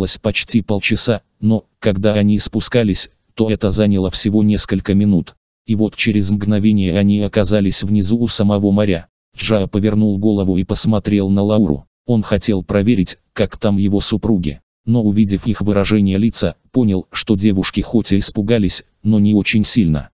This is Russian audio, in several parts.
требовалось почти полчаса, но, когда они спускались, то это заняло всего несколько минут. И вот через мгновение они оказались внизу у самого моря. Джа повернул голову и посмотрел на Лауру. Он хотел проверить, как там его супруги. Но увидев их выражение лица, понял, что девушки хоть и испугались, но не очень сильно.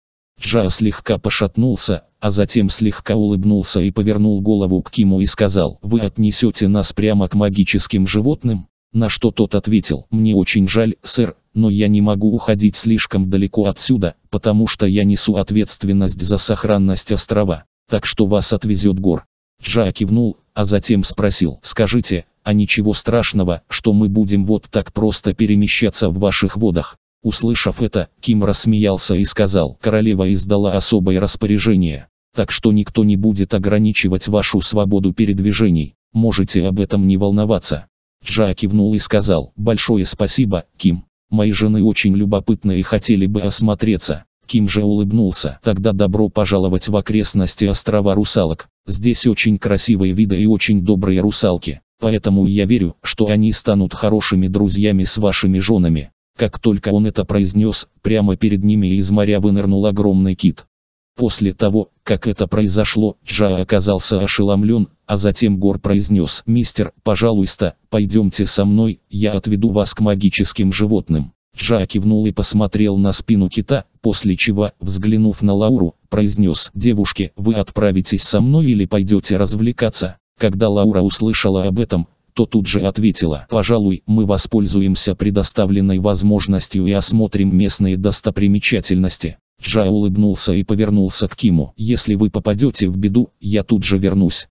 Джа слегка пошатнулся, а затем слегка улыбнулся и повернул голову к Киму и сказал, «Вы отнесете нас прямо к магическим животным?» На что тот ответил, «Мне очень жаль, сэр, но я не могу уходить слишком далеко отсюда, потому что я несу ответственность за сохранность острова, так что вас отвезет гор». Джа кивнул, а затем спросил, «Скажите, а ничего страшного, что мы будем вот так просто перемещаться в ваших водах?» Услышав это, Ким рассмеялся и сказал, «Королева издала особое распоряжение, так что никто не будет ограничивать вашу свободу передвижений, можете об этом не волноваться». Джа кивнул и сказал, «Большое спасибо, Ким. Мои жены очень любопытны и хотели бы осмотреться». Ким же улыбнулся. «Тогда добро пожаловать в окрестности острова русалок. Здесь очень красивые виды и очень добрые русалки. Поэтому я верю, что они станут хорошими друзьями с вашими женами». Как только он это произнес, прямо перед ними из моря вынырнул огромный кит. После того, как это произошло, Джа оказался ошеломлен, а затем Гор произнес «Мистер, пожалуйста, пойдемте со мной, я отведу вас к магическим животным». Джа кивнул и посмотрел на спину кита, после чего, взглянув на Лауру, произнес «Девушки, вы отправитесь со мной или пойдете развлекаться?» Когда Лаура услышала об этом, то тут же ответила, «Пожалуй, мы воспользуемся предоставленной возможностью и осмотрим местные достопримечательности». Джа улыбнулся и повернулся к Киму. «Если вы попадете в беду, я тут же вернусь».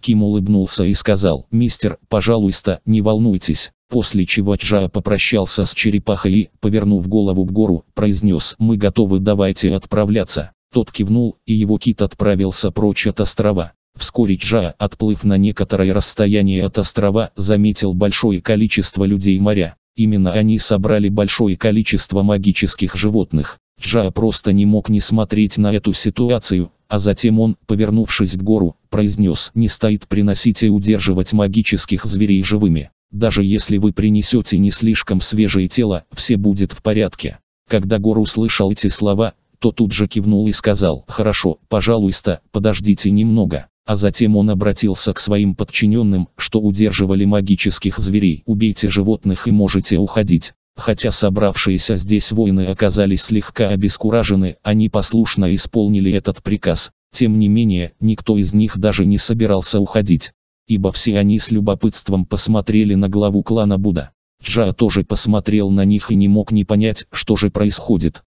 Ким улыбнулся и сказал, «Мистер, пожалуйста, не волнуйтесь». После чего Джа попрощался с черепахой и, повернув голову в гору, произнес, «Мы готовы, давайте отправляться». Тот кивнул, и его кит отправился прочь от острова. Вскоре Джа, отплыв на некоторое расстояние от острова, заметил большое количество людей моря. Именно они собрали большое количество магических животных. Джая просто не мог не смотреть на эту ситуацию, а затем он, повернувшись к гору, произнес «Не стоит приносить и удерживать магических зверей живыми. Даже если вы принесете не слишком свежее тело, все будет в порядке». Когда гор услышал эти слова, то тут же кивнул и сказал «Хорошо, пожалуйста, подождите немного». А затем он обратился к своим подчиненным, что удерживали магических зверей. «Убейте животных и можете уходить». Хотя собравшиеся здесь воины оказались слегка обескуражены, они послушно исполнили этот приказ. Тем не менее, никто из них даже не собирался уходить. Ибо все они с любопытством посмотрели на главу клана Буда. Джа тоже посмотрел на них и не мог не понять, что же происходит.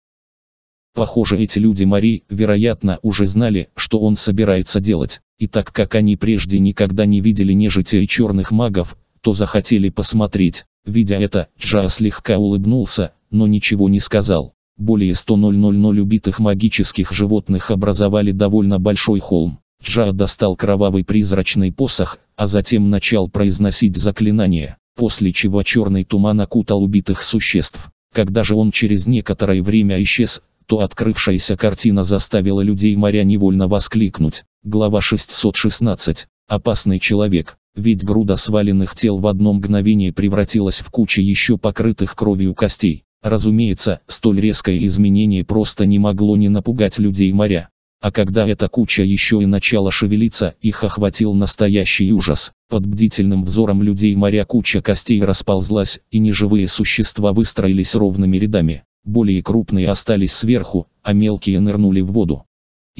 Похоже, эти люди Мари, вероятно, уже знали, что он собирается делать. И так как они прежде никогда не видели нежити и черных магов, то захотели посмотреть, Видя это, Джа слегка улыбнулся, но ничего не сказал. Более 100 000 убитых магических животных образовали довольно большой холм. Джа достал кровавый призрачный посох, а затем начал произносить заклинание, после чего черный туман окутал убитых существ. Когда же он через некоторое время исчез, то открывшаяся картина заставила людей моря невольно воскликнуть. Глава 616. Опасный человек. Ведь груда сваленных тел в одно мгновение превратилась в кучу еще покрытых кровью костей. Разумеется, столь резкое изменение просто не могло не напугать людей моря. А когда эта куча еще и начала шевелиться, их охватил настоящий ужас. Под бдительным взором людей моря куча костей расползлась, и неживые существа выстроились ровными рядами. Более крупные остались сверху, а мелкие нырнули в воду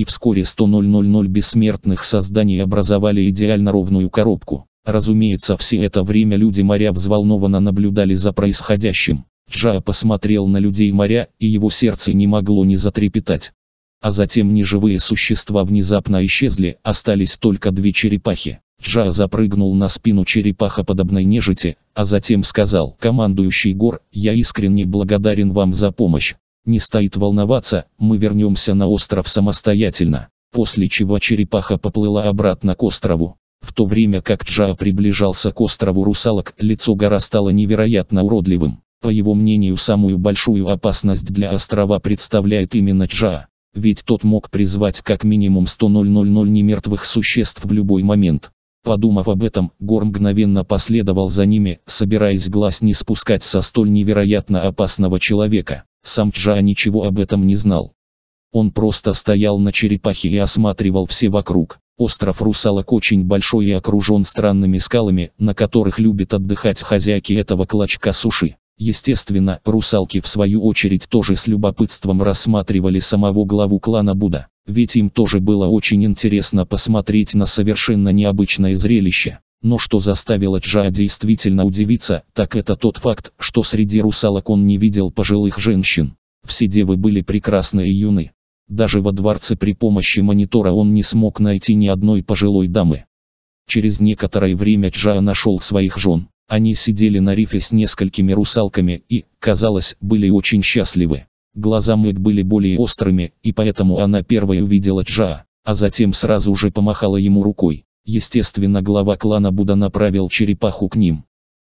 и вскоре 100 000 бессмертных созданий образовали идеально ровную коробку. Разумеется, все это время люди моря взволнованно наблюдали за происходящим. Джая посмотрел на людей моря, и его сердце не могло не затрепетать. А затем неживые существа внезапно исчезли, остались только две черепахи. Джа запрыгнул на спину черепаха подобной нежити, а затем сказал, командующий гор, я искренне благодарен вам за помощь. Не стоит волноваться, мы вернемся на остров самостоятельно. После чего черепаха поплыла обратно к острову. В то время как Джа приближался к острову русалок, лицо гора стало невероятно уродливым. По его мнению, самую большую опасность для острова представляет именно Джа. Ведь тот мог призвать как минимум 100 000 немертвых существ в любой момент. Подумав об этом, Гор мгновенно последовал за ними, собираясь глаз не спускать со столь невероятно опасного человека. Сам Чжа ничего об этом не знал. Он просто стоял на черепахе и осматривал все вокруг. Остров русалок очень большой и окружен странными скалами, на которых любят отдыхать хозяйки этого клочка суши. Естественно, русалки в свою очередь тоже с любопытством рассматривали самого главу клана Буда, ведь им тоже было очень интересно посмотреть на совершенно необычное зрелище. Но что заставило Джа действительно удивиться, так это тот факт, что среди русалок он не видел пожилых женщин. Все девы были прекрасны и юны. Даже во дворце при помощи монитора он не смог найти ни одной пожилой дамы. Через некоторое время Джа нашел своих жен. Они сидели на рифе с несколькими русалками и, казалось, были очень счастливы. Глаза Мэг были более острыми, и поэтому она первой увидела Джа, а затем сразу же помахала ему рукой. Естественно, глава клана Буда направил черепаху к ним.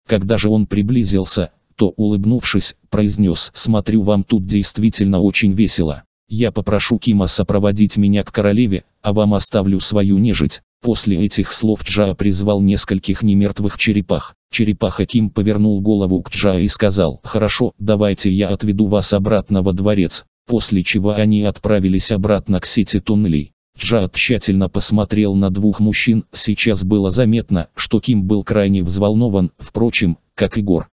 Когда же он приблизился, то, улыбнувшись, произнес «Смотрю, вам тут действительно очень весело. Я попрошу Кима сопроводить меня к королеве, а вам оставлю свою нежить». После этих слов Джаа призвал нескольких немертвых черепах. Черепаха Ким повернул голову к Джаа и сказал «Хорошо, давайте я отведу вас обратно во дворец». После чего они отправились обратно к сети туннелей. Джа тщательно посмотрел на двух мужчин, сейчас было заметно, что Ким был крайне взволнован, впрочем, как и Гор.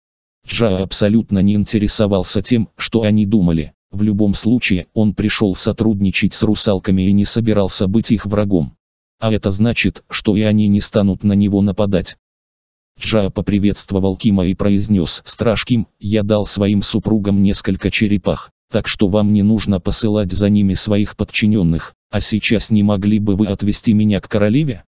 Джа абсолютно не интересовался тем, что они думали. В любом случае, он пришел сотрудничать с русалками и не собирался быть их врагом. А это значит, что и они не станут на него нападать. Джа поприветствовал Кима и произнес, «Страж Ким, я дал своим супругам несколько черепах, так что вам не нужно посылать за ними своих подчиненных. А сейчас не могли бы вы отвезти меня к королеве?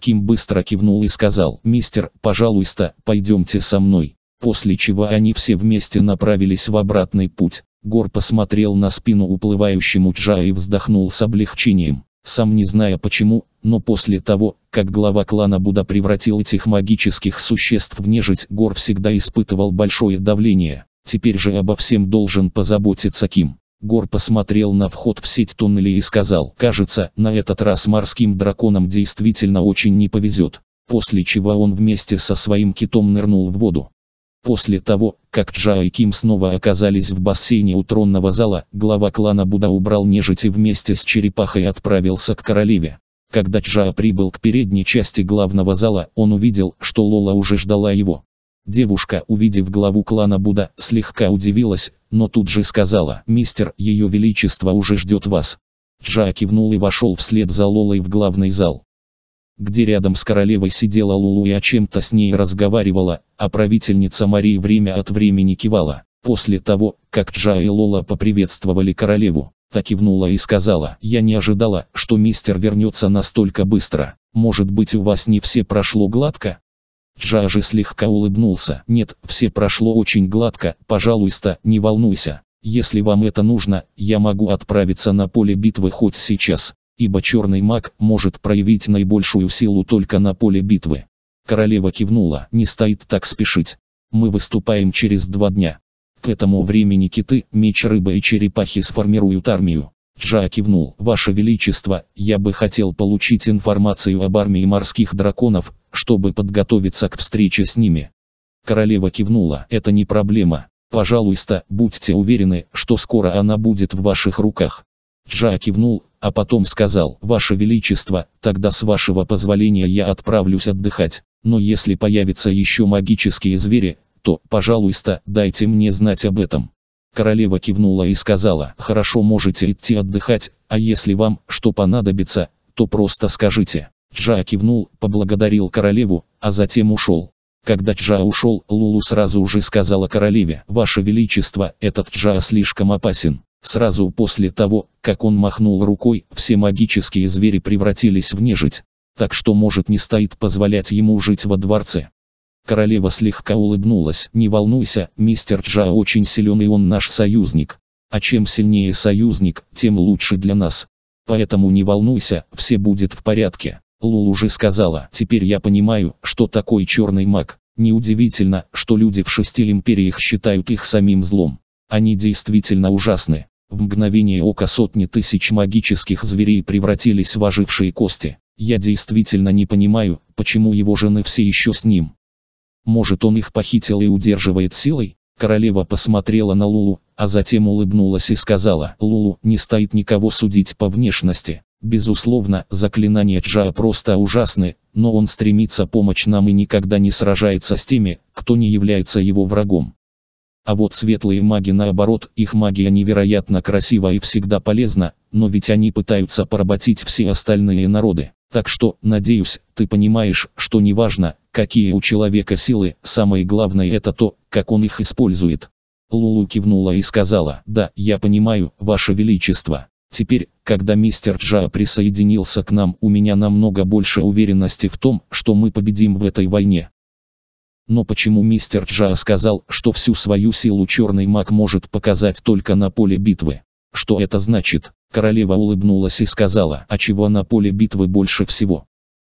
Ким быстро кивнул и сказал, «Мистер, пожалуйста, пойдемте со мной». После чего они все вместе направились в обратный путь. Гор посмотрел на спину уплывающему Джа и вздохнул с облегчением. Сам не зная почему, но после того, как глава клана Буда превратил этих магических существ в нежить, Гор всегда испытывал большое давление. Теперь же обо всем должен позаботиться Ким. Гор посмотрел на вход в сеть туннелей и сказал, «Кажется, на этот раз морским драконам действительно очень не повезет». После чего он вместе со своим китом нырнул в воду. После того, как Джа и Ким снова оказались в бассейне у тронного зала, глава клана Буда убрал нежити вместе с черепахой и отправился к королеве. Когда Джа прибыл к передней части главного зала, он увидел, что Лола уже ждала его. Девушка, увидев главу клана Буда, слегка удивилась, но тут же сказала, «Мистер, ее величество уже ждет вас». Джа кивнул и вошел вслед за Лолой в главный зал где рядом с королевой сидела Лулу и о чем-то с ней разговаривала, а правительница Марии время от времени кивала. После того, как Джа и Лола поприветствовали королеву, та кивнула и сказала, «Я не ожидала, что мистер вернется настолько быстро. Может быть у вас не все прошло гладко?» Джажи слегка улыбнулся. «Нет, все прошло очень гладко, пожалуйста, не волнуйся. Если вам это нужно, я могу отправиться на поле битвы хоть сейчас, ибо черный маг может проявить наибольшую силу только на поле битвы». Королева кивнула. «Не стоит так спешить. Мы выступаем через два дня. К этому времени киты, меч рыбы и черепахи сформируют армию. Джа кивнул. «Ваше Величество, я бы хотел получить информацию об армии морских драконов, чтобы подготовиться к встрече с ними». Королева кивнула. «Это не проблема. Пожалуйста, будьте уверены, что скоро она будет в ваших руках». Джа кивнул, а потом сказал, «Ваше Величество, тогда с вашего позволения я отправлюсь отдыхать, но если появятся еще магические звери, то, пожалуйста, дайте мне знать об этом». Королева кивнула и сказала, «Хорошо, можете идти отдыхать, а если вам что понадобится, то просто скажите». Джа кивнул, поблагодарил королеву, а затем ушел. Когда Джа ушел, Лулу сразу же сказала королеве, «Ваше Величество, этот Джа слишком опасен». Сразу после того, как он махнул рукой, все магические звери превратились в нежить. Так что может не стоит позволять ему жить во дворце. Королева слегка улыбнулась. «Не волнуйся, мистер Джа очень силен и он наш союзник. А чем сильнее союзник, тем лучше для нас. Поэтому не волнуйся, все будет в порядке». Лулу уже сказала, «Теперь я понимаю, что такой черный маг. Неудивительно, что люди в шести империях считают их самим злом. Они действительно ужасны. В мгновение ока сотни тысяч магических зверей превратились в ожившие кости. Я действительно не понимаю, почему его жены все еще с ним. Может он их похитил и удерживает силой? Королева посмотрела на Лулу, а затем улыбнулась и сказала, «Лулу, не стоит никого судить по внешности. Безусловно, заклинания Джа просто ужасны, но он стремится помочь нам и никогда не сражается с теми, кто не является его врагом. А вот светлые маги наоборот, их магия невероятно красива и всегда полезна, но ведь они пытаются поработить все остальные народы. Так что, надеюсь, ты понимаешь, что неважно, какие у человека силы, самое главное это то, как он их использует. Лулу кивнула и сказала, да, я понимаю, ваше величество. Теперь, когда мистер Джа присоединился к нам, у меня намного больше уверенности в том, что мы победим в этой войне. Но почему мистер Джа сказал, что всю свою силу черный маг может показать только на поле битвы? Что это значит? Королева улыбнулась и сказала, а чего на поле битвы больше всего?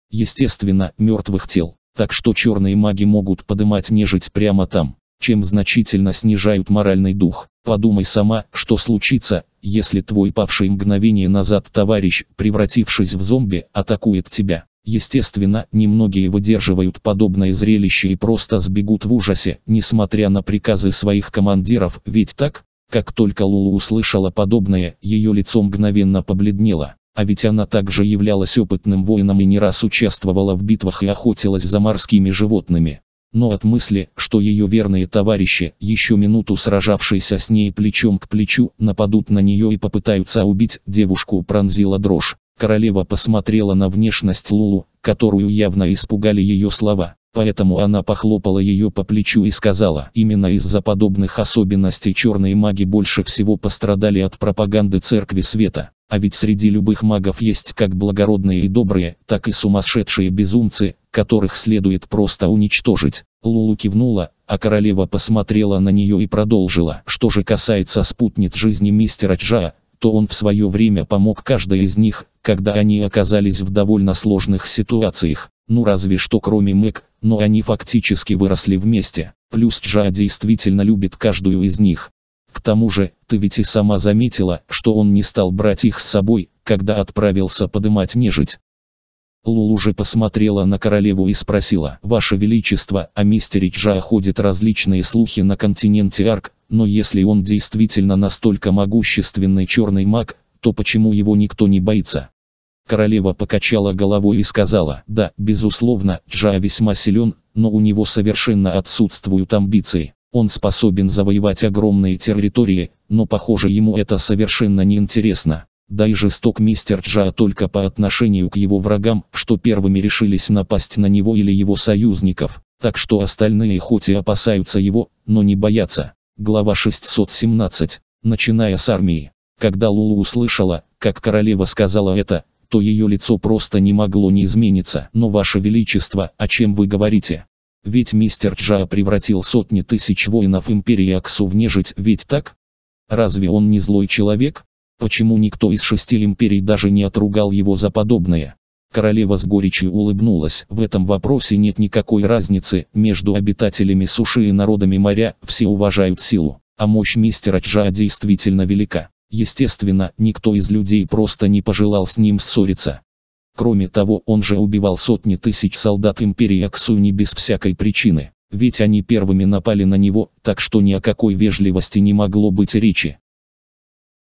Естественно, мертвых тел. Так что черные маги могут подымать нежить прямо там, чем значительно снижают моральный дух. Подумай сама, что случится, если твой павший мгновение назад товарищ, превратившись в зомби, атакует тебя. Естественно, немногие выдерживают подобное зрелище и просто сбегут в ужасе, несмотря на приказы своих командиров, ведь так? Как только Лулу услышала подобное, ее лицо мгновенно побледнело. А ведь она также являлась опытным воином и не раз участвовала в битвах и охотилась за морскими животными. Но от мысли, что ее верные товарищи, еще минуту сражавшиеся с ней плечом к плечу, нападут на нее и попытаются убить, девушку пронзила дрожь. Королева посмотрела на внешность Лулу, которую явно испугали ее слова. Поэтому она похлопала ее по плечу и сказала, именно из-за подобных особенностей черные маги больше всего пострадали от пропаганды Церкви Света. А ведь среди любых магов есть как благородные и добрые, так и сумасшедшие безумцы, которых следует просто уничтожить. Лулу кивнула, а королева посмотрела на нее и продолжила. Что же касается спутниц жизни мистера Чжа, то он в свое время помог каждой из них, когда они оказались в довольно сложных ситуациях. Ну разве что кроме Мэг, но они фактически выросли вместе. Плюс Джа действительно любит каждую из них. К тому же, ты ведь и сама заметила, что он не стал брать их с собой, когда отправился подымать нежить. Лулу же посмотрела на королеву и спросила, «Ваше Величество, о а мистере Джа ходят различные слухи на континенте Арк, но если он действительно настолько могущественный черный маг, то почему его никто не боится?» Королева покачала головой и сказала, «Да, безусловно, Джа весьма силен, но у него совершенно отсутствуют амбиции. Он способен завоевать огромные территории, но похоже ему это совершенно неинтересно. Да и жесток мистер Джа только по отношению к его врагам, что первыми решились напасть на него или его союзников. Так что остальные хоть и опасаются его, но не боятся. Глава 617. Начиная с армии. Когда Лулу услышала, как королева сказала это, то ее лицо просто не могло не измениться. Но ваше величество, о чем вы говорите? Ведь мистер Джа превратил сотни тысяч воинов империи Аксу в нежить, ведь так? Разве он не злой человек? Почему никто из шести империй даже не отругал его за подобное? Королева с горечью улыбнулась, в этом вопросе нет никакой разницы, между обитателями суши и народами моря, все уважают силу, а мощь мистера Джа действительно велика. Естественно, никто из людей просто не пожелал с ним ссориться. Кроме того, он же убивал сотни тысяч солдат империи аксуни без всякой причины. Ведь они первыми напали на него, так что ни о какой вежливости не могло быть речи.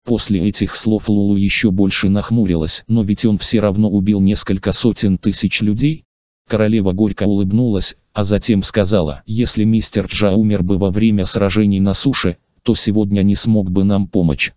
После этих слов Лулу еще больше нахмурилась, но ведь он все равно убил несколько сотен тысяч людей. Королева горько улыбнулась, а затем сказала, если мистер Джа умер бы во время сражений на суше, то сегодня не смог бы нам помочь.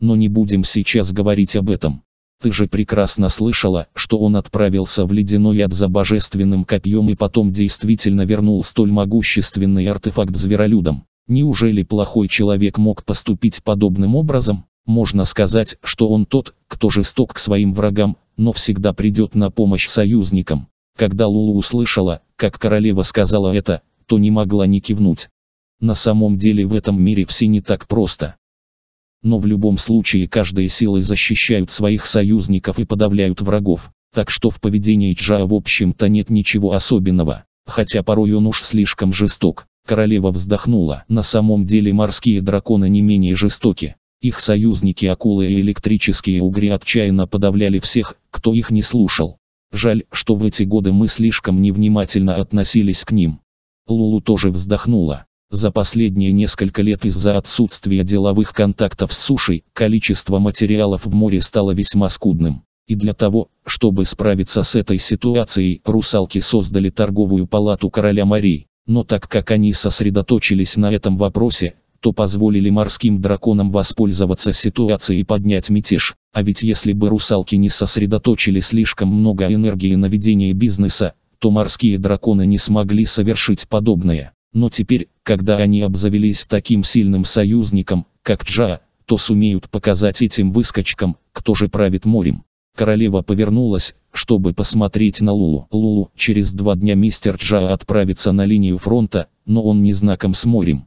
Но не будем сейчас говорить об этом. Ты же прекрасно слышала, что он отправился в ледяной ад за божественным копьем и потом действительно вернул столь могущественный артефакт зверолюдам. Неужели плохой человек мог поступить подобным образом? Можно сказать, что он тот, кто жесток к своим врагам, но всегда придет на помощь союзникам. Когда Лулу услышала, как королева сказала это, то не могла не кивнуть. На самом деле в этом мире все не так просто но в любом случае каждые силы защищают своих союзников и подавляют врагов, так что в поведении Джа в общем-то нет ничего особенного, хотя порой он уж слишком жесток. Королева вздохнула. На самом деле морские драконы не менее жестоки. Их союзники акулы и электрические угри отчаянно подавляли всех, кто их не слушал. Жаль, что в эти годы мы слишком невнимательно относились к ним. Лулу тоже вздохнула. За последние несколько лет из-за отсутствия деловых контактов с сушей, количество материалов в море стало весьма скудным. И для того, чтобы справиться с этой ситуацией, русалки создали торговую палату короля морей. Но так как они сосредоточились на этом вопросе, то позволили морским драконам воспользоваться ситуацией и поднять мятеж. А ведь если бы русалки не сосредоточили слишком много энергии на ведение бизнеса, то морские драконы не смогли совершить подобное. Но теперь, когда они обзавелись таким сильным союзником, как Джа, то сумеют показать этим выскочкам, кто же правит морем. Королева повернулась, чтобы посмотреть на Лулу. Лулу, через два дня мистер Джа отправится на линию фронта, но он не знаком с морем.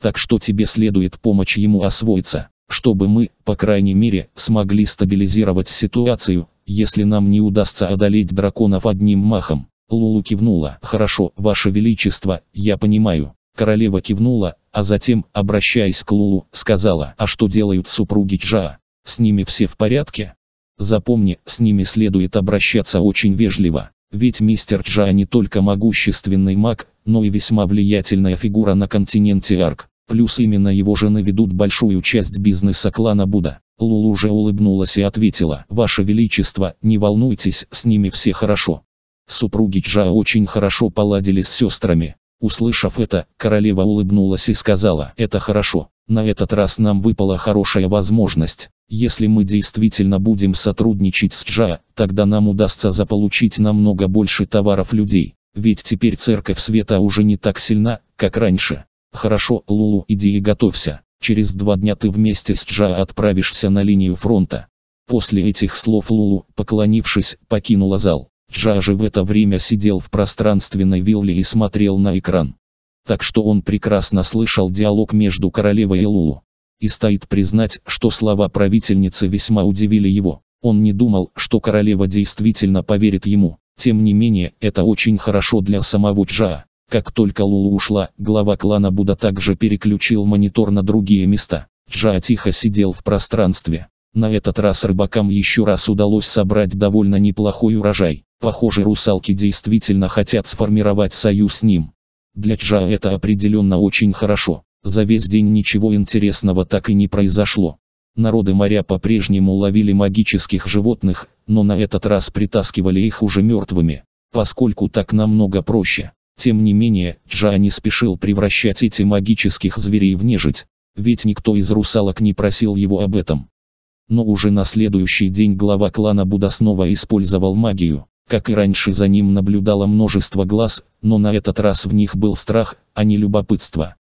Так что тебе следует помочь ему освоиться, чтобы мы, по крайней мере, смогли стабилизировать ситуацию, если нам не удастся одолеть драконов одним махом. Лулу кивнула. «Хорошо, Ваше Величество, я понимаю». Королева кивнула, а затем, обращаясь к Лулу, сказала, «А что делают супруги Чжа? С ними все в порядке?» «Запомни, с ними следует обращаться очень вежливо, ведь мистер Чжа не только могущественный маг, но и весьма влиятельная фигура на континенте Арк. Плюс именно его жены ведут большую часть бизнеса клана Буда. Лулу же улыбнулась и ответила, «Ваше Величество, не волнуйтесь, с ними все хорошо. Супруги Чжа очень хорошо поладили с сестрами. Услышав это, королева улыбнулась и сказала, это хорошо, на этот раз нам выпала хорошая возможность. Если мы действительно будем сотрудничать с Джа, тогда нам удастся заполучить намного больше товаров людей. Ведь теперь церковь света уже не так сильна, как раньше. Хорошо, Лулу, иди и готовься. Через два дня ты вместе с Джа отправишься на линию фронта. После этих слов Лулу, поклонившись, покинула зал. Джажи в это время сидел в пространственной вилле и смотрел на экран. Так что он прекрасно слышал диалог между королевой и Лулу. И стоит признать, что слова правительницы весьма удивили его. Он не думал, что королева действительно поверит ему. Тем не менее, это очень хорошо для самого Джа. Как только Лулу ушла, глава клана Буда также переключил монитор на другие места. Джа тихо сидел в пространстве. На этот раз рыбакам еще раз удалось собрать довольно неплохой урожай. Похоже, русалки действительно хотят сформировать союз с ним. Для Чжа это определенно очень хорошо. За весь день ничего интересного так и не произошло. Народы моря по-прежнему ловили магических животных, но на этот раз притаскивали их уже мертвыми, поскольку так намного проще. Тем не менее, Джа не спешил превращать эти магических зверей в нежить, ведь никто из русалок не просил его об этом. Но уже на следующий день глава клана Буда снова использовал магию. Как и раньше за ним наблюдало множество глаз, но на этот раз в них был страх, а не любопытство.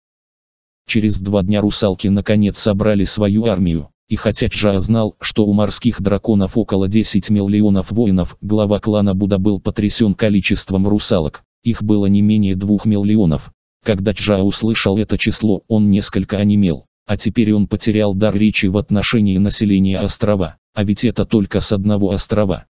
Через два дня русалки наконец собрали свою армию, и хотя Чжа знал, что у морских драконов около 10 миллионов воинов, глава клана Буда был потрясен количеством русалок, их было не менее 2 миллионов. Когда Чжа услышал это число, он несколько онемел, а теперь он потерял дар речи в отношении населения острова, а ведь это только с одного острова.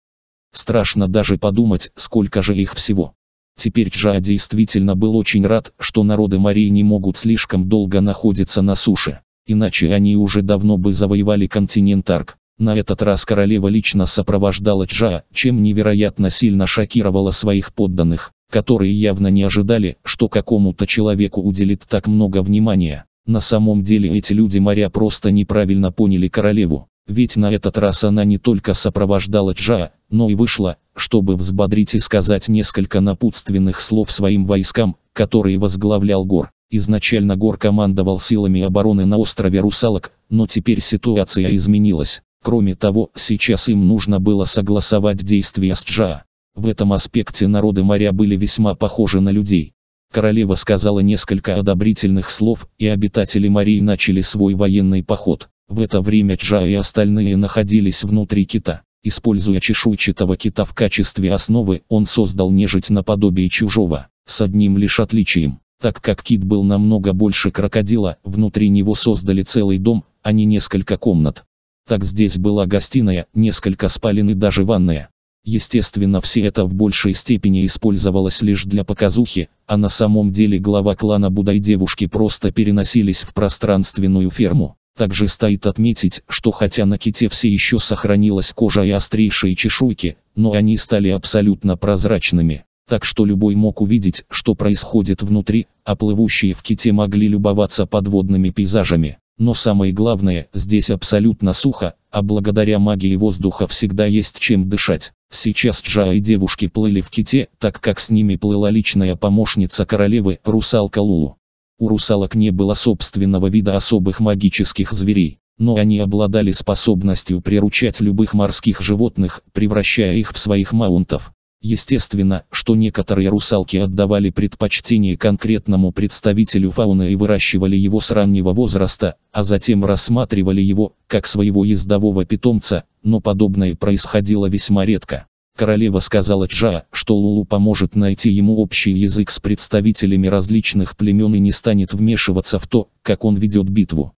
Страшно даже подумать, сколько же их всего. Теперь Джа действительно был очень рад, что народы морей не могут слишком долго находиться на суше. Иначе они уже давно бы завоевали континент Арк. На этот раз королева лично сопровождала Джа, чем невероятно сильно шокировала своих подданных, которые явно не ожидали, что какому-то человеку уделит так много внимания. На самом деле эти люди моря просто неправильно поняли королеву. Ведь на этот раз она не только сопровождала Джа, но и вышла, чтобы взбодрить и сказать несколько напутственных слов своим войскам, которые возглавлял Гор. Изначально Гор командовал силами обороны на острове Русалок, но теперь ситуация изменилась. Кроме того, сейчас им нужно было согласовать действия с Джа. В этом аспекте народы моря были весьма похожи на людей. Королева сказала несколько одобрительных слов, и обитатели морей начали свой военный поход. В это время Джа и остальные находились внутри кита. Используя чешуйчатого кита в качестве основы, он создал нежить наподобие чужого, с одним лишь отличием. Так как кит был намного больше крокодила, внутри него создали целый дом, а не несколько комнат. Так здесь была гостиная, несколько спален и даже ванная. Естественно, все это в большей степени использовалось лишь для показухи, а на самом деле глава клана Будай девушки просто переносились в пространственную ферму. Также стоит отметить, что хотя на ките все еще сохранилась кожа и острейшие чешуйки, но они стали абсолютно прозрачными. Так что любой мог увидеть, что происходит внутри, а плывущие в ките могли любоваться подводными пейзажами. Но самое главное, здесь абсолютно сухо, а благодаря магии воздуха всегда есть чем дышать. Сейчас Джа и девушки плыли в ките, так как с ними плыла личная помощница королевы, русалка Лулу. У русалок не было собственного вида особых магических зверей, но они обладали способностью приручать любых морских животных, превращая их в своих маунтов. Естественно, что некоторые русалки отдавали предпочтение конкретному представителю фауны и выращивали его с раннего возраста, а затем рассматривали его, как своего ездового питомца, но подобное происходило весьма редко. Королева сказала Джа, что Лулу поможет найти ему общий язык с представителями различных племен и не станет вмешиваться в то, как он ведет битву.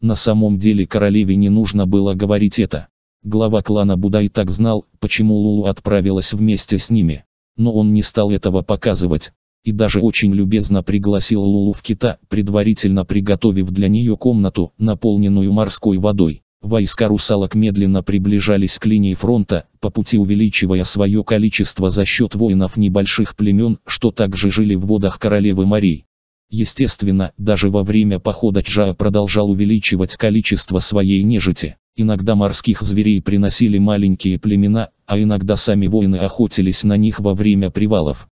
На самом деле королеве не нужно было говорить это. Глава клана Буда и так знал, почему Лулу отправилась вместе с ними. Но он не стал этого показывать. И даже очень любезно пригласил Лулу в кита, предварительно приготовив для нее комнату, наполненную морской водой. Войска русалок медленно приближались к линии фронта, по пути увеличивая свое количество за счет воинов небольших племен, что также жили в водах королевы Марии. Естественно, даже во время похода Чжа продолжал увеличивать количество своей нежити. Иногда морских зверей приносили маленькие племена, а иногда сами воины охотились на них во время привалов.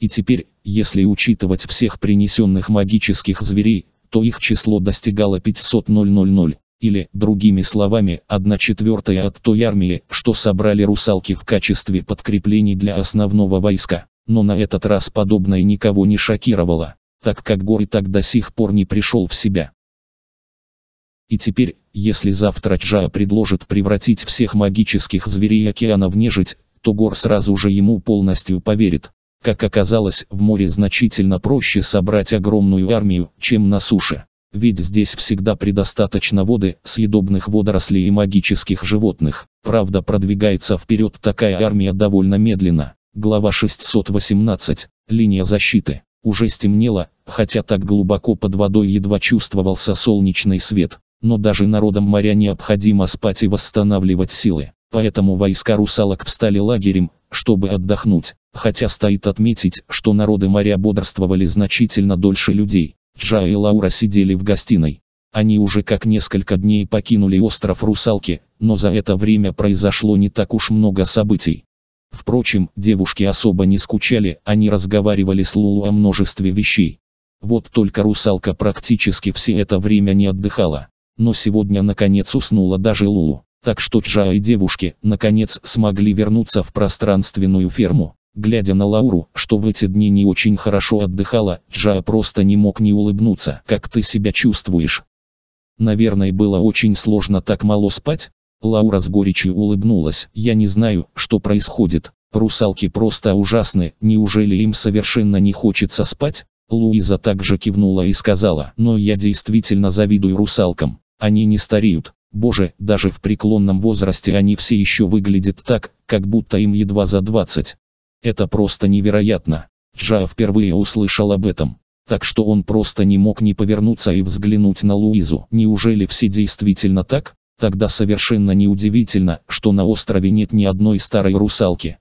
И теперь, если учитывать всех принесенных магических зверей, то их число достигало 500 000 или, другими словами, 1 четвертая от той армии, что собрали русалки в качестве подкреплений для основного войска. Но на этот раз подобное никого не шокировало, так как Гор и так до сих пор не пришел в себя. И теперь, если завтра Джа предложит превратить всех магических зверей океана в нежить, то Гор сразу же ему полностью поверит. Как оказалось, в море значительно проще собрать огромную армию, чем на суше. Ведь здесь всегда предостаточно воды, съедобных водорослей и магических животных. Правда продвигается вперед такая армия довольно медленно. Глава 618. Линия защиты. Уже стемнело, хотя так глубоко под водой едва чувствовался солнечный свет. Но даже народам моря необходимо спать и восстанавливать силы. Поэтому войска русалок встали лагерем, чтобы отдохнуть. Хотя стоит отметить, что народы моря бодрствовали значительно дольше людей. Джа и Лаура сидели в гостиной. Они уже как несколько дней покинули остров Русалки, но за это время произошло не так уж много событий. Впрочем, девушки особо не скучали, они разговаривали с Лулу о множестве вещей. Вот только русалка практически все это время не отдыхала. Но сегодня наконец уснула даже Лулу. Так что Джа и девушки, наконец, смогли вернуться в пространственную ферму. Глядя на Лауру, что в эти дни не очень хорошо отдыхала, Джа просто не мог не улыбнуться. «Как ты себя чувствуешь?» «Наверное, было очень сложно так мало спать?» Лаура с горечью улыбнулась. «Я не знаю, что происходит. Русалки просто ужасны. Неужели им совершенно не хочется спать?» Луиза также кивнула и сказала, «Но я действительно завидую русалкам. Они не стареют. Боже, даже в преклонном возрасте они все еще выглядят так, как будто им едва за 20. Это просто невероятно. Джа впервые услышал об этом. Так что он просто не мог не повернуться и взглянуть на Луизу. Неужели все действительно так? Тогда совершенно неудивительно, что на острове нет ни одной старой русалки.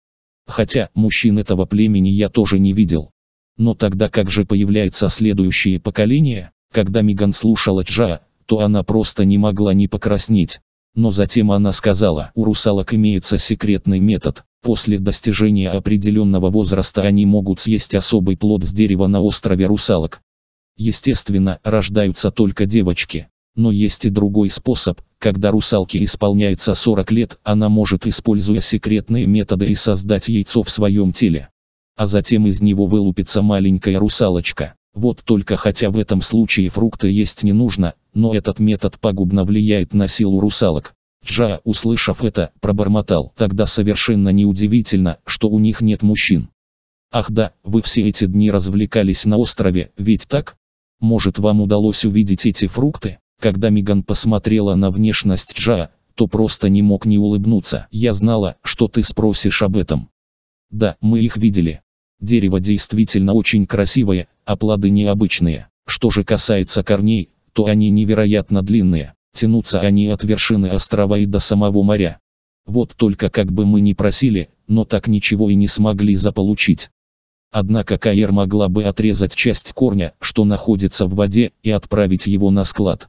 Хотя, мужчин этого племени я тоже не видел. Но тогда как же появляется следующее поколение? Когда Миган слушала Джа, то она просто не могла не покраснеть. Но затем она сказала, у русалок имеется секретный метод. После достижения определенного возраста они могут съесть особый плод с дерева на острове русалок. Естественно, рождаются только девочки. Но есть и другой способ, когда русалке исполняется 40 лет, она может, используя секретные методы, и создать яйцо в своем теле. А затем из него вылупится маленькая русалочка. Вот только хотя в этом случае фрукты есть не нужно, но этот метод пагубно влияет на силу русалок. Джа, услышав это, пробормотал. Тогда совершенно неудивительно, что у них нет мужчин. Ах да, вы все эти дни развлекались на острове, ведь так? Может вам удалось увидеть эти фрукты? Когда Миган посмотрела на внешность Джа, то просто не мог не улыбнуться. Я знала, что ты спросишь об этом. Да, мы их видели. Дерево действительно очень красивое, а плоды необычные. Что же касается корней, то они невероятно длинные, тянутся они от вершины острова и до самого моря. Вот только как бы мы ни просили, но так ничего и не смогли заполучить. Однако Каир могла бы отрезать часть корня, что находится в воде, и отправить его на склад.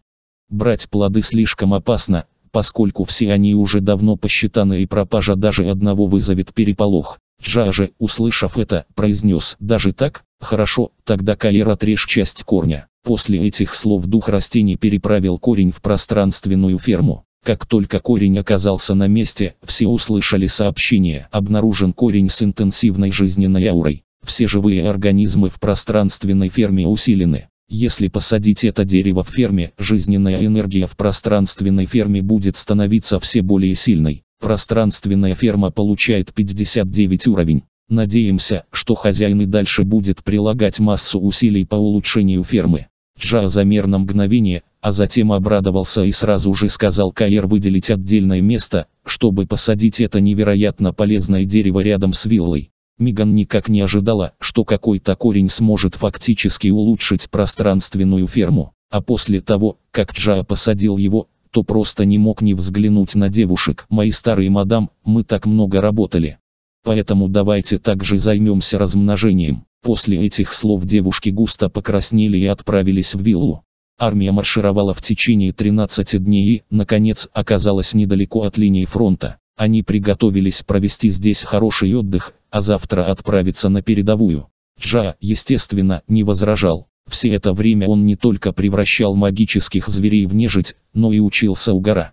Брать плоды слишком опасно, поскольку все они уже давно посчитаны и пропажа даже одного вызовет переполох. Джа же, услышав это, произнес «Даже так?» Хорошо, тогда Калер отрежь часть корня. После этих слов дух растений переправил корень в пространственную ферму. Как только корень оказался на месте, все услышали сообщение. Обнаружен корень с интенсивной жизненной аурой. Все живые организмы в пространственной ферме усилены. Если посадить это дерево в ферме, жизненная энергия в пространственной ферме будет становиться все более сильной. Пространственная ферма получает 59 уровень. Надеемся, что хозяин и дальше будет прилагать массу усилий по улучшению фермы. Джа замер на мгновение, а затем обрадовался и сразу же сказал Каир выделить отдельное место, чтобы посадить это невероятно полезное дерево рядом с виллой. Миган никак не ожидала, что какой-то корень сможет фактически улучшить пространственную ферму. А после того, как Джа посадил его, то просто не мог не взглянуть на девушек. «Мои старые мадам, мы так много работали. Поэтому давайте также займемся размножением. После этих слов девушки густо покраснели и отправились в виллу. Армия маршировала в течение 13 дней и, наконец, оказалась недалеко от линии фронта. Они приготовились провести здесь хороший отдых, а завтра отправиться на передовую. Джа, естественно, не возражал. Все это время он не только превращал магических зверей в нежить, но и учился у гора.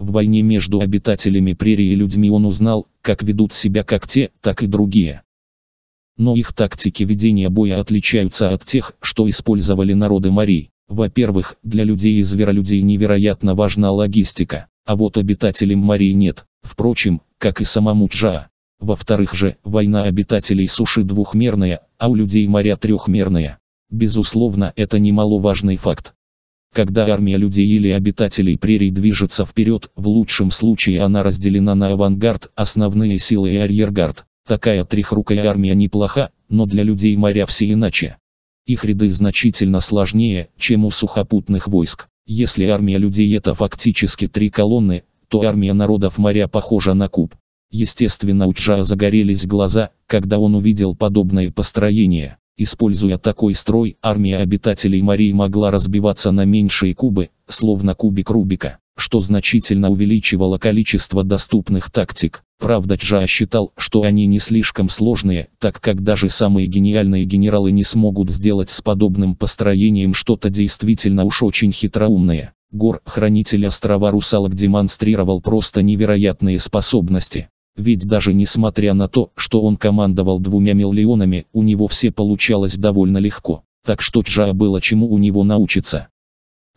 В войне между обитателями прерии и людьми он узнал, как ведут себя как те, так и другие. Но их тактики ведения боя отличаются от тех, что использовали народы Марии. Во-первых, для людей и зверолюдей невероятно важна логистика, а вот обитателям Марии нет, впрочем, как и самому Джа. Во-вторых же, война обитателей суши двухмерная, а у людей моря трехмерная. Безусловно, это немаловажный факт. Когда армия людей или обитателей прерий движется вперед, в лучшем случае она разделена на авангард, основные силы и арьергард. Такая трехрукая армия неплоха, но для людей моря все иначе. Их ряды значительно сложнее, чем у сухопутных войск. Если армия людей это фактически три колонны, то армия народов моря похожа на куб. Естественно у Чжа загорелись глаза, когда он увидел подобное построение. Используя такой строй, армия обитателей Марии могла разбиваться на меньшие кубы, словно кубик Рубика, что значительно увеличивало количество доступных тактик. Правда Джа считал, что они не слишком сложные, так как даже самые гениальные генералы не смогут сделать с подобным построением что-то действительно уж очень хитроумное. Гор, хранитель острова русалок демонстрировал просто невероятные способности ведь даже несмотря на то, что он командовал двумя миллионами, у него все получалось довольно легко. Так что Джа было чему у него научиться.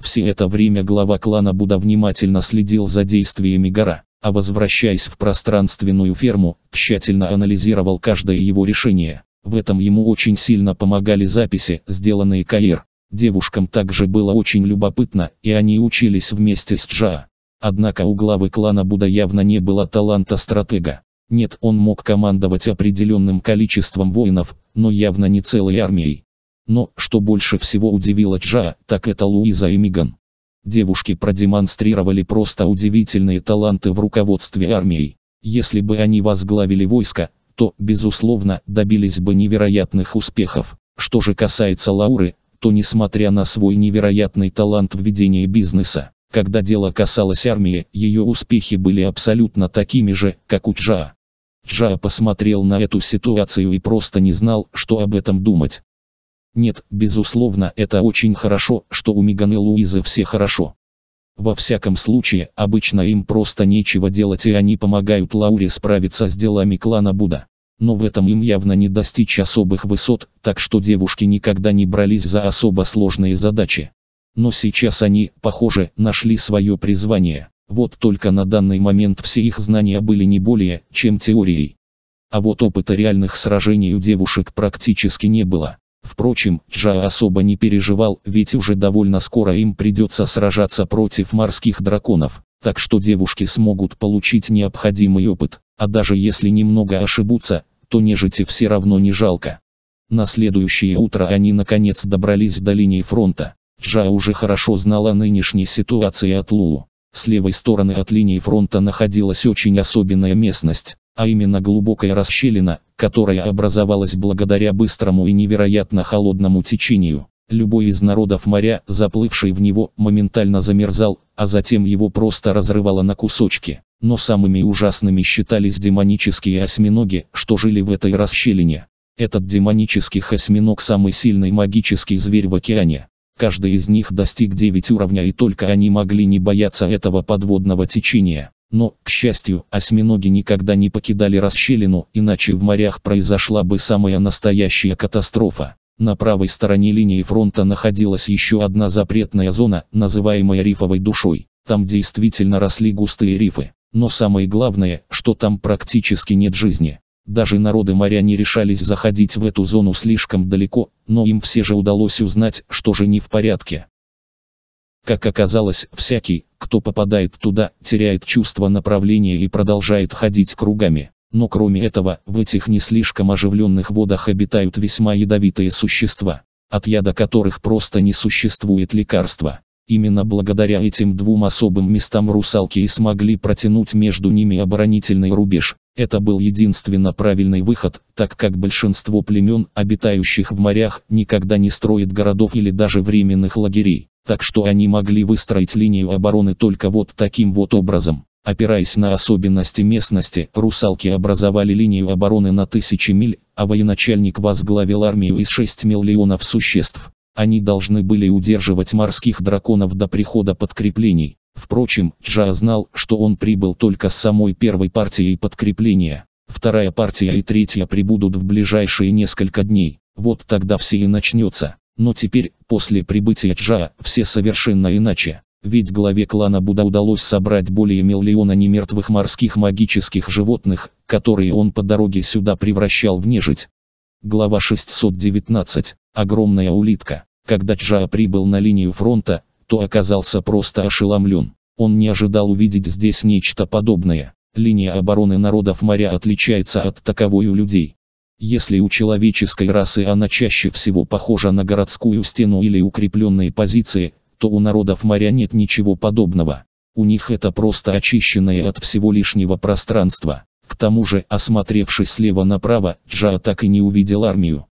Все это время глава клана Буда внимательно следил за действиями гора, а возвращаясь в пространственную ферму, тщательно анализировал каждое его решение. В этом ему очень сильно помогали записи, сделанные Каир. Девушкам также было очень любопытно, и они учились вместе с Джа. Однако у главы клана Буда явно не было таланта стратега. Нет, он мог командовать определенным количеством воинов, но явно не целой армией. Но, что больше всего удивило Джа, так это Луиза и Миган. Девушки продемонстрировали просто удивительные таланты в руководстве армией. Если бы они возглавили войско, то, безусловно, добились бы невероятных успехов. Что же касается Лауры, то несмотря на свой невероятный талант в ведении бизнеса, когда дело касалось армии, ее успехи были абсолютно такими же, как у Чжа. Чжа посмотрел на эту ситуацию и просто не знал, что об этом думать. Нет, безусловно, это очень хорошо, что у Меган и Луизы все хорошо. Во всяком случае, обычно им просто нечего делать и они помогают Лауре справиться с делами клана Буда. Но в этом им явно не достичь особых высот, так что девушки никогда не брались за особо сложные задачи. Но сейчас они, похоже, нашли свое призвание. Вот только на данный момент все их знания были не более, чем теорией. А вот опыта реальных сражений у девушек практически не было. Впрочем, Джа особо не переживал, ведь уже довольно скоро им придется сражаться против морских драконов, так что девушки смогут получить необходимый опыт, а даже если немного ошибутся, то нежити все равно не жалко. На следующее утро они наконец добрались до линии фронта. Джа уже хорошо знала о нынешней ситуации от Лулу. С левой стороны от линии фронта находилась очень особенная местность, а именно глубокая расщелина, которая образовалась благодаря быстрому и невероятно холодному течению. Любой из народов моря, заплывший в него, моментально замерзал, а затем его просто разрывало на кусочки. Но самыми ужасными считались демонические осьминоги, что жили в этой расщелине. Этот демонический осьминог самый сильный магический зверь в океане. Каждый из них достиг 9 уровня и только они могли не бояться этого подводного течения. Но, к счастью, осьминоги никогда не покидали расщелину, иначе в морях произошла бы самая настоящая катастрофа. На правой стороне линии фронта находилась еще одна запретная зона, называемая рифовой душой. Там действительно росли густые рифы. Но самое главное, что там практически нет жизни. Даже народы моря не решались заходить в эту зону слишком далеко, но им все же удалось узнать, что же не в порядке. Как оказалось, всякий, кто попадает туда, теряет чувство направления и продолжает ходить кругами. Но кроме этого, в этих не слишком оживленных водах обитают весьма ядовитые существа, от яда которых просто не существует лекарства. Именно благодаря этим двум особым местам русалки и смогли протянуть между ними оборонительный рубеж. Это был единственно правильный выход, так как большинство племен, обитающих в морях, никогда не строит городов или даже временных лагерей. Так что они могли выстроить линию обороны только вот таким вот образом. Опираясь на особенности местности, русалки образовали линию обороны на тысячи миль, а военачальник возглавил армию из 6 миллионов существ. Они должны были удерживать морских драконов до прихода подкреплений. Впрочем, Джа знал, что он прибыл только с самой первой партией подкрепления. Вторая партия и третья прибудут в ближайшие несколько дней. Вот тогда все и начнется. Но теперь, после прибытия Джа, все совершенно иначе. Ведь главе клана Буда удалось собрать более миллиона немертвых морских магических животных, которые он по дороге сюда превращал в нежить. Глава 619. Огромная улитка. Когда Чжа прибыл на линию фронта, то оказался просто ошеломлен. Он не ожидал увидеть здесь нечто подобное. Линия обороны народов моря отличается от таковой у людей. Если у человеческой расы она чаще всего похожа на городскую стену или укрепленные позиции, то у народов моря нет ничего подобного. У них это просто очищенное от всего лишнего пространство. К тому же, осмотревшись слева направо, Джа так и не увидел армию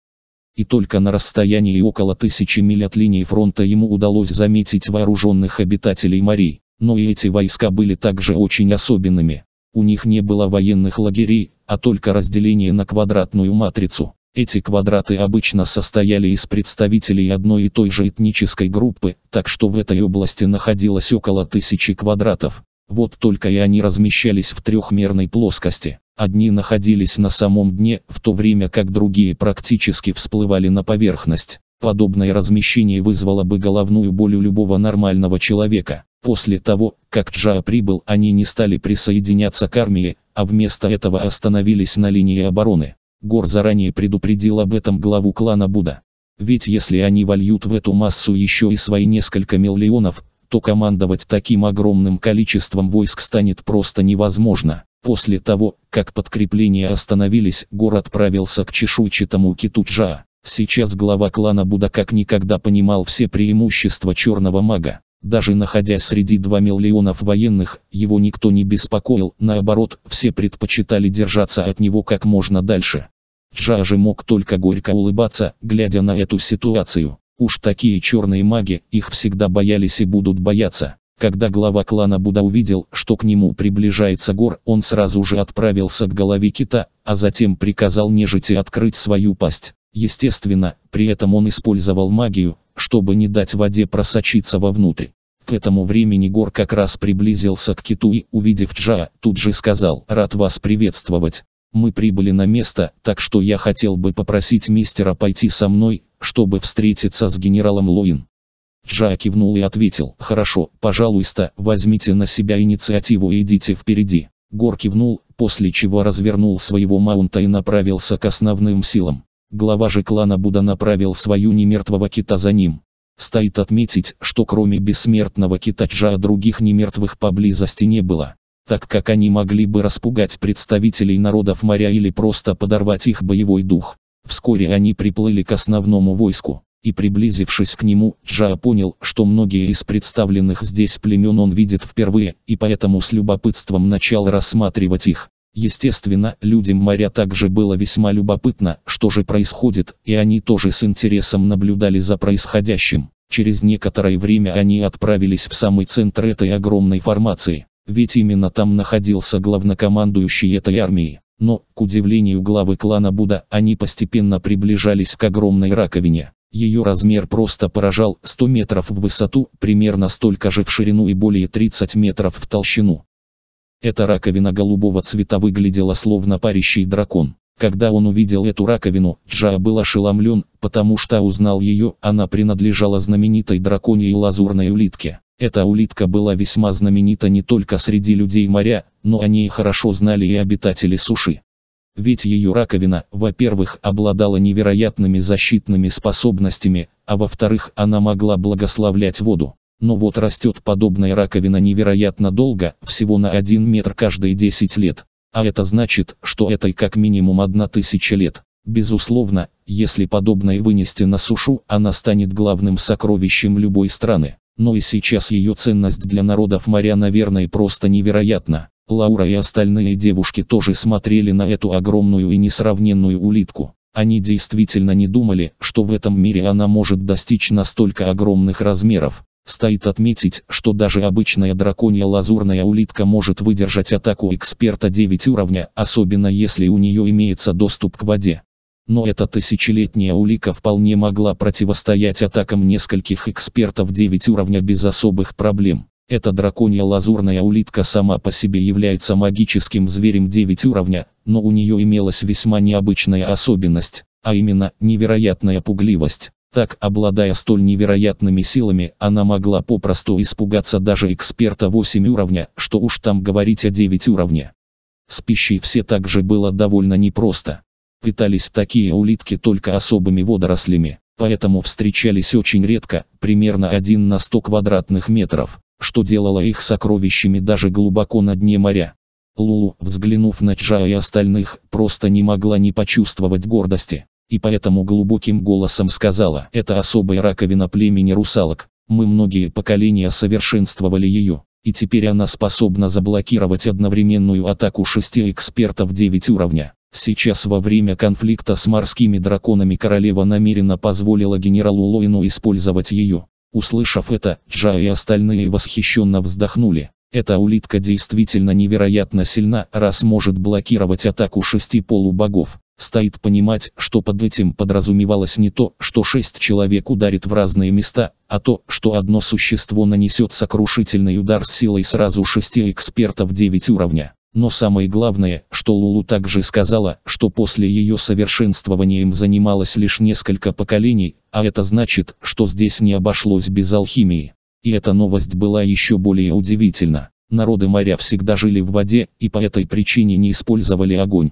и только на расстоянии около тысячи миль от линии фронта ему удалось заметить вооруженных обитателей морей. Но и эти войска были также очень особенными. У них не было военных лагерей, а только разделение на квадратную матрицу. Эти квадраты обычно состояли из представителей одной и той же этнической группы, так что в этой области находилось около тысячи квадратов. Вот только и они размещались в трехмерной плоскости. Одни находились на самом дне, в то время как другие практически всплывали на поверхность. Подобное размещение вызвало бы головную боль у любого нормального человека. После того, как Джа прибыл, они не стали присоединяться к армии, а вместо этого остановились на линии обороны. Гор заранее предупредил об этом главу клана Буда. Ведь если они вольют в эту массу еще и свои несколько миллионов, то командовать таким огромным количеством войск станет просто невозможно. После того, как подкрепления остановились, город отправился к чешуйчатому киту Сейчас глава клана Буда как никогда понимал все преимущества черного мага. Даже находясь среди 2 миллионов военных, его никто не беспокоил, наоборот, все предпочитали держаться от него как можно дальше. Джа же мог только горько улыбаться, глядя на эту ситуацию. Уж такие черные маги, их всегда боялись и будут бояться. Когда глава клана Буда увидел, что к нему приближается гор, он сразу же отправился к голове кита, а затем приказал нежити открыть свою пасть. Естественно, при этом он использовал магию, чтобы не дать воде просочиться вовнутрь. К этому времени Гор как раз приблизился к киту и, увидев Джа, тут же сказал «Рад вас приветствовать. Мы прибыли на место, так что я хотел бы попросить мистера пойти со мной, чтобы встретиться с генералом Луин». Джа кивнул и ответил, «Хорошо, пожалуйста, возьмите на себя инициативу и идите впереди». Гор кивнул, после чего развернул своего маунта и направился к основным силам. Глава же клана Буда направил свою немертвого кита за ним. Стоит отметить, что кроме бессмертного кита Джа других немертвых поблизости не было, так как они могли бы распугать представителей народов моря или просто подорвать их боевой дух. Вскоре они приплыли к основному войску. И приблизившись к нему, Джа понял, что многие из представленных здесь племен он видит впервые, и поэтому с любопытством начал рассматривать их. Естественно, людям моря также было весьма любопытно, что же происходит, и они тоже с интересом наблюдали за происходящим. Через некоторое время они отправились в самый центр этой огромной формации, ведь именно там находился главнокомандующий этой армии. Но, к удивлению главы клана Буда, они постепенно приближались к огромной раковине. Ее размер просто поражал 100 метров в высоту, примерно столько же в ширину и более 30 метров в толщину. Эта раковина голубого цвета выглядела словно парящий дракон. Когда он увидел эту раковину, Джа был ошеломлен, потому что узнал ее, она принадлежала знаменитой драконьей лазурной улитке. Эта улитка была весьма знаменита не только среди людей моря, но о ней хорошо знали и обитатели суши. Ведь ее раковина, во-первых, обладала невероятными защитными способностями, а во-вторых, она могла благословлять воду. Но вот растет подобная раковина невероятно долго, всего на 1 метр каждые 10 лет. А это значит, что этой как минимум 1000 лет. Безусловно, если подобное вынести на сушу, она станет главным сокровищем любой страны. Но и сейчас ее ценность для народов моря, наверное, просто невероятна. Лаура и остальные девушки тоже смотрели на эту огромную и несравненную улитку. Они действительно не думали, что в этом мире она может достичь настолько огромных размеров. Стоит отметить, что даже обычная драконья лазурная улитка может выдержать атаку эксперта 9 уровня, особенно если у нее имеется доступ к воде. Но эта тысячелетняя улика вполне могла противостоять атакам нескольких экспертов 9 уровня без особых проблем. Эта драконья лазурная улитка сама по себе является магическим зверем 9 уровня, но у нее имелась весьма необычная особенность, а именно, невероятная пугливость. Так, обладая столь невероятными силами, она могла попросту испугаться даже эксперта 8 уровня, что уж там говорить о 9 уровне. С пищей все также было довольно непросто. Питались такие улитки только особыми водорослями, поэтому встречались очень редко, примерно 1 на 100 квадратных метров что делало их сокровищами даже глубоко на дне моря. Лулу, взглянув на Чжа и остальных, просто не могла не почувствовать гордости. И поэтому глубоким голосом сказала, это особая раковина племени русалок. Мы многие поколения совершенствовали ее. И теперь она способна заблокировать одновременную атаку шести экспертов 9 уровня. Сейчас во время конфликта с морскими драконами королева намеренно позволила генералу Лойну использовать ее. Услышав это, Джа и остальные восхищенно вздохнули. Эта улитка действительно невероятно сильна, раз может блокировать атаку шести полубогов. Стоит понимать, что под этим подразумевалось не то, что шесть человек ударит в разные места, а то, что одно существо нанесет сокрушительный удар с силой сразу шести экспертов 9 уровня. Но самое главное, что Лулу также сказала, что после ее совершенствования им занималось лишь несколько поколений, а это значит, что здесь не обошлось без алхимии. И эта новость была еще более удивительна. Народы моря всегда жили в воде и по этой причине не использовали огонь.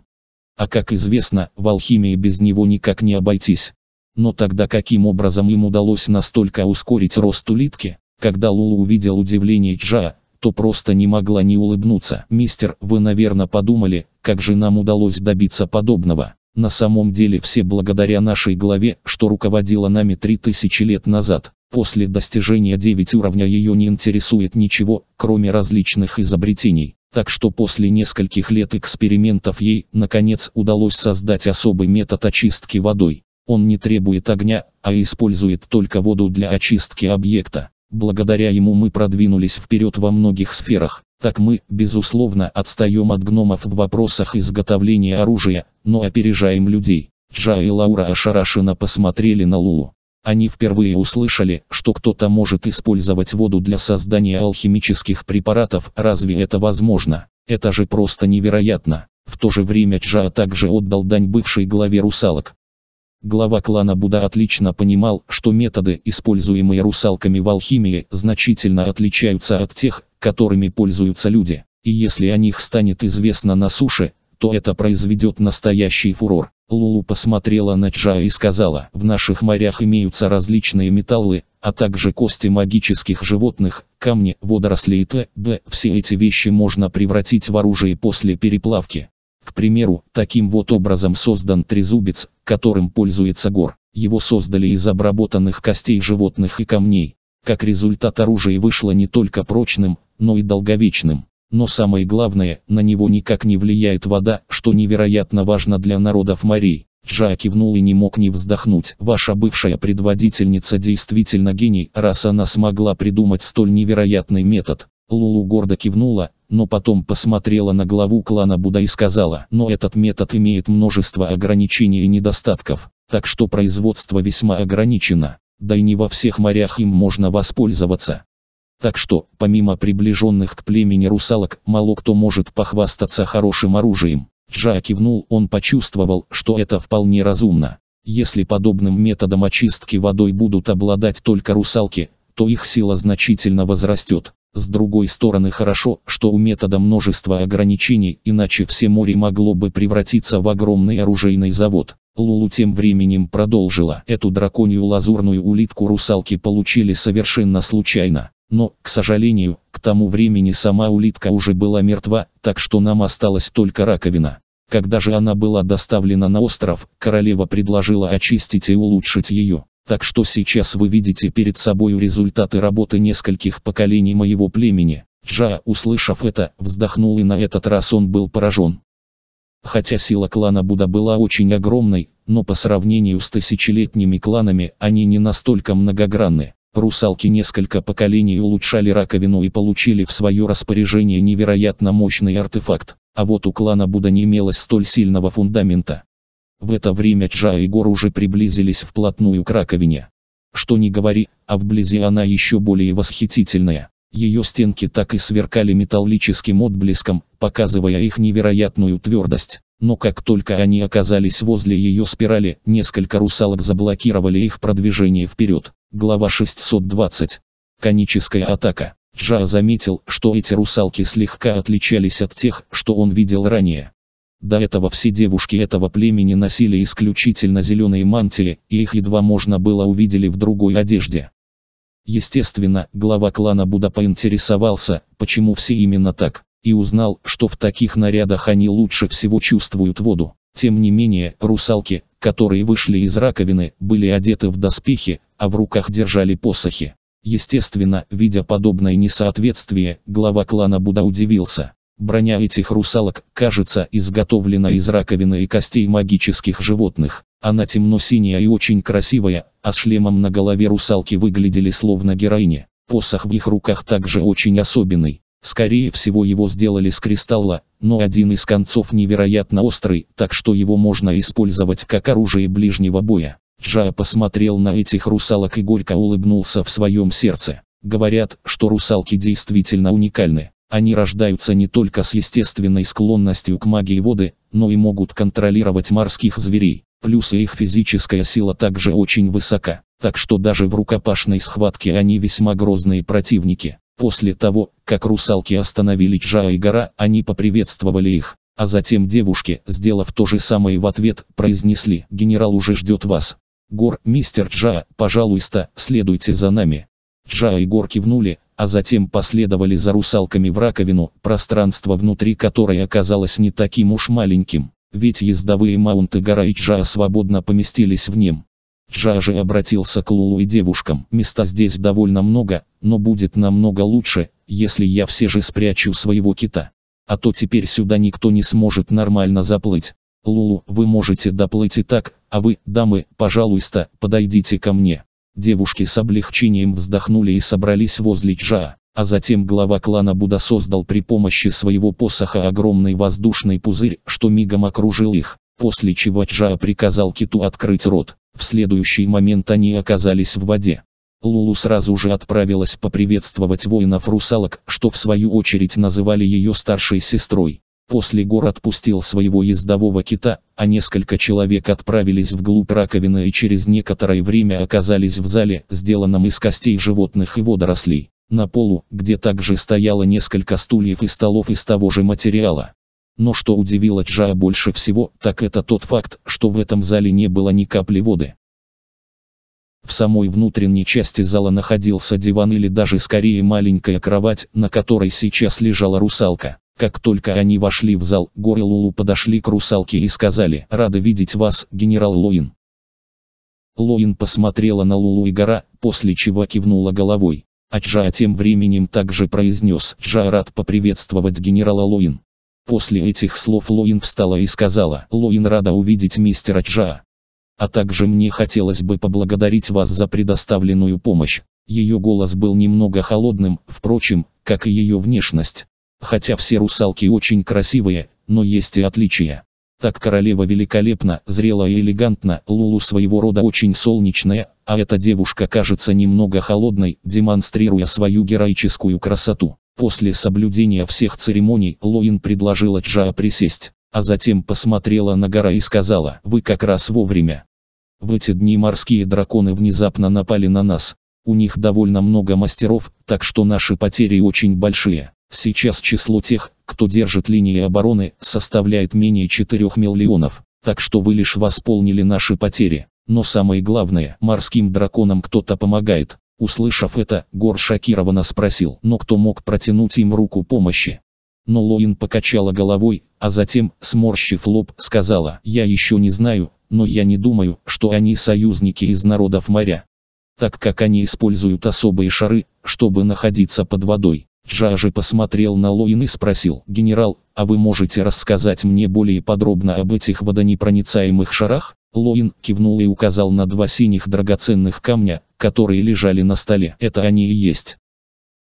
А как известно, в алхимии без него никак не обойтись. Но тогда каким образом им удалось настолько ускорить рост улитки? Когда Лулу увидел удивление Джа, то просто не могла не улыбнуться. «Мистер, вы, наверное, подумали, как же нам удалось добиться подобного. На самом деле все благодаря нашей главе, что руководила нами 3000 лет назад. После достижения 9 уровня ее не интересует ничего, кроме различных изобретений. Так что после нескольких лет экспериментов ей, наконец, удалось создать особый метод очистки водой. Он не требует огня, а использует только воду для очистки объекта. Благодаря ему мы продвинулись вперед во многих сферах. Так мы, безусловно, отстаем от гномов в вопросах изготовления оружия, но опережаем людей. Джа и Лаура ошарашенно посмотрели на Лулу. Они впервые услышали, что кто-то может использовать воду для создания алхимических препаратов, разве это возможно? Это же просто невероятно. В то же время Джа также отдал дань бывшей главе русалок глава клана Буда отлично понимал, что методы, используемые русалками в алхимии, значительно отличаются от тех, которыми пользуются люди. И если о них станет известно на суше, то это произведет настоящий фурор. Лулу посмотрела на Чжао и сказала, в наших морях имеются различные металлы, а также кости магических животных, камни, водоросли и т.д. Все эти вещи можно превратить в оружие после переплавки. К примеру, таким вот образом создан трезубец, которым пользуется гор. Его создали из обработанных костей животных и камней. Как результат оружие вышло не только прочным, но и долговечным. Но самое главное, на него никак не влияет вода, что невероятно важно для народов морей. Джа кивнул и не мог не вздохнуть. Ваша бывшая предводительница действительно гений, раз она смогла придумать столь невероятный метод. Лулу гордо кивнула, но потом посмотрела на главу клана Буда и сказала, но этот метод имеет множество ограничений и недостатков, так что производство весьма ограничено, да и не во всех морях им можно воспользоваться. Так что, помимо приближенных к племени русалок, мало кто может похвастаться хорошим оружием. Джа кивнул, он почувствовал, что это вполне разумно. Если подобным методом очистки водой будут обладать только русалки, то их сила значительно возрастет. С другой стороны хорошо, что у метода множество ограничений, иначе все море могло бы превратиться в огромный оружейный завод. Лулу тем временем продолжила. Эту драконью лазурную улитку русалки получили совершенно случайно. Но, к сожалению, к тому времени сама улитка уже была мертва, так что нам осталась только раковина. Когда же она была доставлена на остров, королева предложила очистить и улучшить ее. Так что сейчас вы видите перед собой результаты работы нескольких поколений моего племени. Джа, услышав это, вздохнул и на этот раз он был поражен. Хотя сила клана Буда была очень огромной, но по сравнению с тысячелетними кланами они не настолько многогранны. Русалки несколько поколений улучшали раковину и получили в свое распоряжение невероятно мощный артефакт, а вот у клана Буда не имелось столь сильного фундамента. В это время Джа и Гор уже приблизились вплотную к раковине. Что ни говори, а вблизи она еще более восхитительная. Ее стенки так и сверкали металлическим отблеском, показывая их невероятную твердость. Но как только они оказались возле ее спирали, несколько русалок заблокировали их продвижение вперед. Глава 620. Коническая атака. Джа заметил, что эти русалки слегка отличались от тех, что он видел ранее. До этого все девушки этого племени носили исключительно зеленые мантии, и их едва можно было увидели в другой одежде. Естественно, глава клана Буда поинтересовался, почему все именно так, и узнал, что в таких нарядах они лучше всего чувствуют воду. Тем не менее, русалки, которые вышли из раковины, были одеты в доспехи, а в руках держали посохи. Естественно, видя подобное несоответствие, глава клана Буда удивился. Броня этих русалок, кажется, изготовлена из раковины и костей магических животных. Она темно-синяя и очень красивая, а с шлемом на голове русалки выглядели словно героини. Посох в их руках также очень особенный. Скорее всего его сделали с кристалла, но один из концов невероятно острый, так что его можно использовать как оружие ближнего боя. Джая посмотрел на этих русалок и горько улыбнулся в своем сердце. Говорят, что русалки действительно уникальны. Они рождаются не только с естественной склонностью к магии воды, но и могут контролировать морских зверей. Плюс их физическая сила также очень высока, так что даже в рукопашной схватке они весьма грозные противники. После того, как русалки остановили Джа и Гора, они поприветствовали их, а затем девушки, сделав то же самое в ответ, произнесли «Генерал уже ждет вас». «Гор, мистер Джа, пожалуйста, следуйте за нами». Джа и Гор кивнули, а затем последовали за русалками в раковину, пространство внутри которой оказалось не таким уж маленьким, ведь ездовые маунты Гора и Джа свободно поместились в нем. Джа же обратился к Лулу и девушкам. «Места здесь довольно много, но будет намного лучше, если я все же спрячу своего кита. А то теперь сюда никто не сможет нормально заплыть. Лулу, вы можете доплыть и так, а вы, дамы, пожалуйста, подойдите ко мне». Девушки с облегчением вздохнули и собрались возле Чжа, а затем глава клана Буда создал при помощи своего посоха огромный воздушный пузырь, что мигом окружил их, после чего Чжа приказал киту открыть рот. В следующий момент они оказались в воде. Лулу сразу же отправилась поприветствовать воинов-русалок, что в свою очередь называли ее старшей сестрой. После гор отпустил своего ездового кита, а несколько человек отправились вглубь раковины и через некоторое время оказались в зале, сделанном из костей животных и водорослей, на полу, где также стояло несколько стульев и столов из того же материала. Но что удивило Джа больше всего, так это тот факт, что в этом зале не было ни капли воды. В самой внутренней части зала находился диван или даже скорее маленькая кровать, на которой сейчас лежала русалка. Как только они вошли в зал, Гориллу подошли к русалке и сказали «Рады видеть вас, генерал Лоин». Лоин посмотрела на Лулу и гора, после чего кивнула головой. А Джа тем временем также произнес «Джа рад поприветствовать генерала Лоин». После этих слов Лоин встала и сказала «Лоин рада увидеть мистера Джа. А также мне хотелось бы поблагодарить вас за предоставленную помощь». Ее голос был немного холодным, впрочем, как и ее внешность. Хотя все русалки очень красивые, но есть и отличия. Так королева великолепна, зрела и элегантна, Лулу своего рода очень солнечная, а эта девушка кажется немного холодной, демонстрируя свою героическую красоту. После соблюдения всех церемоний Лоин предложила Джаа присесть, а затем посмотрела на гора и сказала, «Вы как раз вовремя». В эти дни морские драконы внезапно напали на нас. У них довольно много мастеров, так что наши потери очень большие. Сейчас число тех, кто держит линии обороны, составляет менее 4 миллионов, так что вы лишь восполнили наши потери. Но самое главное, морским драконам кто-то помогает. Услышав это, Гор шокированно спросил, но кто мог протянуть им руку помощи? Но Лоин покачала головой, а затем, сморщив лоб, сказала, «Я еще не знаю, но я не думаю, что они союзники из народов моря, так как они используют особые шары, чтобы находиться под водой. Джажи посмотрел на Лоин и спросил, «Генерал, а вы можете рассказать мне более подробно об этих водонепроницаемых шарах?» Лоин кивнул и указал на два синих драгоценных камня, которые лежали на столе. Это они и есть.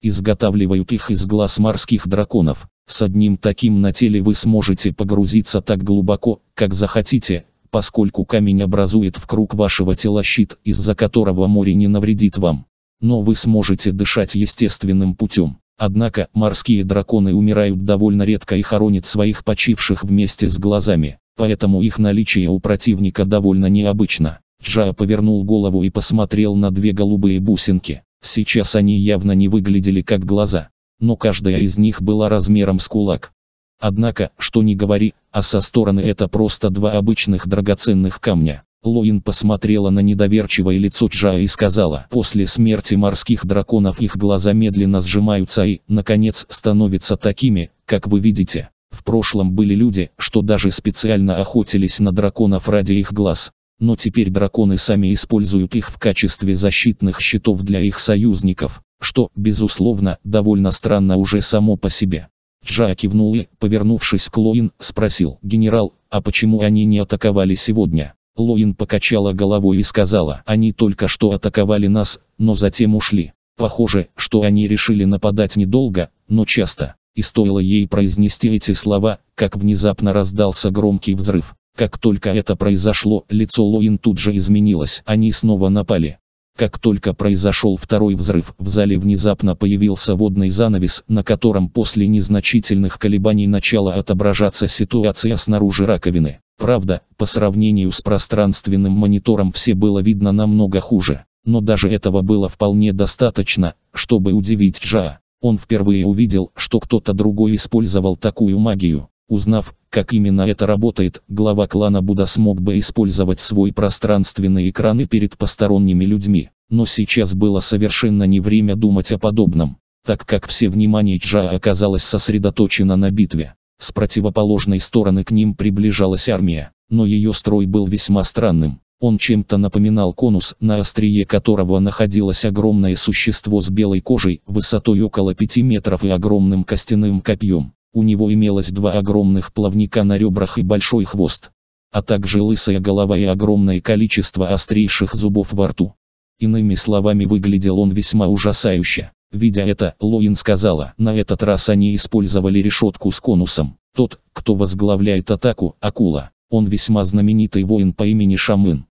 Изготавливают их из глаз морских драконов. С одним таким на теле вы сможете погрузиться так глубоко, как захотите, поскольку камень образует в круг вашего тела щит, из-за которого море не навредит вам. Но вы сможете дышать естественным путем. Однако, морские драконы умирают довольно редко и хоронят своих почивших вместе с глазами, поэтому их наличие у противника довольно необычно. Джа повернул голову и посмотрел на две голубые бусинки. Сейчас они явно не выглядели как глаза, но каждая из них была размером с кулак. Однако, что ни говори, а со стороны это просто два обычных драгоценных камня. Лоин посмотрела на недоверчивое лицо Джая и сказала, после смерти морских драконов их глаза медленно сжимаются и, наконец, становятся такими, как вы видите. В прошлом были люди, что даже специально охотились на драконов ради их глаз. Но теперь драконы сами используют их в качестве защитных щитов для их союзников, что, безусловно, довольно странно уже само по себе. Джа кивнул и, повернувшись к Лоин, спросил, «Генерал, а почему они не атаковали сегодня?» Лоин покачала головой и сказала, они только что атаковали нас, но затем ушли. Похоже, что они решили нападать недолго, но часто. И стоило ей произнести эти слова, как внезапно раздался громкий взрыв. Как только это произошло, лицо Лоин тут же изменилось, они снова напали. Как только произошел второй взрыв, в зале внезапно появился водный занавес, на котором после незначительных колебаний начала отображаться ситуация снаружи раковины. Правда, по сравнению с пространственным монитором все было видно намного хуже. Но даже этого было вполне достаточно, чтобы удивить Джа. Он впервые увидел, что кто-то другой использовал такую магию. Узнав, как именно это работает, глава клана Буда смог бы использовать свой пространственный экран и перед посторонними людьми. Но сейчас было совершенно не время думать о подобном, так как все внимание Чжа оказалось сосредоточено на битве. С противоположной стороны к ним приближалась армия, но ее строй был весьма странным. Он чем-то напоминал конус, на острие которого находилось огромное существо с белой кожей, высотой около 5 метров и огромным костяным копьем. У него имелось два огромных плавника на ребрах и большой хвост, а также лысая голова и огромное количество острейших зубов во рту. Иными словами выглядел он весьма ужасающе. Видя это, Лоин сказала, на этот раз они использовали решетку с конусом. Тот, кто возглавляет атаку, акула. Он весьма знаменитый воин по имени Шамын.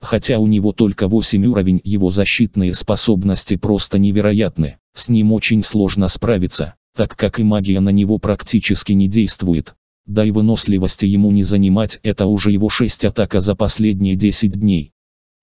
Хотя у него только 8 уровень, его защитные способности просто невероятны. С ним очень сложно справиться, так как и магия на него практически не действует. Да и выносливости ему не занимать, это уже его 6 атака за последние 10 дней.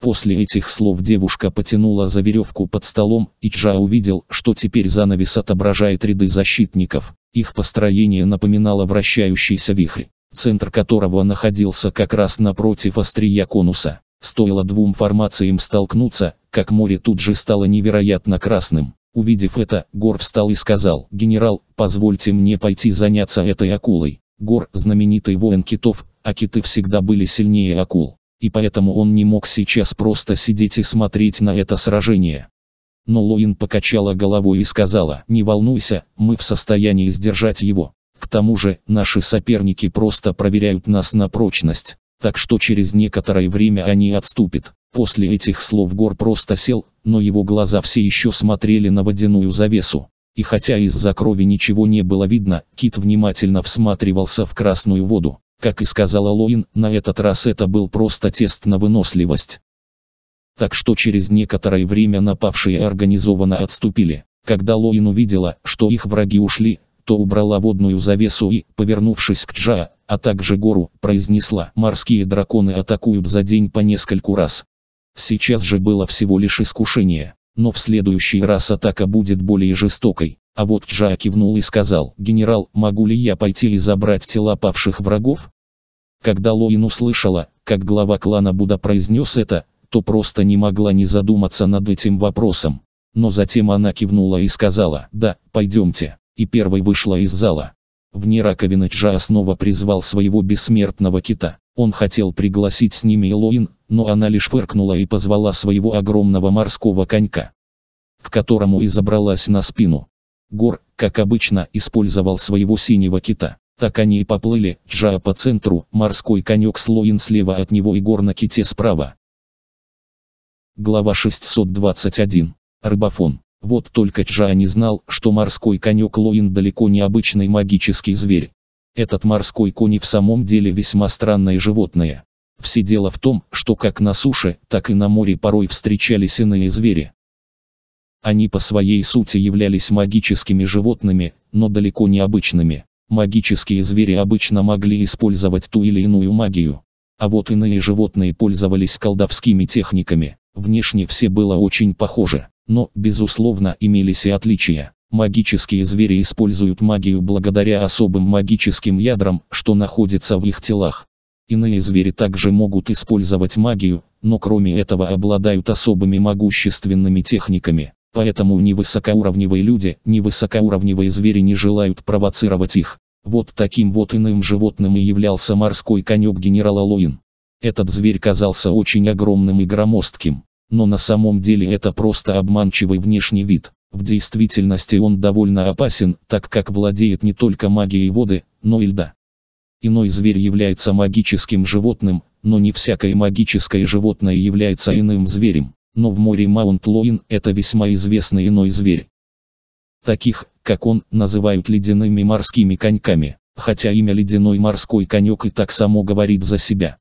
После этих слов девушка потянула за веревку под столом, и Джа увидел, что теперь занавес отображает ряды защитников. Их построение напоминало вращающийся вихрь, центр которого находился как раз напротив острия конуса. Стоило двум формациям столкнуться, как море тут же стало невероятно красным. Увидев это, Гор встал и сказал, «Генерал, позвольте мне пойти заняться этой акулой». Гор, знаменитый воин китов, а киты всегда были сильнее акул и поэтому он не мог сейчас просто сидеть и смотреть на это сражение. Но Луин покачала головой и сказала, не волнуйся, мы в состоянии сдержать его. К тому же, наши соперники просто проверяют нас на прочность, так что через некоторое время они отступят. После этих слов Гор просто сел, но его глаза все еще смотрели на водяную завесу. И хотя из-за крови ничего не было видно, Кит внимательно всматривался в красную воду. Как и сказала Лоин, на этот раз это был просто тест на выносливость. Так что через некоторое время напавшие организованно отступили. Когда Лоин увидела, что их враги ушли, то убрала водную завесу и, повернувшись к Джа, а также гору, произнесла «Морские драконы атакуют за день по нескольку раз». Сейчас же было всего лишь искушение, но в следующий раз атака будет более жестокой. А вот Джа кивнул и сказал «Генерал, могу ли я пойти и забрать тела павших врагов?» Когда Лоин услышала, как глава клана Буда произнес это, то просто не могла не задуматься над этим вопросом. Но затем она кивнула и сказала «Да, пойдемте», и первой вышла из зала. Вне раковины Джа снова призвал своего бессмертного кита. Он хотел пригласить с ними Лоин, но она лишь фыркнула и позвала своего огромного морского конька, к которому и забралась на спину. Гор, как обычно, использовал своего синего кита. Так они и поплыли, Джа по центру, морской конек Слоин слева от него и гор на ките справа. Глава 621. Рыбофон. Вот только Джа не знал, что морской конек Лоин далеко не обычный магический зверь. Этот морской конь и в самом деле весьма странное животное. Все дело в том, что как на суше, так и на море порой встречались иные звери. Они по своей сути являлись магическими животными, но далеко не обычными. Магические звери обычно могли использовать ту или иную магию. А вот иные животные пользовались колдовскими техниками. Внешне все было очень похоже, но, безусловно, имелись и отличия. Магические звери используют магию благодаря особым магическим ядрам, что находится в их телах. Иные звери также могут использовать магию, но кроме этого обладают особыми могущественными техниками. Поэтому ни высокоуровневые люди, ни высокоуровневые звери не желают провоцировать их. Вот таким вот иным животным и являлся морской конек генерала Лоин. Этот зверь казался очень огромным и громоздким, но на самом деле это просто обманчивый внешний вид. В действительности он довольно опасен, так как владеет не только магией воды, но и льда. Иной зверь является магическим животным, но не всякое магическое животное является иным зверем. Но в море Маунт Лоин это весьма известный иной зверь. Таких, как он, называют ледяными морскими коньками, хотя имя ледяной морской конек и так само говорит за себя.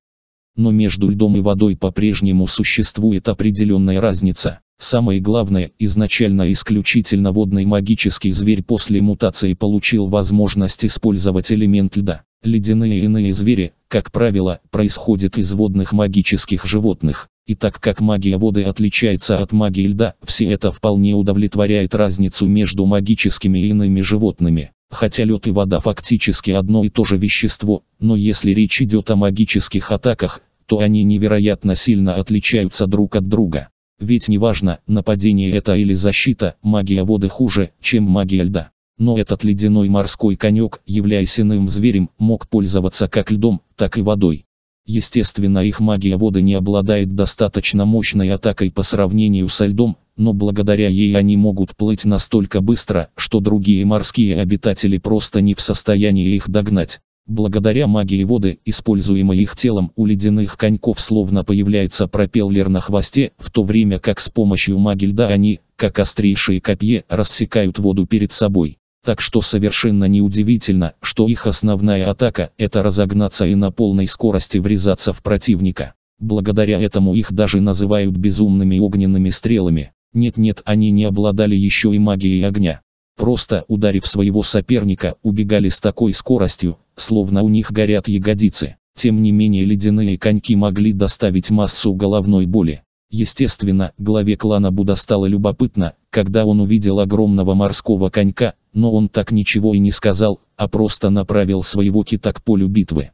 Но между льдом и водой по-прежнему существует определенная разница. Самое главное, изначально исключительно водный магический зверь после мутации получил возможность использовать элемент льда. Ледяные иные звери, как правило, происходят из водных магических животных, и так как магия воды отличается от магии льда, все это вполне удовлетворяет разницу между магическими и иными животными. Хотя лед и вода фактически одно и то же вещество, но если речь идет о магических атаках, то они невероятно сильно отличаются друг от друга. Ведь неважно, нападение это или защита, магия воды хуже, чем магия льда. Но этот ледяной морской конек, являясь иным зверем, мог пользоваться как льдом, так и водой. Естественно их магия воды не обладает достаточно мощной атакой по сравнению со льдом, но благодаря ей они могут плыть настолько быстро, что другие морские обитатели просто не в состоянии их догнать. Благодаря магии воды, используемой их телом, у ледяных коньков словно появляется пропеллер на хвосте, в то время как с помощью магии льда они, как острейшие копье, рассекают воду перед собой. Так что совершенно неудивительно, что их основная атака – это разогнаться и на полной скорости врезаться в противника. Благодаря этому их даже называют безумными огненными стрелами. Нет-нет, они не обладали еще и магией огня. Просто ударив своего соперника, убегали с такой скоростью, словно у них горят ягодицы. Тем не менее ледяные коньки могли доставить массу головной боли. Естественно, главе клана Буда стало любопытно, когда он увидел огромного морского конька, но он так ничего и не сказал, а просто направил своего кита к полю битвы.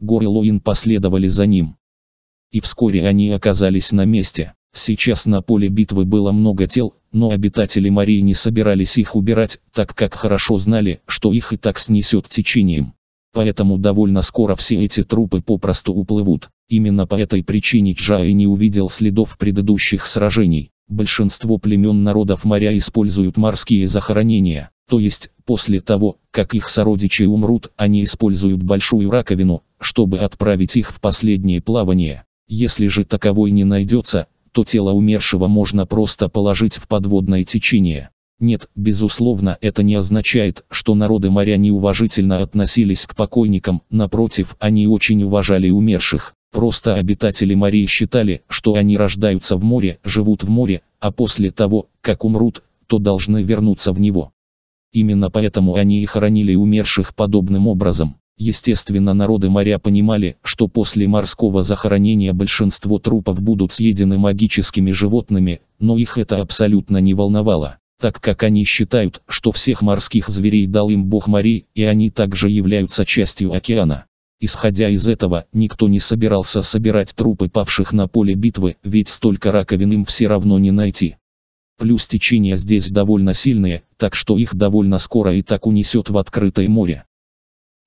Гор и Лоин последовали за ним. И вскоре они оказались на месте. Сейчас на поле битвы было много тел, но обитатели морей не собирались их убирать, так как хорошо знали, что их и так снесет течением. Поэтому довольно скоро все эти трупы попросту уплывут. Именно по этой причине Джаи не увидел следов предыдущих сражений. Большинство племен народов моря используют морские захоронения, то есть, после того, как их сородичи умрут, они используют большую раковину, чтобы отправить их в последнее плавание. Если же таковой не найдется, то тело умершего можно просто положить в подводное течение. Нет, безусловно, это не означает, что народы моря неуважительно относились к покойникам, напротив, они очень уважали умерших. Просто обитатели морей считали, что они рождаются в море, живут в море, а после того, как умрут, то должны вернуться в него. Именно поэтому они и хоронили умерших подобным образом. Естественно, народы моря понимали, что после морского захоронения большинство трупов будут съедены магическими животными, но их это абсолютно не волновало, так как они считают, что всех морских зверей дал им бог морей, и они также являются частью океана. Исходя из этого, никто не собирался собирать трупы павших на поле битвы, ведь столько раковин им все равно не найти. Плюс течения здесь довольно сильные, так что их довольно скоро и так унесет в открытое море.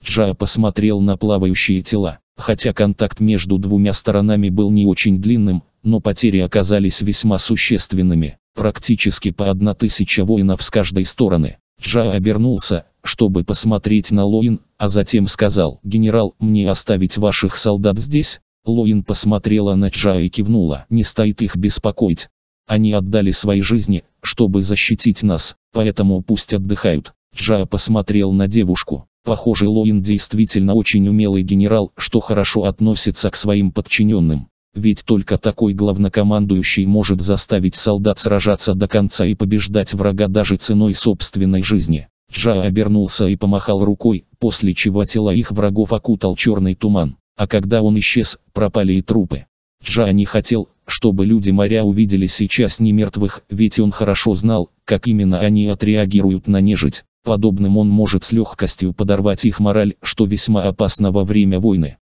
Джа посмотрел на плавающие тела. Хотя контакт между двумя сторонами был не очень длинным, но потери оказались весьма существенными. Практически по 1000 воинов с каждой стороны. Джа обернулся, чтобы посмотреть на Лоин, а затем сказал, «Генерал, мне оставить ваших солдат здесь?» Лоин посмотрела на Джа и кивнула, «Не стоит их беспокоить. Они отдали свои жизни, чтобы защитить нас, поэтому пусть отдыхают». Джа посмотрел на девушку. Похоже, Лоин действительно очень умелый генерал, что хорошо относится к своим подчиненным. Ведь только такой главнокомандующий может заставить солдат сражаться до конца и побеждать врага даже ценой собственной жизни. Джа обернулся и помахал рукой, после чего тела их врагов окутал черный туман. А когда он исчез, пропали и трупы. Джа не хотел, чтобы люди моря увидели сейчас не мертвых, ведь он хорошо знал, как именно они отреагируют на нежить. Подобным он может с легкостью подорвать их мораль, что весьма опасно во время войны.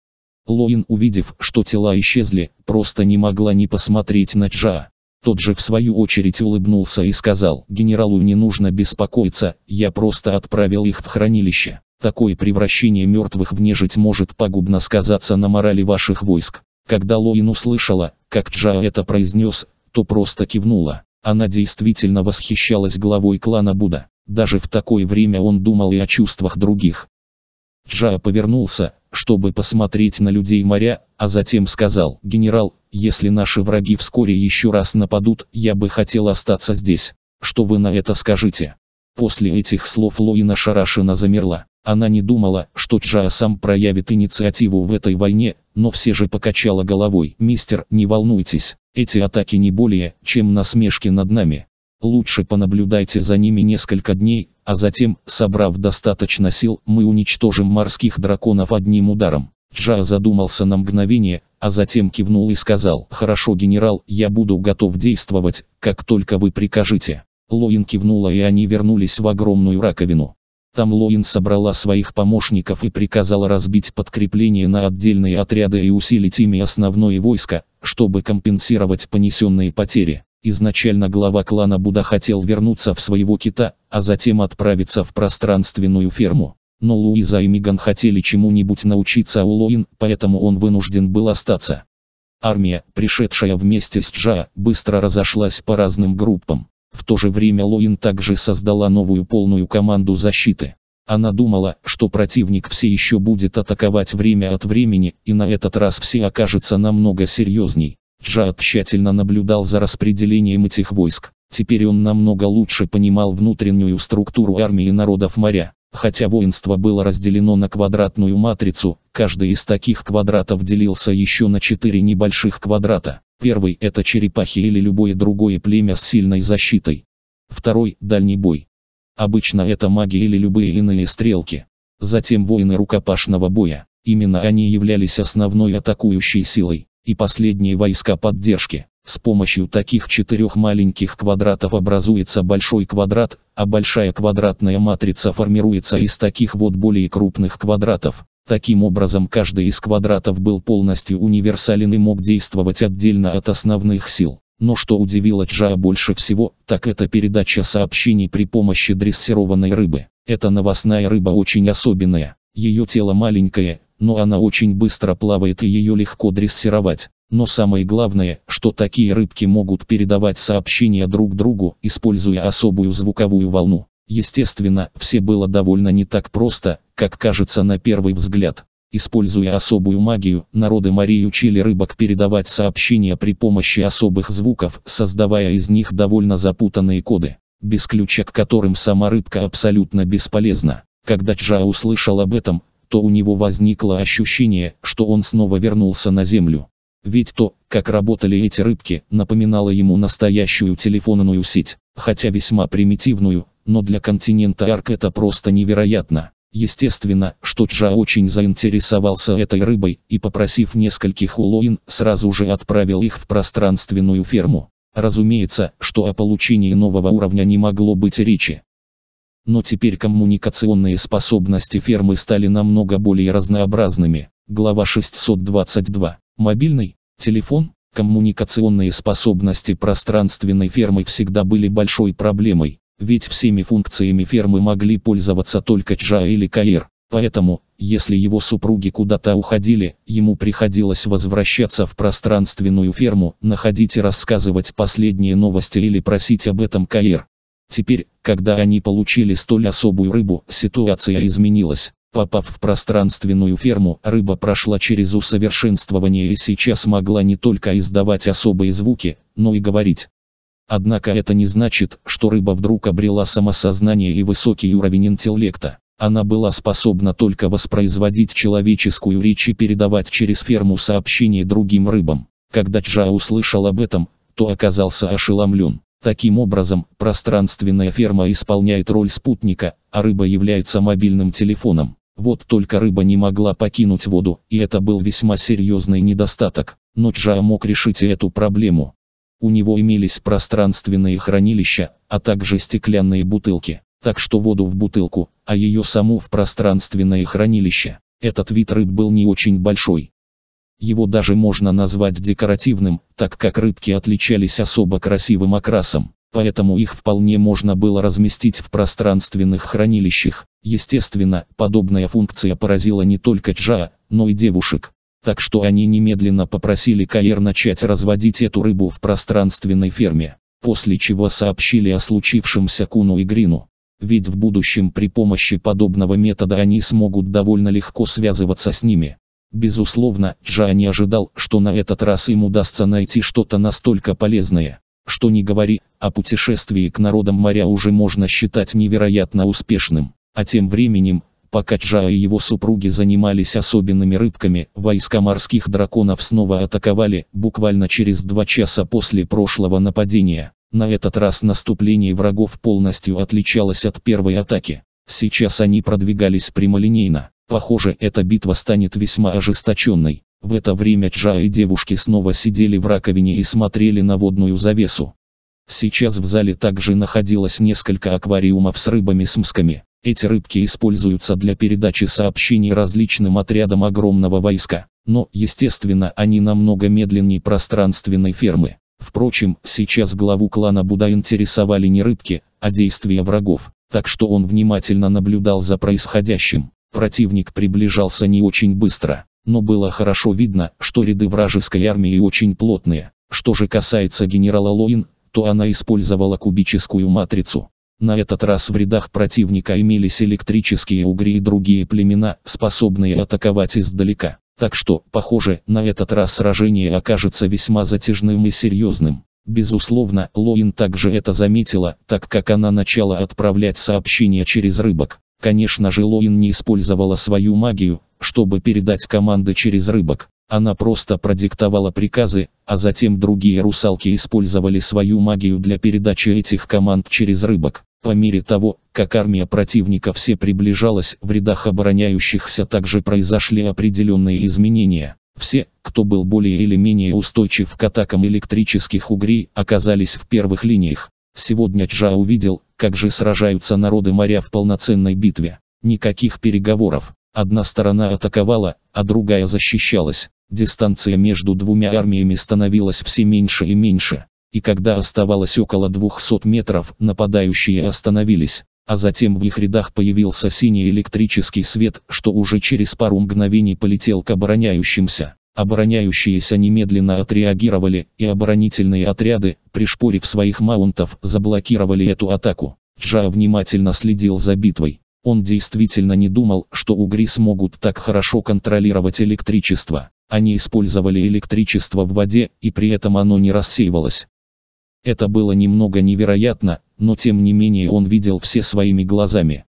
Лоин, увидев, что тела исчезли, просто не могла не посмотреть на Джаа. Тот же в свою очередь улыбнулся и сказал, генералу не нужно беспокоиться, я просто отправил их в хранилище. Такое превращение мертвых в нежить может пагубно сказаться на морали ваших войск. Когда Лоин услышала, как Джа это произнес, то просто кивнула. Она действительно восхищалась главой клана Буда. Даже в такое время он думал и о чувствах других. Джа повернулся, чтобы посмотреть на людей моря, а затем сказал, «Генерал, если наши враги вскоре еще раз нападут, я бы хотел остаться здесь. Что вы на это скажете?» После этих слов Лоина Шарашина замерла. Она не думала, что Джа сам проявит инициативу в этой войне, но все же покачала головой. «Мистер, не волнуйтесь, эти атаки не более, чем насмешки над нами. Лучше понаблюдайте за ними несколько дней, а затем, собрав достаточно сил, мы уничтожим морских драконов одним ударом. Джа задумался на мгновение, а затем кивнул и сказал, «Хорошо, генерал, я буду готов действовать, как только вы прикажете». Лоин кивнула и они вернулись в огромную раковину. Там Лоин собрала своих помощников и приказала разбить подкрепление на отдельные отряды и усилить ими основное войско, чтобы компенсировать понесенные потери. Изначально глава клана Буда хотел вернуться в своего кита, а затем отправиться в пространственную ферму. Но Луиза и Миган хотели чему-нибудь научиться а у Лоин, поэтому он вынужден был остаться. Армия, пришедшая вместе с Джа, быстро разошлась по разным группам. В то же время Лоин также создала новую полную команду защиты. Она думала, что противник все еще будет атаковать время от времени, и на этот раз все окажется намного серьезней. Джа тщательно наблюдал за распределением этих войск. Теперь он намного лучше понимал внутреннюю структуру армии народов моря. Хотя воинство было разделено на квадратную матрицу, каждый из таких квадратов делился еще на четыре небольших квадрата. Первый – это черепахи или любое другое племя с сильной защитой. Второй – дальний бой. Обычно это маги или любые иные стрелки. Затем воины рукопашного боя. Именно они являлись основной атакующей силой и последние войска поддержки. С помощью таких четырех маленьких квадратов образуется большой квадрат, а большая квадратная матрица формируется из таких вот более крупных квадратов. Таким образом каждый из квадратов был полностью универсален и мог действовать отдельно от основных сил. Но что удивило Джа больше всего, так это передача сообщений при помощи дрессированной рыбы. Эта новостная рыба очень особенная. Ее тело маленькое, но она очень быстро плавает и ее легко дрессировать. Но самое главное, что такие рыбки могут передавать сообщения друг другу, используя особую звуковую волну. Естественно, все было довольно не так просто, как кажется на первый взгляд. Используя особую магию, народы морей учили рыбок передавать сообщения при помощи особых звуков, создавая из них довольно запутанные коды, без ключа к которым сама рыбка абсолютно бесполезна. Когда Чжа услышал об этом, то у него возникло ощущение, что он снова вернулся на землю. Ведь то, как работали эти рыбки, напоминало ему настоящую телефонную сеть, хотя весьма примитивную, но для континента Арк это просто невероятно. Естественно, что Чжа очень заинтересовался этой рыбой и попросив нескольких улоин, сразу же отправил их в пространственную ферму. Разумеется, что о получении нового уровня не могло быть речи. Но теперь коммуникационные способности фермы стали намного более разнообразными. Глава 622. Мобильный, телефон, коммуникационные способности пространственной фермы всегда были большой проблемой, ведь всеми функциями фермы могли пользоваться только Джа или Каир. Поэтому, если его супруги куда-то уходили, ему приходилось возвращаться в пространственную ферму, находить и рассказывать последние новости или просить об этом Каир. Теперь, когда они получили столь особую рыбу, ситуация изменилась. Попав в пространственную ферму, рыба прошла через усовершенствование и сейчас могла не только издавать особые звуки, но и говорить. Однако это не значит, что рыба вдруг обрела самосознание и высокий уровень интеллекта. Она была способна только воспроизводить человеческую речь и передавать через ферму сообщения другим рыбам. Когда Чжа услышал об этом, то оказался ошеломлен. Таким образом, пространственная ферма исполняет роль спутника, а рыба является мобильным телефоном. Вот только рыба не могла покинуть воду, и это был весьма серьезный недостаток. Но Джа мог решить и эту проблему. У него имелись пространственные хранилища, а также стеклянные бутылки. Так что воду в бутылку, а ее саму в пространственное хранилище. Этот вид рыб был не очень большой, его даже можно назвать декоративным, так как рыбки отличались особо красивым окрасом, поэтому их вполне можно было разместить в пространственных хранилищах. Естественно, подобная функция поразила не только Джа, но и девушек. Так что они немедленно попросили Каир начать разводить эту рыбу в пространственной ферме, после чего сообщили о случившемся Куну и Грину ведь в будущем при помощи подобного метода они смогут довольно легко связываться с ними. Безусловно, Джа не ожидал, что на этот раз им удастся найти что-то настолько полезное. Что не говори, о путешествии к народам моря уже можно считать невероятно успешным. А тем временем, пока Джа и его супруги занимались особенными рыбками, войска морских драконов снова атаковали, буквально через два часа после прошлого нападения. На этот раз наступление врагов полностью отличалось от первой атаки. Сейчас они продвигались прямолинейно. Похоже, эта битва станет весьма ожесточенной. В это время Джа и девушки снова сидели в раковине и смотрели на водную завесу. Сейчас в зале также находилось несколько аквариумов с рыбами-смсками. Эти рыбки используются для передачи сообщений различным отрядам огромного войска, но, естественно, они намного медленнее пространственной фермы. Впрочем, сейчас главу клана Буда интересовали не рыбки, а действия врагов, так что он внимательно наблюдал за происходящим. Противник приближался не очень быстро, но было хорошо видно, что ряды вражеской армии очень плотные. Что же касается генерала Лоин, то она использовала кубическую матрицу. На этот раз в рядах противника имелись электрические угри и другие племена, способные атаковать издалека. Так что, похоже, на этот раз сражение окажется весьма затяжным и серьезным. Безусловно, Лоин также это заметила, так как она начала отправлять сообщения через рыбок. Конечно же Лоин не использовала свою магию, чтобы передать команды через рыбок. Она просто продиктовала приказы, а затем другие русалки использовали свою магию для передачи этих команд через рыбок. По мере того, как армия противника все приближалась, в рядах обороняющихся также произошли определенные изменения. Все, кто был более или менее устойчив к атакам электрических угрей, оказались в первых линиях. Сегодня Джа увидел, как же сражаются народы моря в полноценной битве? Никаких переговоров. Одна сторона атаковала, а другая защищалась. Дистанция между двумя армиями становилась все меньше и меньше. И когда оставалось около 200 метров, нападающие остановились. А затем в их рядах появился синий электрический свет, что уже через пару мгновений полетел к обороняющимся. Обороняющиеся немедленно отреагировали, и оборонительные отряды, пришпорив своих маунтов, заблокировали эту атаку. Джа внимательно следил за битвой. Он действительно не думал, что угри смогут так хорошо контролировать электричество. Они использовали электричество в воде, и при этом оно не рассеивалось. Это было немного невероятно, но тем не менее он видел все своими глазами.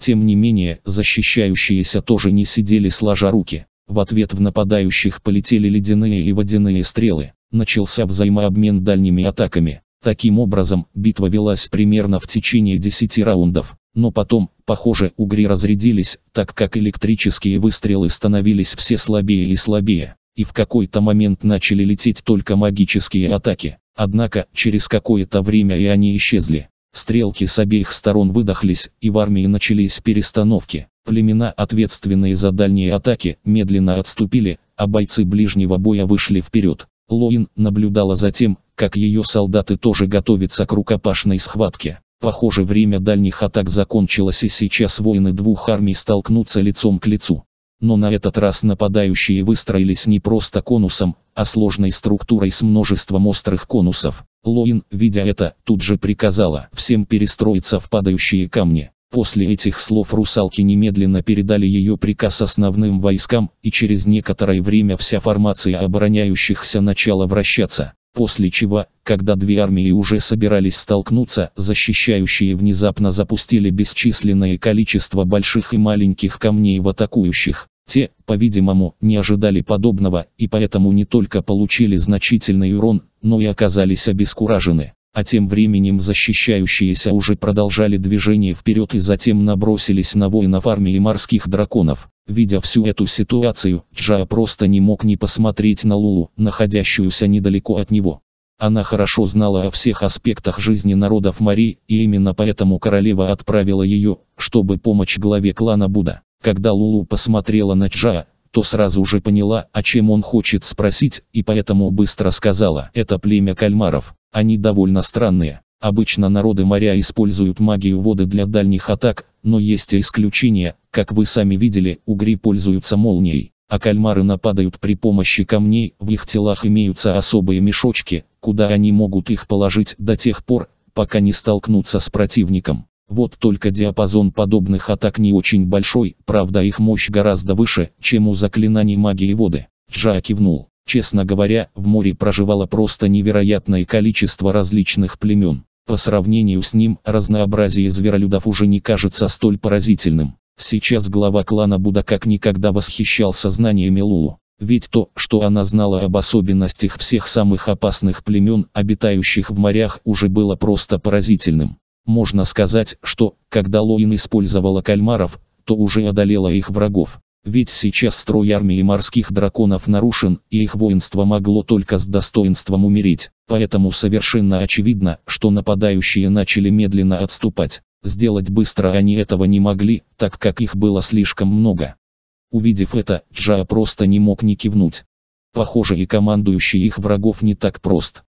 Тем не менее, защищающиеся тоже не сидели сложа руки. В ответ в нападающих полетели ледяные и водяные стрелы. Начался взаимообмен дальними атаками. Таким образом, битва велась примерно в течение 10 раундов. Но потом, похоже, угри разрядились, так как электрические выстрелы становились все слабее и слабее. И в какой-то момент начали лететь только магические атаки. Однако, через какое-то время и они исчезли. Стрелки с обеих сторон выдохлись, и в армии начались перестановки. Племена, ответственные за дальние атаки, медленно отступили, а бойцы ближнего боя вышли вперед. Лоин наблюдала за тем, как ее солдаты тоже готовятся к рукопашной схватке. Похоже, время дальних атак закончилось и сейчас воины двух армий столкнутся лицом к лицу. Но на этот раз нападающие выстроились не просто конусом, а сложной структурой с множеством острых конусов. Лоин, видя это, тут же приказала всем перестроиться в падающие камни. После этих слов русалки немедленно передали ее приказ основным войскам, и через некоторое время вся формация обороняющихся начала вращаться. После чего, когда две армии уже собирались столкнуться, защищающие внезапно запустили бесчисленное количество больших и маленьких камней в атакующих. Те, по-видимому, не ожидали подобного, и поэтому не только получили значительный урон, но и оказались обескуражены. А тем временем защищающиеся уже продолжали движение вперед и затем набросились на воинов армии морских драконов. Видя всю эту ситуацию, Джа просто не мог не посмотреть на Лулу, находящуюся недалеко от него. Она хорошо знала о всех аспектах жизни народов Мари, и именно поэтому королева отправила ее, чтобы помочь главе клана Буда. Когда Лулу посмотрела на Джа, то сразу же поняла, о чем он хочет спросить, и поэтому быстро сказала. Это племя кальмаров. Они довольно странные. Обычно народы моря используют магию воды для дальних атак, но есть исключение, как вы сами видели, угри пользуются молнией, а кальмары нападают при помощи камней, в их телах имеются особые мешочки, куда они могут их положить до тех пор, пока не столкнутся с противником. Вот только диапазон подобных атак не очень большой, правда их мощь гораздо выше, чем у заклинаний магии воды. Джа кивнул. Честно говоря, в море проживало просто невероятное количество различных племен. По сравнению с ним, разнообразие зверолюдов уже не кажется столь поразительным. Сейчас глава клана Буда как никогда восхищался знаниями Лулу. Ведь то, что она знала об особенностях всех самых опасных племен, обитающих в морях, уже было просто поразительным. Можно сказать, что, когда Лоин использовала кальмаров, то уже одолела их врагов. Ведь сейчас строй армии морских драконов нарушен, и их воинство могло только с достоинством умереть. Поэтому совершенно очевидно, что нападающие начали медленно отступать. Сделать быстро они этого не могли, так как их было слишком много. Увидев это, Джа просто не мог не кивнуть. Похоже и командующий их врагов не так прост.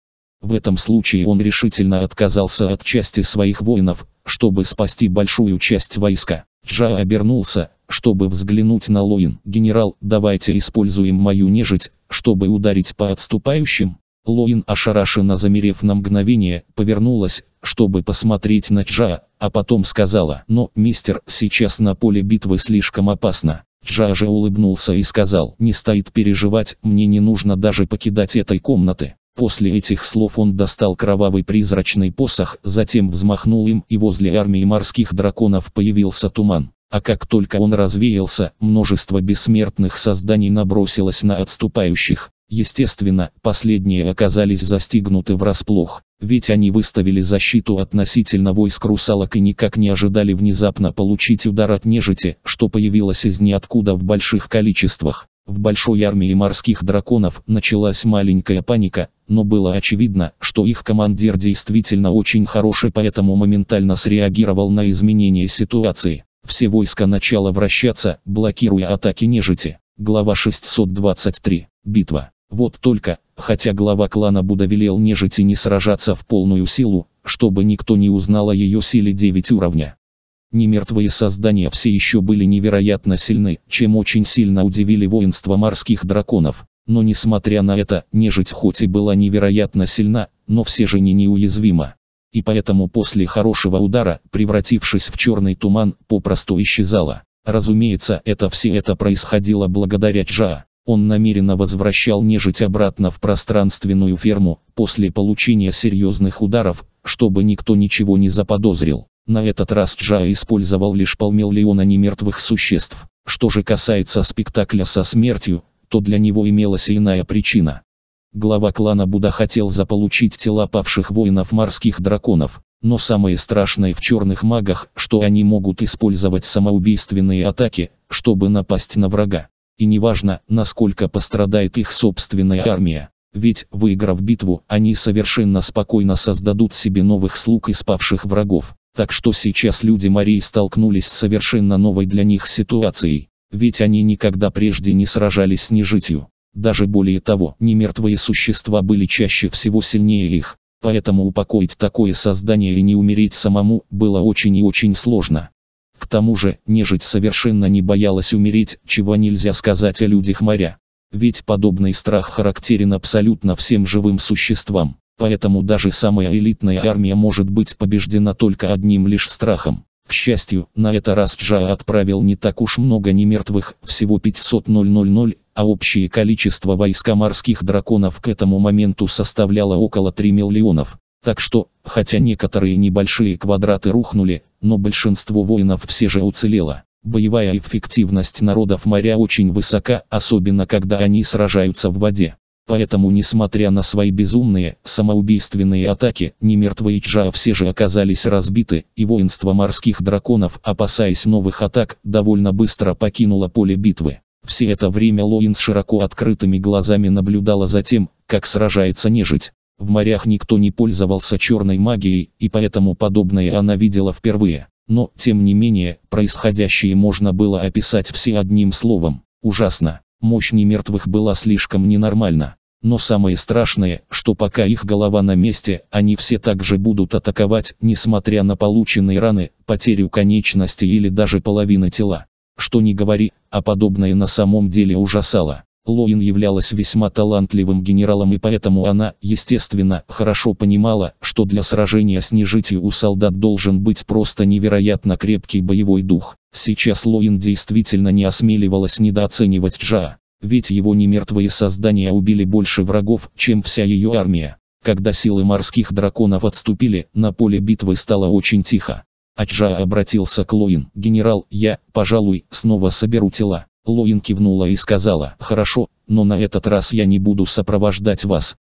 В этом случае он решительно отказался от части своих воинов, чтобы спасти большую часть войска. Джа обернулся, чтобы взглянуть на Лоин. «Генерал, давайте используем мою нежить, чтобы ударить по отступающим». Лоин, ошарашенно замерев на мгновение, повернулась, чтобы посмотреть на Джа, а потом сказала, «Но, мистер, сейчас на поле битвы слишком опасно». Джа же улыбнулся и сказал, «Не стоит переживать, мне не нужно даже покидать этой комнаты». После этих слов он достал кровавый призрачный посох, затем взмахнул им, и возле армии морских драконов появился туман. А как только он развеялся, множество бессмертных созданий набросилось на отступающих. Естественно, последние оказались застигнуты врасплох, ведь они выставили защиту относительно войск русалок и никак не ожидали внезапно получить удар от нежити, что появилось из ниоткуда в больших количествах. В большой армии морских драконов началась маленькая паника, но было очевидно, что их командир действительно очень хороший, поэтому моментально среагировал на изменение ситуации. Все войска начала вращаться, блокируя атаки нежити. Глава 623. Битва. Вот только, хотя глава клана Буда велел нежити не сражаться в полную силу, чтобы никто не узнал о ее силе 9 уровня. Немертвые создания все еще были невероятно сильны, чем очень сильно удивили воинство морских драконов. Но несмотря на это, нежить хоть и была невероятно сильна, но все же не неуязвима. И поэтому после хорошего удара, превратившись в черный туман, попросту исчезала. Разумеется, это все это происходило благодаря Джа. Он намеренно возвращал нежить обратно в пространственную ферму, после получения серьезных ударов, чтобы никто ничего не заподозрил. На этот раз Джа использовал лишь полмиллиона немертвых существ. Что же касается спектакля со смертью, то для него имелась иная причина. Глава клана Буда хотел заполучить тела павших воинов морских драконов, но самое страшное в черных магах, что они могут использовать самоубийственные атаки, чтобы напасть на врага. И неважно, насколько пострадает их собственная армия. Ведь, выиграв битву, они совершенно спокойно создадут себе новых слуг из павших врагов. Так что сейчас люди Марии столкнулись с совершенно новой для них ситуацией ведь они никогда прежде не сражались с нежитью. Даже более того, немертвые существа были чаще всего сильнее их, поэтому упокоить такое создание и не умереть самому было очень и очень сложно. К тому же, нежить совершенно не боялась умереть, чего нельзя сказать о людях моря. Ведь подобный страх характерен абсолютно всем живым существам, поэтому даже самая элитная армия может быть побеждена только одним лишь страхом. К счастью, на это раз Джа отправил не так уж много немертвых, всего 500 000, а общее количество войска морских драконов к этому моменту составляло около 3 миллионов. Так что, хотя некоторые небольшие квадраты рухнули, но большинство воинов все же уцелело. Боевая эффективность народов моря очень высока, особенно когда они сражаются в воде. Поэтому несмотря на свои безумные, самоубийственные атаки, немертвые Чжао все же оказались разбиты, и воинство морских драконов, опасаясь новых атак, довольно быстро покинуло поле битвы. Все это время Лоин с широко открытыми глазами наблюдала за тем, как сражается нежить. В морях никто не пользовался черной магией, и поэтому подобное она видела впервые. Но, тем не менее, происходящее можно было описать все одним словом. Ужасно. Мощь немертвых была слишком ненормальна. Но самое страшное, что пока их голова на месте, они все также будут атаковать, несмотря на полученные раны, потерю конечности или даже половины тела. Что не говори, а подобное на самом деле ужасало. Лоин являлась весьма талантливым генералом и поэтому она, естественно, хорошо понимала, что для сражения с нежитью у солдат должен быть просто невероятно крепкий боевой дух. Сейчас Лоин действительно не осмеливалась недооценивать Джа, ведь его немертвые создания убили больше врагов, чем вся ее армия. Когда силы морских драконов отступили, на поле битвы стало очень тихо. Аджа обратился к Лоин, «Генерал, я, пожалуй, снова соберу тела». Лоин кивнула и сказала, «Хорошо, но на этот раз я не буду сопровождать вас.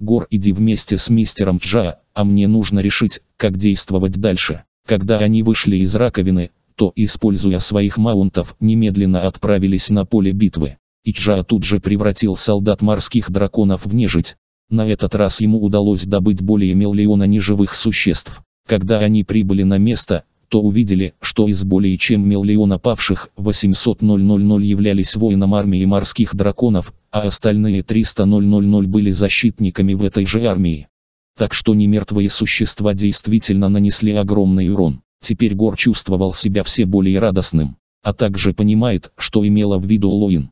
Гор, иди вместе с мистером Джа, а мне нужно решить, как действовать дальше». Когда они вышли из раковины, то, используя своих маунтов, немедленно отправились на поле битвы. И Иджа тут же превратил солдат морских драконов в нежить. На этот раз ему удалось добыть более миллиона неживых существ. Когда они прибыли на место, то увидели, что из более чем миллиона павших, 800 000 являлись воином армии морских драконов, а остальные 300 000 были защитниками в этой же армии. Так что немертвые существа действительно нанесли огромный урон. Теперь Гор чувствовал себя все более радостным, а также понимает, что имела в виду Лоин.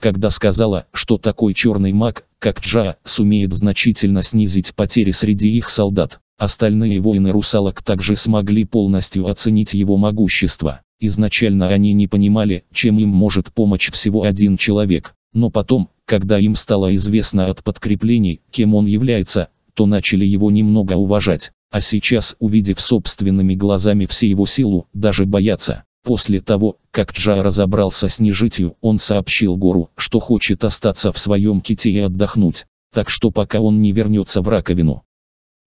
Когда сказала, что такой черный маг, как Джа, сумеет значительно снизить потери среди их солдат. Остальные воины русалок также смогли полностью оценить его могущество. Изначально они не понимали, чем им может помочь всего один человек. Но потом, когда им стало известно от подкреплений, кем он является, то начали его немного уважать. А сейчас, увидев собственными глазами все его силу, даже боятся. После того, как Джа разобрался с нежитью, он сообщил Гору, что хочет остаться в своем ките и отдохнуть. Так что пока он не вернется в раковину,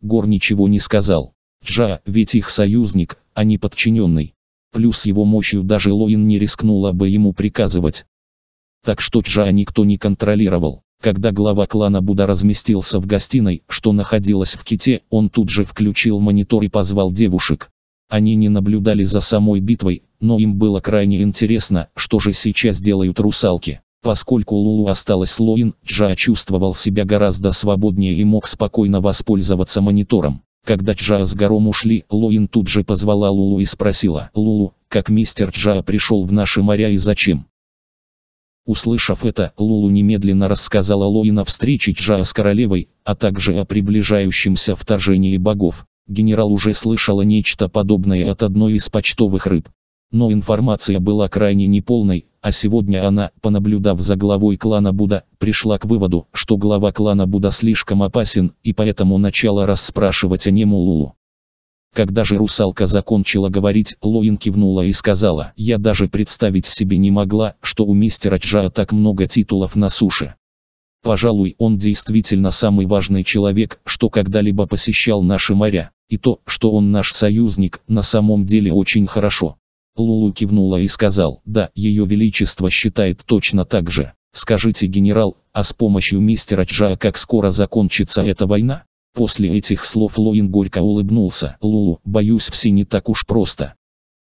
Гор ничего не сказал. Джа, ведь их союзник, а не подчиненный. Плюс его мощью даже Лоин не рискнула бы ему приказывать. Так что Джа никто не контролировал. Когда глава клана Буда разместился в гостиной, что находилась в ките, он тут же включил монитор и позвал девушек. Они не наблюдали за самой битвой, но им было крайне интересно, что же сейчас делают русалки. Поскольку Лулу осталась Лоин, Джа чувствовал себя гораздо свободнее и мог спокойно воспользоваться монитором. Когда Джа с Гором ушли, Лоин тут же позвала Лулу и спросила, «Лулу, как мистер Джа пришел в наши моря и зачем?» Услышав это, Лулу немедленно рассказала Лоин о встрече Джа с королевой, а также о приближающемся вторжении богов. Генерал уже слышала нечто подобное от одной из почтовых рыб. Но информация была крайне неполной, а сегодня она, понаблюдав за главой клана Буда, пришла к выводу, что глава клана Буда слишком опасен, и поэтому начала расспрашивать о нем Лулу. Когда же русалка закончила говорить, Лоин кивнула и сказала, «Я даже представить себе не могла, что у мистера Чжа так много титулов на суше. Пожалуй, он действительно самый важный человек, что когда-либо посещал наши моря, и то, что он наш союзник, на самом деле очень хорошо». Лулу кивнула и сказал, да, ее величество считает точно так же. Скажите, генерал, а с помощью мистера Джа как скоро закончится эта война? После этих слов Лоин горько улыбнулся. Лулу, боюсь, все не так уж просто.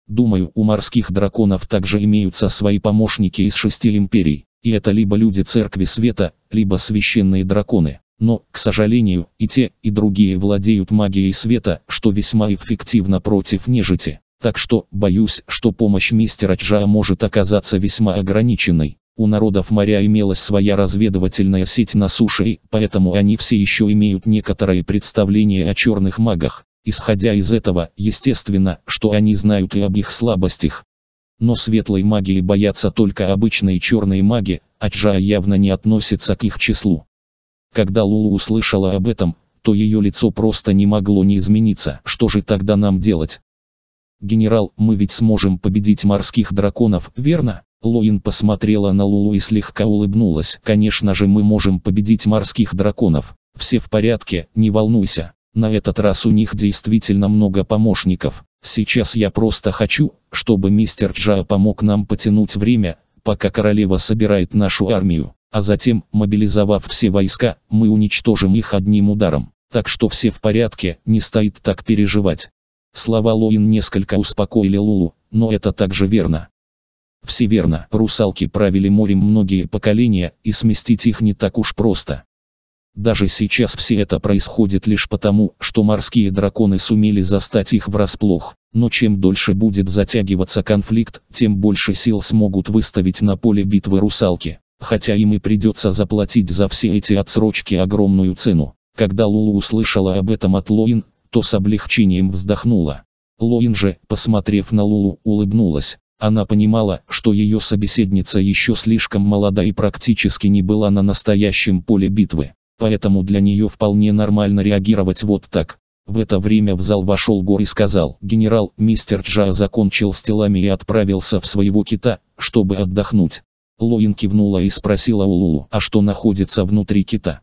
Думаю, у морских драконов также имеются свои помощники из шести империй. И это либо люди Церкви Света, либо священные драконы. Но, к сожалению, и те, и другие владеют магией света, что весьма эффективно против нежити. Так что, боюсь, что помощь мистера Чжа может оказаться весьма ограниченной. У народов моря имелась своя разведывательная сеть на суше, и поэтому они все еще имеют некоторое представление о черных магах. Исходя из этого, естественно, что они знают и об их слабостях. Но светлой магии боятся только обычные черные маги, а Джа явно не относится к их числу. Когда Лулу услышала об этом, то ее лицо просто не могло не измениться. Что же тогда нам делать? «Генерал, мы ведь сможем победить морских драконов, верно?» Лоин посмотрела на Лулу и слегка улыбнулась. «Конечно же мы можем победить морских драконов. Все в порядке, не волнуйся. На этот раз у них действительно много помощников. Сейчас я просто хочу, чтобы мистер Джа помог нам потянуть время, пока королева собирает нашу армию. А затем, мобилизовав все войска, мы уничтожим их одним ударом. Так что все в порядке, не стоит так переживать. Слова Луин несколько успокоили Лулу, но это также верно. Все верно, русалки правили морем многие поколения, и сместить их не так уж просто. Даже сейчас все это происходит лишь потому, что морские драконы сумели застать их врасплох. Но чем дольше будет затягиваться конфликт, тем больше сил смогут выставить на поле битвы русалки. Хотя им и придется заплатить за все эти отсрочки огромную цену. Когда Лулу услышала об этом от Лоин, то с облегчением вздохнула. Лоин же, посмотрев на Лулу, улыбнулась. Она понимала, что ее собеседница еще слишком молода и практически не была на настоящем поле битвы. Поэтому для нее вполне нормально реагировать вот так. В это время в зал вошел Гор и сказал, генерал, мистер Джа закончил с телами и отправился в своего кита, чтобы отдохнуть. Лоин кивнула и спросила у Лулу, а что находится внутри кита.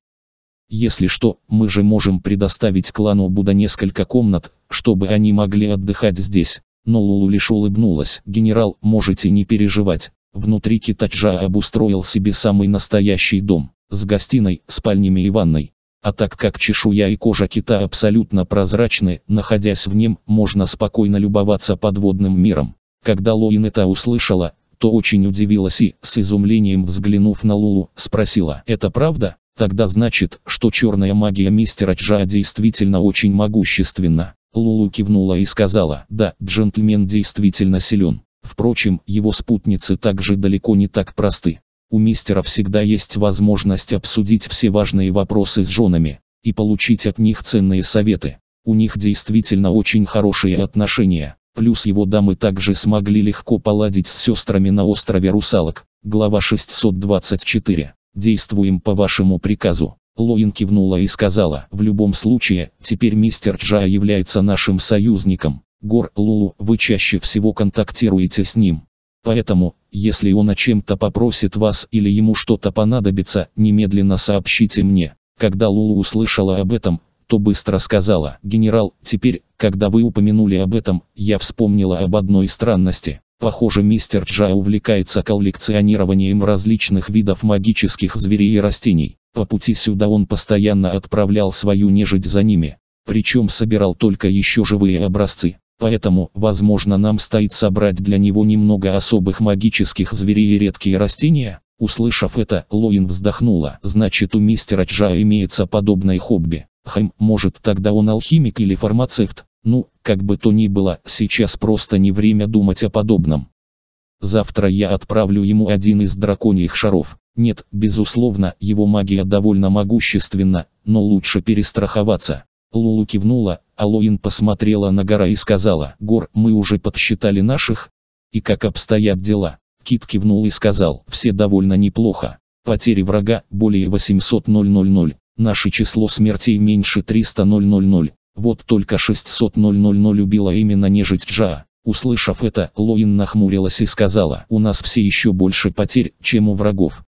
Если что, мы же можем предоставить клану Буда несколько комнат, чтобы они могли отдыхать здесь. Но Лулу лишь улыбнулась. Генерал, можете не переживать. Внутри Китаджа обустроил себе самый настоящий дом. С гостиной, спальнями и ванной. А так как чешуя и кожа кита абсолютно прозрачны, находясь в нем, можно спокойно любоваться подводным миром. Когда Лоинета услышала, то очень удивилась и, с изумлением взглянув на Лулу, спросила, «Это правда?» Тогда значит, что черная магия мистера Джа действительно очень могущественна. Лулу кивнула и сказала, да, джентльмен действительно силен. Впрочем, его спутницы также далеко не так просты. У мистера всегда есть возможность обсудить все важные вопросы с женами и получить от них ценные советы. У них действительно очень хорошие отношения. Плюс его дамы также смогли легко поладить с сестрами на острове Русалок. Глава 624. Действуем по вашему приказу. Лоин кивнула и сказала, в любом случае, теперь мистер Джа является нашим союзником. Гор Лулу, вы чаще всего контактируете с ним. Поэтому, если он о чем-то попросит вас или ему что-то понадобится, немедленно сообщите мне. Когда Лулу услышала об этом, то быстро сказала, «Генерал, теперь, когда вы упомянули об этом, я вспомнила об одной странности. Похоже, мистер Джа увлекается коллекционированием различных видов магических зверей и растений. По пути сюда он постоянно отправлял свою нежить за ними. Причем собирал только еще живые образцы. Поэтому, возможно, нам стоит собрать для него немного особых магических зверей и редкие растения. Услышав это, Лоин вздохнула. Значит, у мистера Джа имеется подобное хобби. Хм, может тогда он алхимик или фармацевт. Ну, как бы то ни было, сейчас просто не время думать о подобном. Завтра я отправлю ему один из драконьих шаров. Нет, безусловно, его магия довольно могущественна, но лучше перестраховаться. Лулу кивнула, а Лоин посмотрела на гора и сказала, «Гор, мы уже подсчитали наших? И как обстоят дела?» Кит кивнул и сказал, «Все довольно неплохо. Потери врага более 800 000. Наше число смертей меньше 300 000. Вот только 600 000 любила именно нежить Джа. Услышав это, Лоин нахмурилась и сказала, у нас все еще больше потерь, чем у врагов.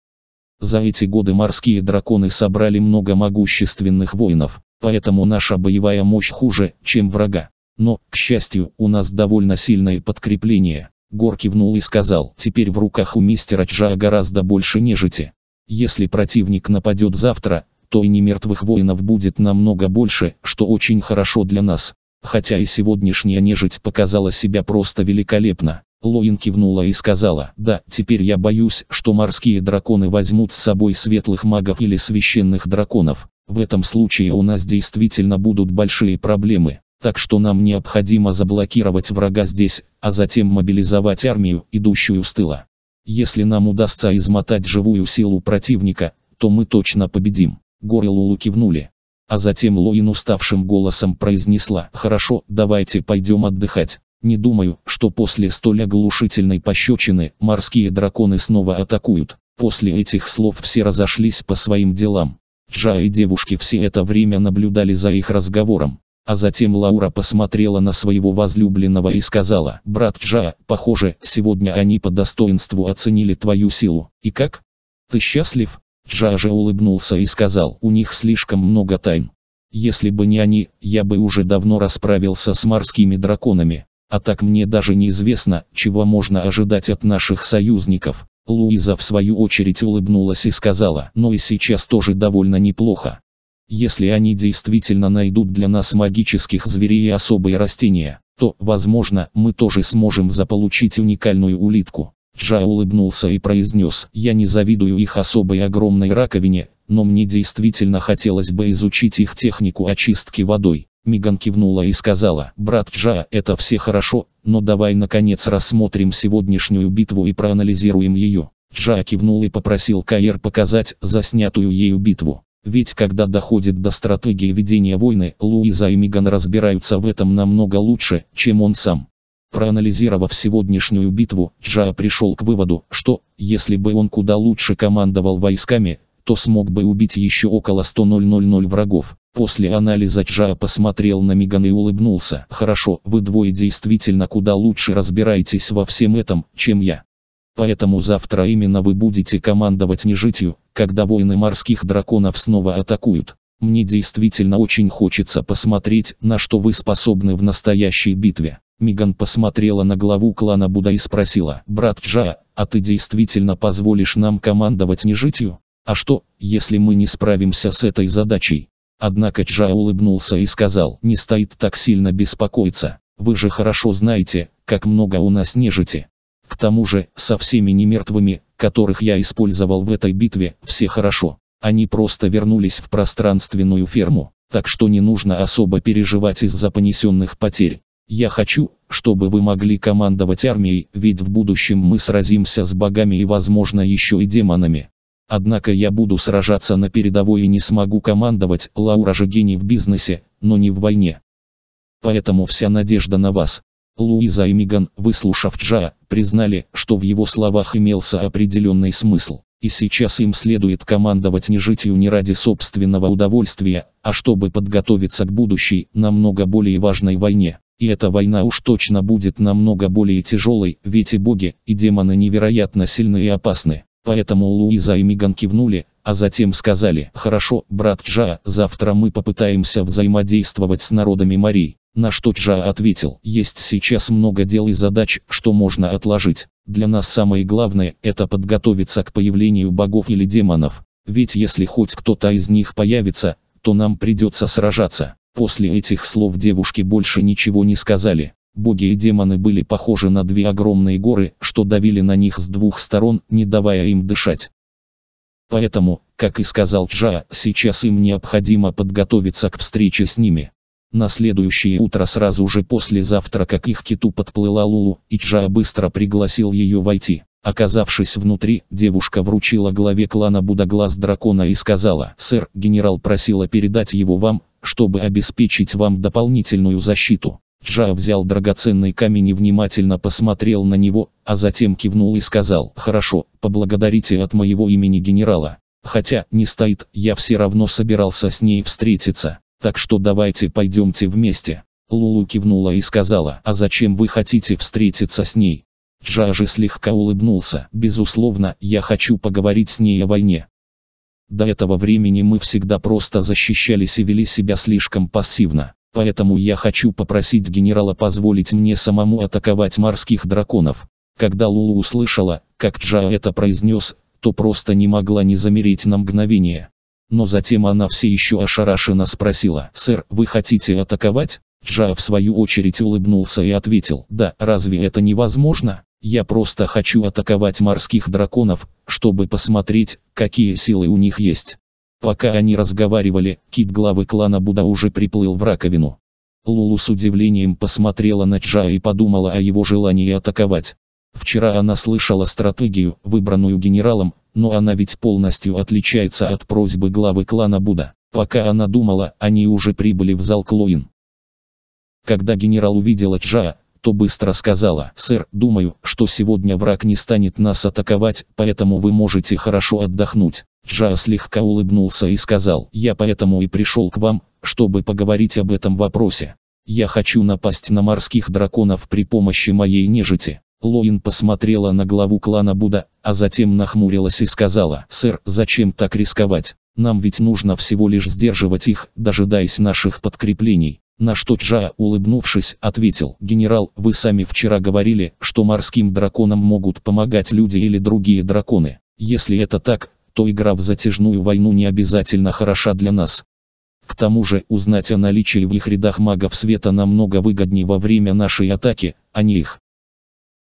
За эти годы морские драконы собрали много могущественных воинов, поэтому наша боевая мощь хуже, чем врага. Но, к счастью, у нас довольно сильное подкрепление. Гор кивнул и сказал, теперь в руках у мистера Чжа гораздо больше нежити. Если противник нападет завтра, то и немертвых воинов будет намного больше, что очень хорошо для нас. Хотя и сегодняшняя нежить показала себя просто великолепно. Лоин кивнула и сказала, «Да, теперь я боюсь, что морские драконы возьмут с собой светлых магов или священных драконов. В этом случае у нас действительно будут большие проблемы. Так что нам необходимо заблокировать врага здесь, а затем мобилизовать армию, идущую с тыла. Если нам удастся измотать живую силу противника, то мы точно победим. Гориллу кивнули. А затем Лоин уставшим голосом произнесла «Хорошо, давайте пойдем отдыхать». Не думаю, что после столь оглушительной пощечины морские драконы снова атакуют. После этих слов все разошлись по своим делам. Джа и девушки все это время наблюдали за их разговором. А затем Лаура посмотрела на своего возлюбленного и сказала, «Брат Джа, похоже, сегодня они по достоинству оценили твою силу. И как? Ты счастлив?» Джаже улыбнулся и сказал, у них слишком много тайн. Если бы не они, я бы уже давно расправился с морскими драконами. А так мне даже неизвестно, чего можно ожидать от наших союзников. Луиза в свою очередь улыбнулась и сказала, но и сейчас тоже довольно неплохо. Если они действительно найдут для нас магических зверей и особые растения, то, возможно, мы тоже сможем заполучить уникальную улитку. Джа улыбнулся и произнес, я не завидую их особой огромной раковине, но мне действительно хотелось бы изучить их технику очистки водой. Миган кивнула и сказала, брат Джа, это все хорошо, но давай наконец рассмотрим сегодняшнюю битву и проанализируем ее. Джа кивнул и попросил Каир показать заснятую ею битву. Ведь когда доходит до стратегии ведения войны, Луиза и Миган разбираются в этом намного лучше, чем он сам. Проанализировав сегодняшнюю битву, Джа пришел к выводу, что, если бы он куда лучше командовал войсками, то смог бы убить еще около 100 000 врагов. После анализа Джа посмотрел на Миган и улыбнулся. «Хорошо, вы двое действительно куда лучше разбираетесь во всем этом, чем я. Поэтому завтра именно вы будете командовать нежитью, когда воины морских драконов снова атакуют. Мне действительно очень хочется посмотреть, на что вы способны в настоящей битве. Миган посмотрела на главу клана Буда и спросила, «Брат Джа, а ты действительно позволишь нам командовать нежитью? А что, если мы не справимся с этой задачей?» Однако Джа улыбнулся и сказал, «Не стоит так сильно беспокоиться. Вы же хорошо знаете, как много у нас нежити. К тому же, со всеми немертвыми, которых я использовал в этой битве, все хорошо. Они просто вернулись в пространственную ферму, так что не нужно особо переживать из-за понесенных потерь. Я хочу, чтобы вы могли командовать армией, ведь в будущем мы сразимся с богами и возможно еще и демонами. Однако я буду сражаться на передовой и не смогу командовать, Лаура же гений в бизнесе, но не в войне. Поэтому вся надежда на вас. Луиза и Миган, выслушав Джа, признали, что в его словах имелся определенный смысл. И сейчас им следует командовать не житью не ради собственного удовольствия, а чтобы подготовиться к будущей, намного более важной войне. И эта война уж точно будет намного более тяжелой, ведь и боги, и демоны невероятно сильны и опасны. Поэтому Луиза и Миган кивнули, а затем сказали, «Хорошо, брат Джа, завтра мы попытаемся взаимодействовать с народами Марии». На что Джа ответил, «Есть сейчас много дел и задач, что можно отложить. Для нас самое главное – это подготовиться к появлению богов или демонов. Ведь если хоть кто-то из них появится, то нам придется сражаться». После этих слов девушки больше ничего не сказали. Боги и демоны были похожи на две огромные горы, что давили на них с двух сторон, не давая им дышать. Поэтому, как и сказал Джа, сейчас им необходимо подготовиться к встрече с ними. На следующее утро сразу же после завтрака к их киту подплыла Лулу, и Джа быстро пригласил ее войти. Оказавшись внутри, девушка вручила главе клана Будаглаз дракона и сказала, «Сэр, генерал просила передать его вам, чтобы обеспечить вам дополнительную защиту. Джа взял драгоценный камень и внимательно посмотрел на него, а затем кивнул и сказал, «Хорошо, поблагодарите от моего имени генерала. Хотя, не стоит, я все равно собирался с ней встретиться, так что давайте пойдемте вместе». Лулу кивнула и сказала, «А зачем вы хотите встретиться с ней?» Джа же слегка улыбнулся, «Безусловно, я хочу поговорить с ней о войне. До этого времени мы всегда просто защищались и вели себя слишком пассивно. Поэтому я хочу попросить генерала позволить мне самому атаковать морских драконов. Когда Лулу услышала, как Джа это произнес, то просто не могла не замереть на мгновение. Но затем она все еще ошарашенно спросила, «Сэр, вы хотите атаковать?» Джа в свою очередь улыбнулся и ответил, «Да, разве это невозможно?» Я просто хочу атаковать морских драконов, чтобы посмотреть, какие силы у них есть. Пока они разговаривали, кит главы клана Буда уже приплыл в раковину. Лулу с удивлением посмотрела на Джа и подумала о его желании атаковать. Вчера она слышала стратегию, выбранную генералом, но она ведь полностью отличается от просьбы главы клана Буда. Пока она думала, они уже прибыли в зал Клоин. Когда генерал увидела Джа, то быстро сказала, «Сэр, думаю, что сегодня враг не станет нас атаковать, поэтому вы можете хорошо отдохнуть». Джа слегка улыбнулся и сказал, «Я поэтому и пришел к вам, чтобы поговорить об этом вопросе. Я хочу напасть на морских драконов при помощи моей нежити». Лоин посмотрела на главу клана Буда, а затем нахмурилась и сказала, «Сэр, зачем так рисковать? Нам ведь нужно всего лишь сдерживать их, дожидаясь наших подкреплений. На что Джая, улыбнувшись, ответил, «Генерал, вы сами вчера говорили, что морским драконам могут помогать люди или другие драконы. Если это так, то игра в затяжную войну не обязательно хороша для нас. К тому же, узнать о наличии в их рядах магов света намного выгоднее во время нашей атаки, а не их.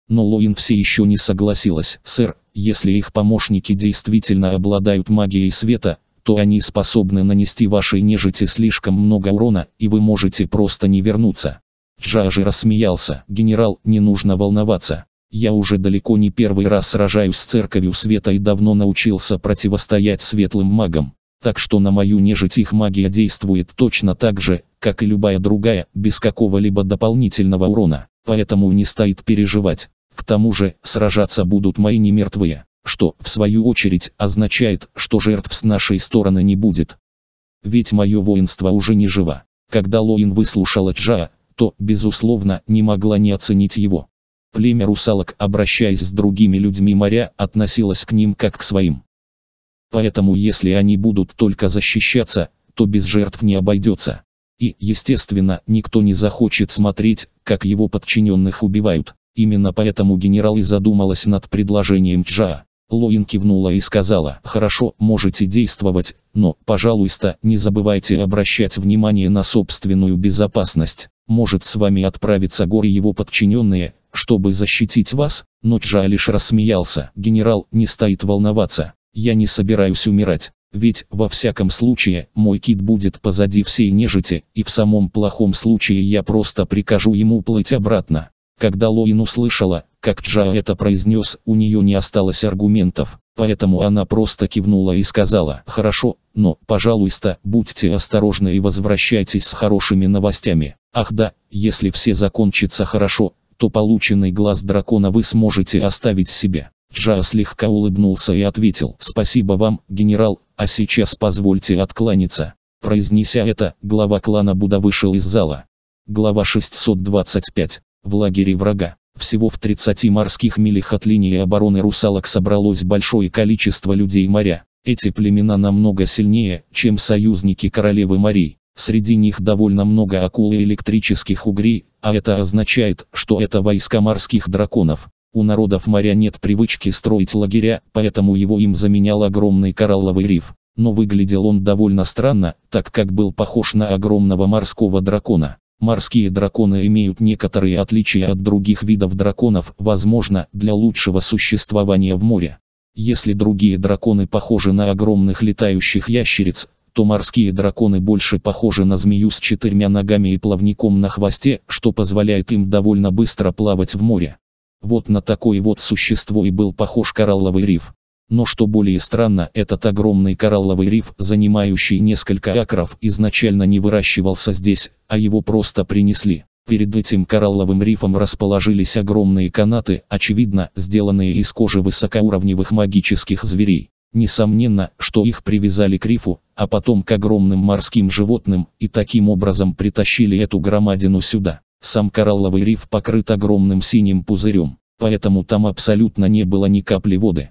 Но Лоин все еще не согласилась. «Сэр, если их помощники действительно обладают магией света, что они способны нанести вашей нежити слишком много урона, и вы можете просто не вернуться. Джажи рассмеялся. Генерал, не нужно волноваться. Я уже далеко не первый раз сражаюсь с церковью света и давно научился противостоять светлым магам. Так что на мою нежить их магия действует точно так же, как и любая другая, без какого-либо дополнительного урона. Поэтому не стоит переживать. К тому же, сражаться будут мои немертвые что, в свою очередь, означает, что жертв с нашей стороны не будет. Ведь мое воинство уже не живо. Когда Лоин выслушала Джа, то, безусловно, не могла не оценить его. Племя русалок, обращаясь с другими людьми моря, относилось к ним как к своим. Поэтому если они будут только защищаться, то без жертв не обойдется. И, естественно, никто не захочет смотреть, как его подчиненных убивают. Именно поэтому генерал и задумалась над предложением Чжаа. Лоин кивнула и сказала, «Хорошо, можете действовать, но, пожалуйста, не забывайте обращать внимание на собственную безопасность. Может с вами отправиться горе его подчиненные, чтобы защитить вас?» Но Джа лишь рассмеялся. «Генерал, не стоит волноваться. Я не собираюсь умирать. Ведь, во всяком случае, мой кит будет позади всей нежити, и в самом плохом случае я просто прикажу ему плыть обратно. Когда Лоин услышала, как Джа это произнес, у нее не осталось аргументов, поэтому она просто кивнула и сказала, «Хорошо, но, пожалуйста, будьте осторожны и возвращайтесь с хорошими новостями. Ах да, если все закончится хорошо, то полученный глаз дракона вы сможете оставить себе». Джа слегка улыбнулся и ответил, «Спасибо вам, генерал, а сейчас позвольте откланяться». Произнеся это, глава клана Буда вышел из зала. Глава 625 в лагере врага. Всего в 30 морских милях от линии обороны русалок собралось большое количество людей моря. Эти племена намного сильнее, чем союзники королевы морей. Среди них довольно много акул и электрических угрей, а это означает, что это войска морских драконов. У народов моря нет привычки строить лагеря, поэтому его им заменял огромный коралловый риф. Но выглядел он довольно странно, так как был похож на огромного морского дракона. Морские драконы имеют некоторые отличия от других видов драконов, возможно, для лучшего существования в море. Если другие драконы похожи на огромных летающих ящериц, то морские драконы больше похожи на змею с четырьмя ногами и плавником на хвосте, что позволяет им довольно быстро плавать в море. Вот на такое вот существо и был похож коралловый риф. Но что более странно, этот огромный коралловый риф, занимающий несколько акров, изначально не выращивался здесь, а его просто принесли. Перед этим коралловым рифом расположились огромные канаты, очевидно, сделанные из кожи высокоуровневых магических зверей. Несомненно, что их привязали к рифу, а потом к огромным морским животным, и таким образом притащили эту громадину сюда. Сам коралловый риф покрыт огромным синим пузырем, поэтому там абсолютно не было ни капли воды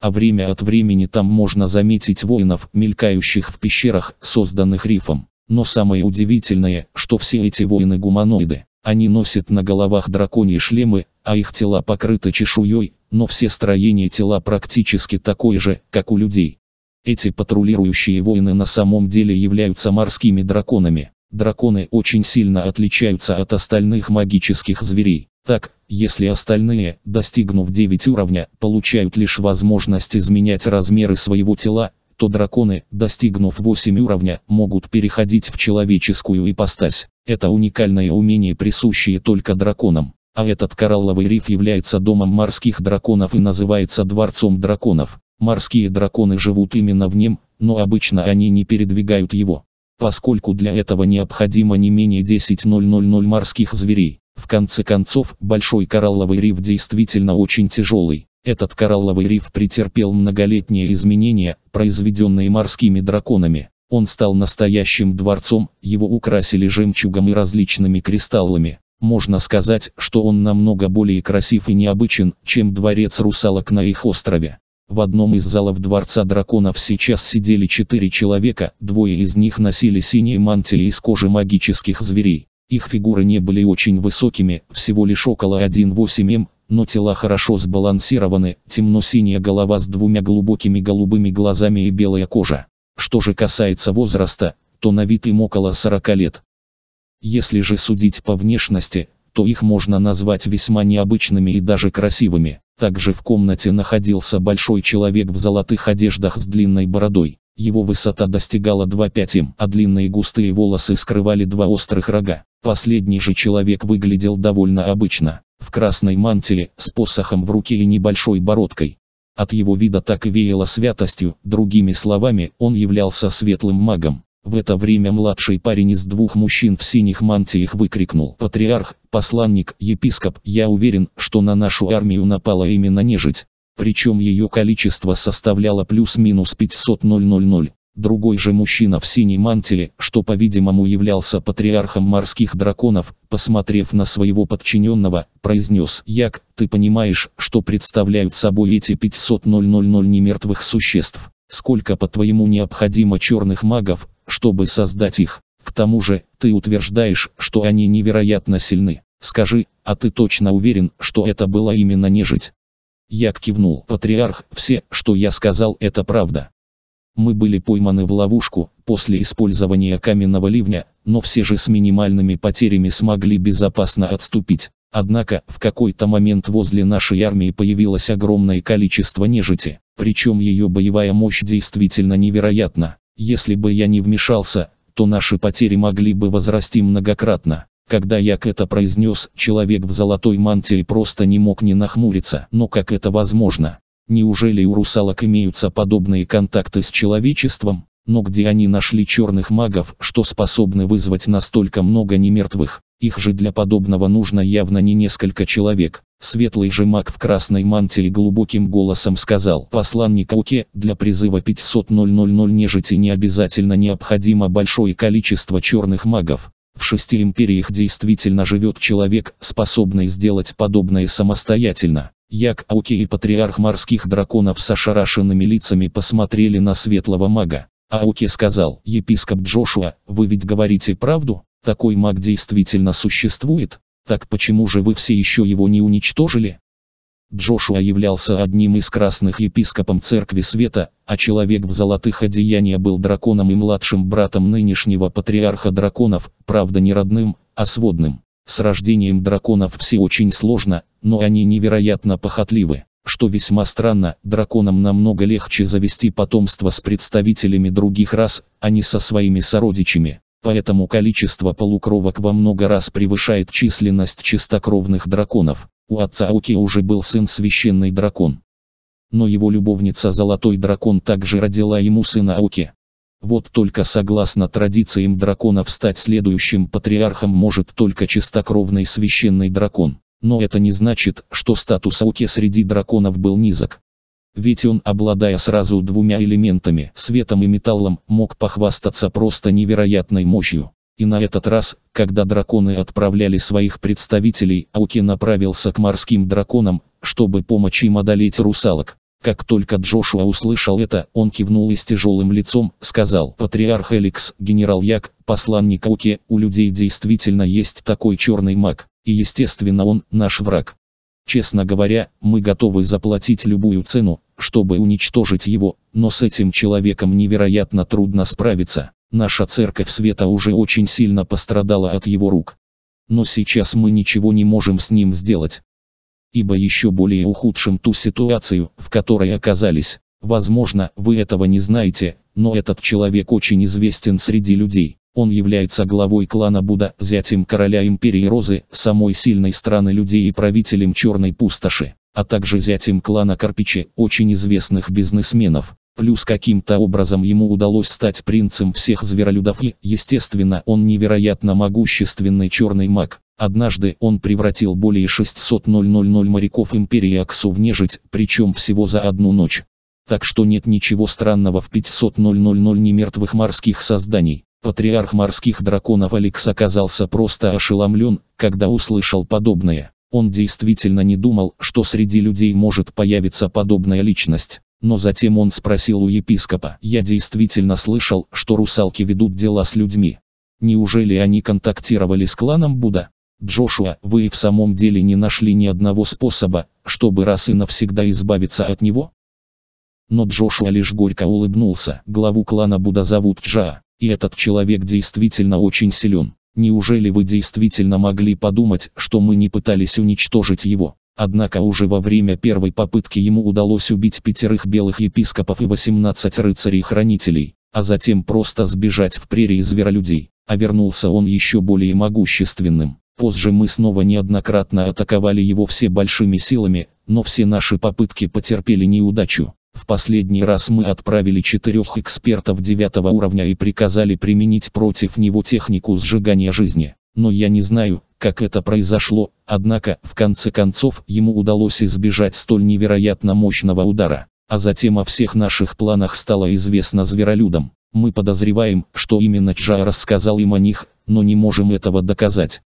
а время от времени там можно заметить воинов, мелькающих в пещерах, созданных рифом. Но самое удивительное, что все эти воины-гуманоиды. Они носят на головах драконьи шлемы, а их тела покрыты чешуей, но все строение тела практически такое же, как у людей. Эти патрулирующие воины на самом деле являются морскими драконами. Драконы очень сильно отличаются от остальных магических зверей. Так, если остальные, достигнув 9 уровня, получают лишь возможность изменять размеры своего тела, то драконы, достигнув 8 уровня, могут переходить в человеческую ипостась. Это уникальное умение, присущее только драконам. А этот коралловый риф является домом морских драконов и называется Дворцом драконов. Морские драконы живут именно в нем, но обычно они не передвигают его. Поскольку для этого необходимо не менее 10 000 морских зверей. В конце концов, большой коралловый риф действительно очень тяжелый. Этот коралловый риф претерпел многолетние изменения, произведенные морскими драконами. Он стал настоящим дворцом, его украсили жемчугом и различными кристаллами. Можно сказать, что он намного более красив и необычен, чем дворец русалок на их острове. В одном из залов Дворца Драконов сейчас сидели четыре человека, двое из них носили синие мантии из кожи магических зверей. Их фигуры не были очень высокими, всего лишь около 1,8 м, но тела хорошо сбалансированы, темно-синяя голова с двумя глубокими голубыми глазами и белая кожа. Что же касается возраста, то на вид им около 40 лет. Если же судить по внешности, то их можно назвать весьма необычными и даже красивыми. Также в комнате находился большой человек в золотых одеждах с длинной бородой. Его высота достигала 2,5 м, а длинные густые волосы скрывали два острых рога. Последний же человек выглядел довольно обычно, в красной мантии, с посохом в руке и небольшой бородкой. От его вида так и веяло святостью, другими словами, он являлся светлым магом. В это время младший парень из двух мужчин в синих мантиях выкрикнул «Патриарх, посланник, епископ, я уверен, что на нашу армию напала именно нежить, причем ее количество составляло плюс-минус 500 000. Другой же мужчина в синей мантии, что по-видимому являлся патриархом морских драконов, посмотрев на своего подчиненного, произнес «Як, ты понимаешь, что представляют собой эти 500 000 немертвых существ? Сколько по-твоему необходимо черных магов, чтобы создать их? К тому же, ты утверждаешь, что они невероятно сильны. Скажи, а ты точно уверен, что это была именно нежить?» Я кивнул. Патриарх, все, что я сказал, это правда. Мы были пойманы в ловушку, после использования каменного ливня, но все же с минимальными потерями смогли безопасно отступить. Однако, в какой-то момент возле нашей армии появилось огромное количество нежити, причем ее боевая мощь действительно невероятна. Если бы я не вмешался, то наши потери могли бы возрасти многократно. Когда Як это произнес, человек в золотой мантии просто не мог не нахмуриться. Но как это возможно? Неужели у русалок имеются подобные контакты с человечеством? Но где они нашли черных магов, что способны вызвать настолько много немертвых? Их же для подобного нужно явно не несколько человек. Светлый же маг в красной мантии глубоким голосом сказал посланник Оке, для призыва 500 000 нежити не обязательно необходимо большое количество черных магов, в шести империях действительно живет человек, способный сделать подобное самостоятельно. Як Ауки и патриарх морских драконов с ошарашенными лицами посмотрели на светлого мага. Ауки сказал, епископ Джошуа, вы ведь говорите правду? Такой маг действительно существует? Так почему же вы все еще его не уничтожили? Джошуа являлся одним из красных епископом Церкви Света, а человек в золотых одеяниях был драконом и младшим братом нынешнего патриарха драконов, правда не родным, а сводным. С рождением драконов все очень сложно, но они невероятно похотливы. Что весьма странно, драконам намного легче завести потомство с представителями других рас, а не со своими сородичами. Поэтому количество полукровок во много раз превышает численность чистокровных драконов. У отца Аоки уже был сын священный дракон. Но его любовница Золотой Дракон также родила ему сына Аоки. Вот только согласно традициям драконов стать следующим патриархом может только чистокровный священный дракон. Но это не значит, что статус Аоки среди драконов был низок. Ведь он, обладая сразу двумя элементами, светом и металлом, мог похвастаться просто невероятной мощью. И на этот раз, когда драконы отправляли своих представителей, Ауки направился к морским драконам, чтобы помочь им одолеть русалок. Как только Джошуа услышал это, он кивнул и с тяжелым лицом сказал «Патриарх Эликс, генерал Як, посланник Ауки, у людей действительно есть такой черный маг, и естественно он наш враг. Честно говоря, мы готовы заплатить любую цену, чтобы уничтожить его, но с этим человеком невероятно трудно справиться. Наша церковь света уже очень сильно пострадала от его рук. Но сейчас мы ничего не можем с ним сделать. Ибо еще более ухудшим ту ситуацию, в которой оказались. Возможно, вы этого не знаете, но этот человек очень известен среди людей. Он является главой клана Будда, зятем короля империи Розы, самой сильной страны людей и правителем Черной Пустоши, а также зятем клана Карпичи, очень известных бизнесменов. Плюс каким-то образом ему удалось стать принцем всех зверолюдов и, естественно, он невероятно могущественный черный маг. Однажды он превратил более 600 000 моряков империи Аксу в нежить, причем всего за одну ночь. Так что нет ничего странного в 500 000 немертвых морских созданий. Патриарх морских драконов Алекс оказался просто ошеломлен, когда услышал подобное. Он действительно не думал, что среди людей может появиться подобная личность. Но затем он спросил у епископа, «Я действительно слышал, что русалки ведут дела с людьми. Неужели они контактировали с кланом Будда?» «Джошуа, вы и в самом деле не нашли ни одного способа, чтобы раз и навсегда избавиться от него?» Но Джошуа лишь горько улыбнулся. Главу клана Будда зовут Джа, и этот человек действительно очень силен. Неужели вы действительно могли подумать, что мы не пытались уничтожить его? Однако уже во время первой попытки ему удалось убить пятерых белых епископов и 18 рыцарей-хранителей, а затем просто сбежать в прерии зверолюдей, а вернулся он еще более могущественным. Позже мы снова неоднократно атаковали его все большими силами, но все наши попытки потерпели неудачу. В последний раз мы отправили четырех экспертов девятого уровня и приказали применить против него технику сжигания жизни но я не знаю, как это произошло, однако, в конце концов, ему удалось избежать столь невероятно мощного удара. А затем о всех наших планах стало известно зверолюдам. Мы подозреваем, что именно Чжа рассказал им о них, но не можем этого доказать.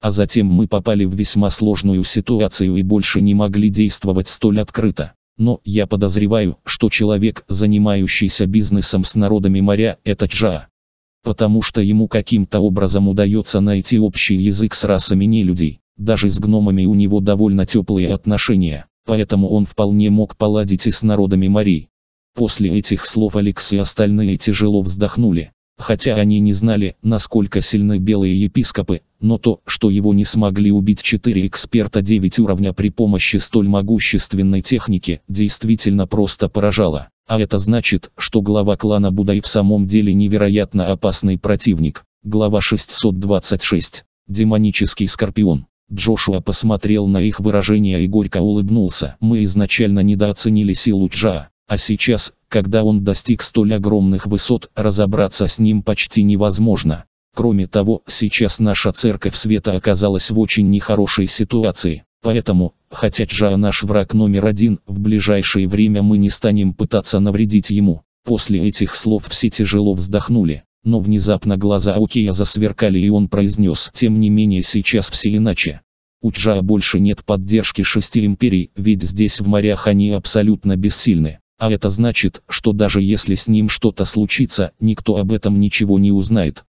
А затем мы попали в весьма сложную ситуацию и больше не могли действовать столь открыто. Но я подозреваю, что человек, занимающийся бизнесом с народами моря, это Чжа потому что ему каким-то образом удается найти общий язык с расами не людей. Даже с гномами у него довольно теплые отношения, поэтому он вполне мог поладить и с народами морей. После этих слов Алекс и остальные тяжело вздохнули. Хотя они не знали, насколько сильны белые епископы, но то, что его не смогли убить четыре эксперта 9 уровня при помощи столь могущественной техники, действительно просто поражало. А это значит, что глава клана Буда в самом деле невероятно опасный противник. Глава 626. Демонический скорпион. Джошуа посмотрел на их выражение и горько улыбнулся. Мы изначально недооценили силу Джа, а сейчас, когда он достиг столь огромных высот, разобраться с ним почти невозможно. Кроме того, сейчас наша церковь света оказалась в очень нехорошей ситуации. Поэтому, хотя Джа наш враг номер один, в ближайшее время мы не станем пытаться навредить ему. После этих слов все тяжело вздохнули, но внезапно глаза Аукея засверкали и он произнес, тем не менее сейчас все иначе. У Джа больше нет поддержки шести империй, ведь здесь в морях они абсолютно бессильны. А это значит, что даже если с ним что-то случится, никто об этом ничего не узнает.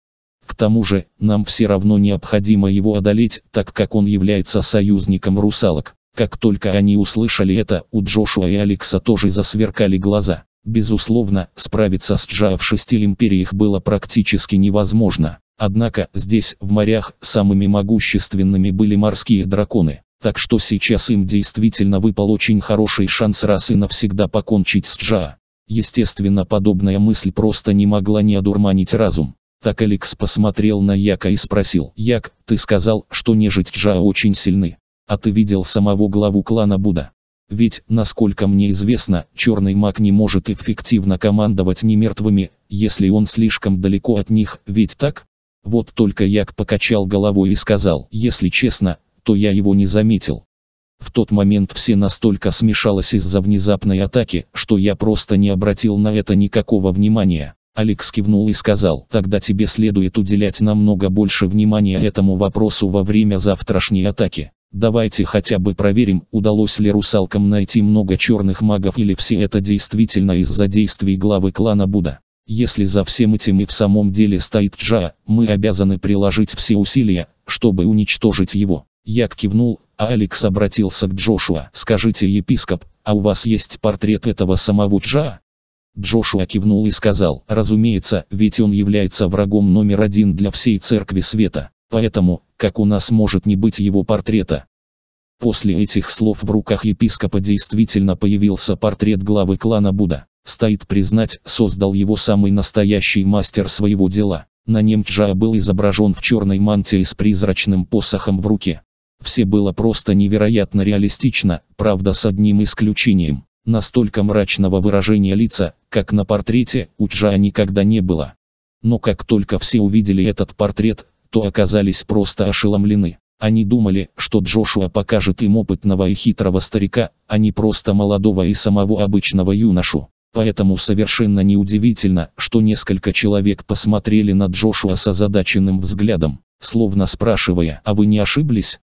К тому же, нам все равно необходимо его одолеть, так как он является союзником русалок. Как только они услышали это, у Джошуа и Алекса тоже засверкали глаза. Безусловно, справиться с Джа в шести империях было практически невозможно. Однако, здесь, в морях, самыми могущественными были морские драконы. Так что сейчас им действительно выпал очень хороший шанс раз и навсегда покончить с Джа. Естественно, подобная мысль просто не могла не одурманить разум. Так Алекс посмотрел на Яка и спросил. «Як, ты сказал, что нежить Джа очень сильны. А ты видел самого главу клана Буда? Ведь, насколько мне известно, черный маг не может эффективно командовать немертвыми, если он слишком далеко от них, ведь так?» Вот только Як покачал головой и сказал, «Если честно, то я его не заметил. В тот момент все настолько смешалось из-за внезапной атаки, что я просто не обратил на это никакого внимания. Алекс кивнул и сказал, тогда тебе следует уделять намного больше внимания этому вопросу во время завтрашней атаки. Давайте хотя бы проверим, удалось ли русалкам найти много черных магов или все это действительно из-за действий главы клана Буда. Если за всем этим и в самом деле стоит Джа, мы обязаны приложить все усилия, чтобы уничтожить его. Я кивнул, а Алекс обратился к Джошуа. Скажите, епископ, а у вас есть портрет этого самого Джа? Джошуа кивнул и сказал, разумеется, ведь он является врагом номер один для всей Церкви Света. Поэтому, как у нас может не быть его портрета? После этих слов в руках епископа действительно появился портрет главы клана Будда. Стоит признать, создал его самый настоящий мастер своего дела. На нем Джа был изображен в черной мантии с призрачным посохом в руке. Все было просто невероятно реалистично, правда с одним исключением. Настолько мрачного выражения лица, как на портрете, у Чжа никогда не было. Но как только все увидели этот портрет, то оказались просто ошеломлены. Они думали, что Джошуа покажет им опытного и хитрого старика, а не просто молодого и самого обычного юношу. Поэтому совершенно неудивительно, что несколько человек посмотрели на Джошуа с озадаченным взглядом, словно спрашивая, а вы не ошиблись?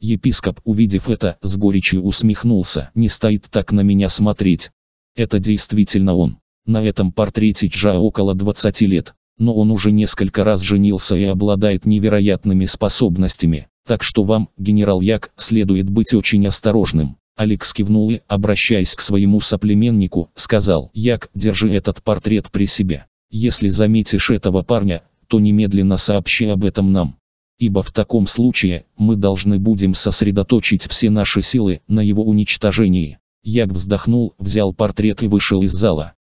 Епископ, увидев это, с горечью усмехнулся. Не стоит так на меня смотреть. Это действительно он. На этом портрете Джа около 20 лет. Но он уже несколько раз женился и обладает невероятными способностями. Так что вам, генерал Як, следует быть очень осторожным. Алекс кивнул и, обращаясь к своему соплеменнику, сказал, «Як, держи этот портрет при себе. Если заметишь этого парня, то немедленно сообщи об этом нам. Ибо в таком случае, мы должны будем сосредоточить все наши силы на его уничтожении. Як вздохнул, взял портрет и вышел из зала.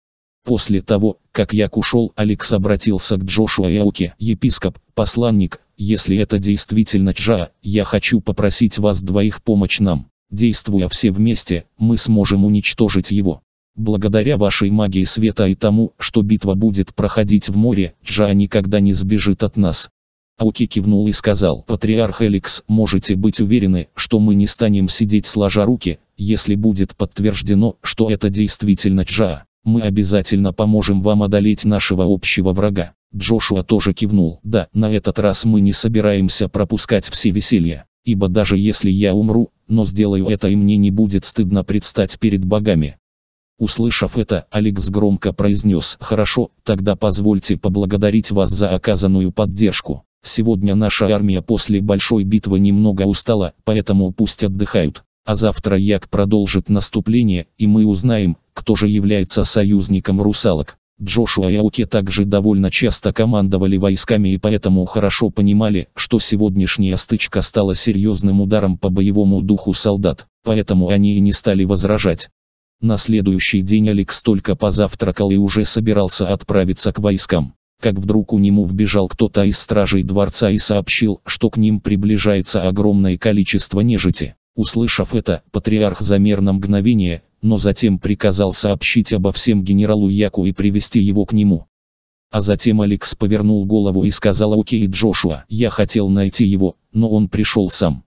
После того, как Як ушел, Алекс обратился к Джошуа Яуке. «Епископ, посланник, если это действительно Чжа, я хочу попросить вас двоих помочь нам. Действуя все вместе, мы сможем уничтожить его. Благодаря вашей магии света и тому, что битва будет проходить в море, Чжа никогда не сбежит от нас. Ауки кивнул и сказал, «Патриарх Эликс, можете быть уверены, что мы не станем сидеть сложа руки, если будет подтверждено, что это действительно Джаа. Мы обязательно поможем вам одолеть нашего общего врага». Джошуа тоже кивнул, «Да, на этот раз мы не собираемся пропускать все веселья, ибо даже если я умру, но сделаю это и мне не будет стыдно предстать перед богами». Услышав это, Алекс громко произнес «Хорошо, тогда позвольте поблагодарить вас за оказанную поддержку». Сегодня наша армия после большой битвы немного устала, поэтому пусть отдыхают. А завтра Як продолжит наступление, и мы узнаем, кто же является союзником русалок. Джошуа и Ауке также довольно часто командовали войсками и поэтому хорошо понимали, что сегодняшняя стычка стала серьезным ударом по боевому духу солдат, поэтому они и не стали возражать. На следующий день Алекс только позавтракал и уже собирался отправиться к войскам как вдруг у нему вбежал кто-то из стражей дворца и сообщил, что к ним приближается огромное количество нежити. Услышав это, патриарх замер на мгновение, но затем приказал сообщить обо всем генералу Яку и привести его к нему. А затем Алекс повернул голову и сказал «Окей, Джошуа, я хотел найти его, но он пришел сам».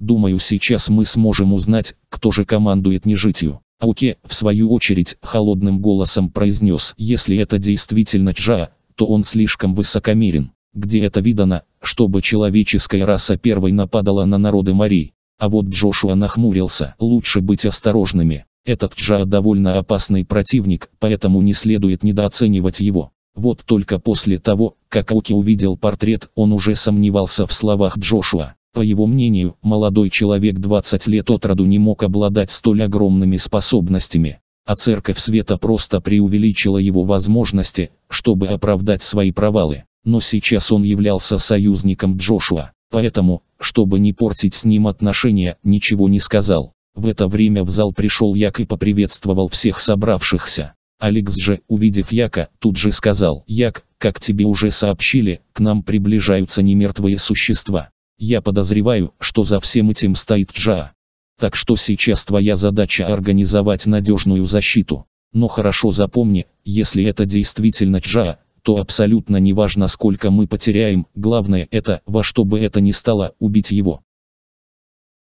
Думаю, сейчас мы сможем узнать, кто же командует нежитью. Ауке, в свою очередь, холодным голосом произнес, если это действительно Чжа, то он слишком высокомерен. Где это видано, чтобы человеческая раса первой нападала на народы Мари. А вот Джошуа нахмурился, лучше быть осторожными. Этот Джа довольно опасный противник, поэтому не следует недооценивать его. Вот только после того, как Ауке увидел портрет, он уже сомневался в словах Джошуа. По его мнению, молодой человек 20 лет от роду не мог обладать столь огромными способностями, а церковь света просто преувеличила его возможности, чтобы оправдать свои провалы. Но сейчас он являлся союзником Джошуа, поэтому, чтобы не портить с ним отношения, ничего не сказал. В это время в зал пришел Як и поприветствовал всех собравшихся. Алекс же, увидев Яка, тут же сказал, «Як, как тебе уже сообщили, к нам приближаются немертвые существа. Я подозреваю, что за всем этим стоит Джа. Так что сейчас твоя задача организовать надежную защиту. Но хорошо запомни, если это действительно Джа, то абсолютно не важно сколько мы потеряем, главное это, во что бы это ни стало, убить его.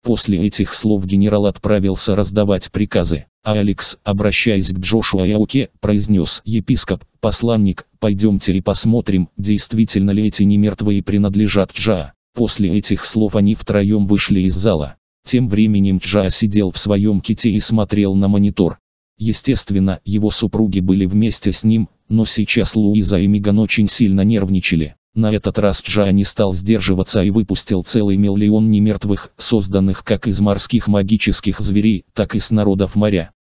После этих слов генерал отправился раздавать приказы, а Алекс, обращаясь к Джошуа и Аоке, произнес «Епископ, посланник, пойдемте и посмотрим, действительно ли эти немертвые принадлежат Джа. После этих слов они втроем вышли из зала. Тем временем Джа сидел в своем ките и смотрел на монитор. Естественно, его супруги были вместе с ним, но сейчас Луиза и Меган очень сильно нервничали. На этот раз Джа не стал сдерживаться и выпустил целый миллион немертвых, созданных как из морских магических зверей, так и с народов моря.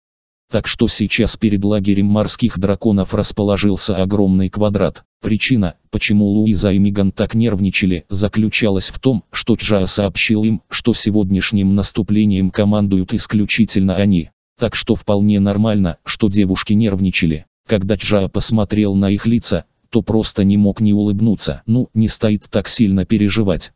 Так что сейчас перед лагерем морских драконов расположился огромный квадрат. Причина, почему Луиза и Миган так нервничали, заключалась в том, что Джа сообщил им, что сегодняшним наступлением командуют исключительно они. Так что вполне нормально, что девушки нервничали. Когда Джа посмотрел на их лица, то просто не мог не улыбнуться. Ну, не стоит так сильно переживать.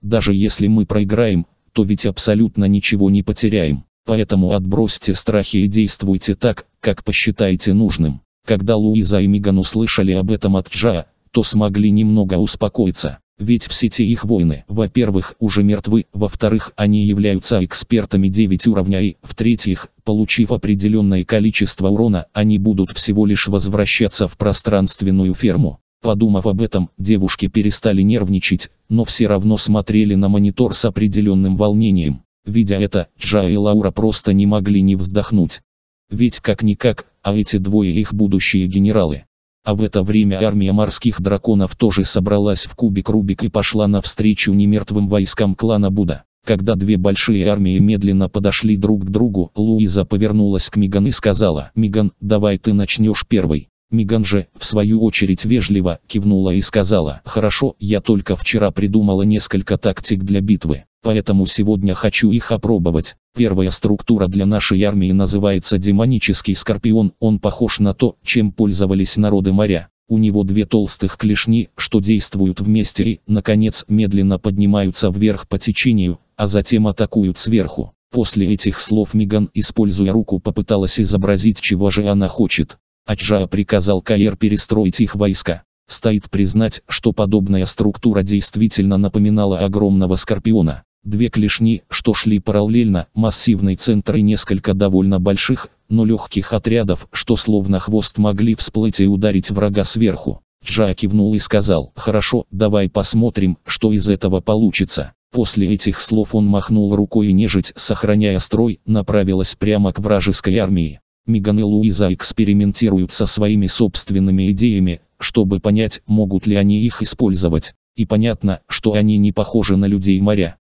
Даже если мы проиграем, то ведь абсолютно ничего не потеряем. Поэтому отбросьте страхи и действуйте так, как посчитаете нужным. Когда Луиза и Миган услышали об этом от Джа, то смогли немного успокоиться. Ведь все те их войны, во-первых, уже мертвы, во-вторых, они являются экспертами 9 уровня и, в-третьих, получив определенное количество урона, они будут всего лишь возвращаться в пространственную ферму. Подумав об этом, девушки перестали нервничать, но все равно смотрели на монитор с определенным волнением. Видя это, Джа и Лаура просто не могли не вздохнуть. Ведь как-никак, а эти двое их будущие генералы. А в это время армия морских драконов тоже собралась в кубик Рубик и пошла навстречу немертвым войскам клана Буда. Когда две большие армии медленно подошли друг к другу, Луиза повернулась к Миган и сказала, «Миган, давай ты начнешь первый». Миган же, в свою очередь вежливо, кивнула и сказала, «Хорошо, я только вчера придумала несколько тактик для битвы. Поэтому сегодня хочу их опробовать. Первая структура для нашей армии называется демонический скорпион. Он похож на то, чем пользовались народы моря. У него две толстых клешни, что действуют вместе и, наконец, медленно поднимаются вверх по течению, а затем атакуют сверху. После этих слов Миган, используя руку, попыталась изобразить, чего же она хочет. Аджа приказал Каэр перестроить их войска. Стоит признать, что подобная структура действительно напоминала огромного скорпиона. Две клешни, что шли параллельно, массивный центр и несколько довольно больших, но легких отрядов, что словно хвост могли всплыть и ударить врага сверху. Джа кивнул и сказал, «Хорошо, давай посмотрим, что из этого получится». После этих слов он махнул рукой и нежить, сохраняя строй, направилась прямо к вражеской армии. Миган и Луиза экспериментируют со своими собственными идеями, чтобы понять, могут ли они их использовать. И понятно, что они не похожи на людей моря.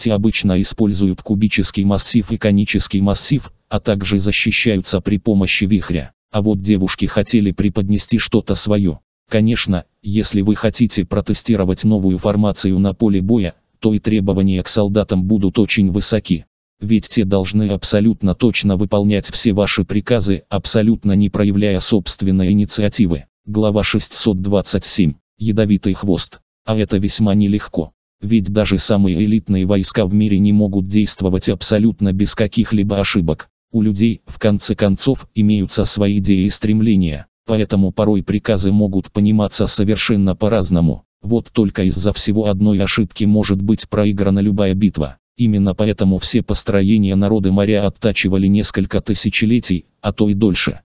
Те обычно используют кубический массив и конический массив, а также защищаются при помощи вихря. А вот девушки хотели преподнести что-то свое. Конечно, если вы хотите протестировать новую формацию на поле боя, то и требования к солдатам будут очень высоки. Ведь те должны абсолютно точно выполнять все ваши приказы, абсолютно не проявляя собственной инициативы. Глава 627. Ядовитый хвост. А это весьма нелегко. Ведь даже самые элитные войска в мире не могут действовать абсолютно без каких-либо ошибок. У людей, в конце концов, имеются свои идеи и стремления, поэтому порой приказы могут пониматься совершенно по-разному. Вот только из-за всего одной ошибки может быть проиграна любая битва. Именно поэтому все построения народы моря оттачивали несколько тысячелетий, а то и дольше.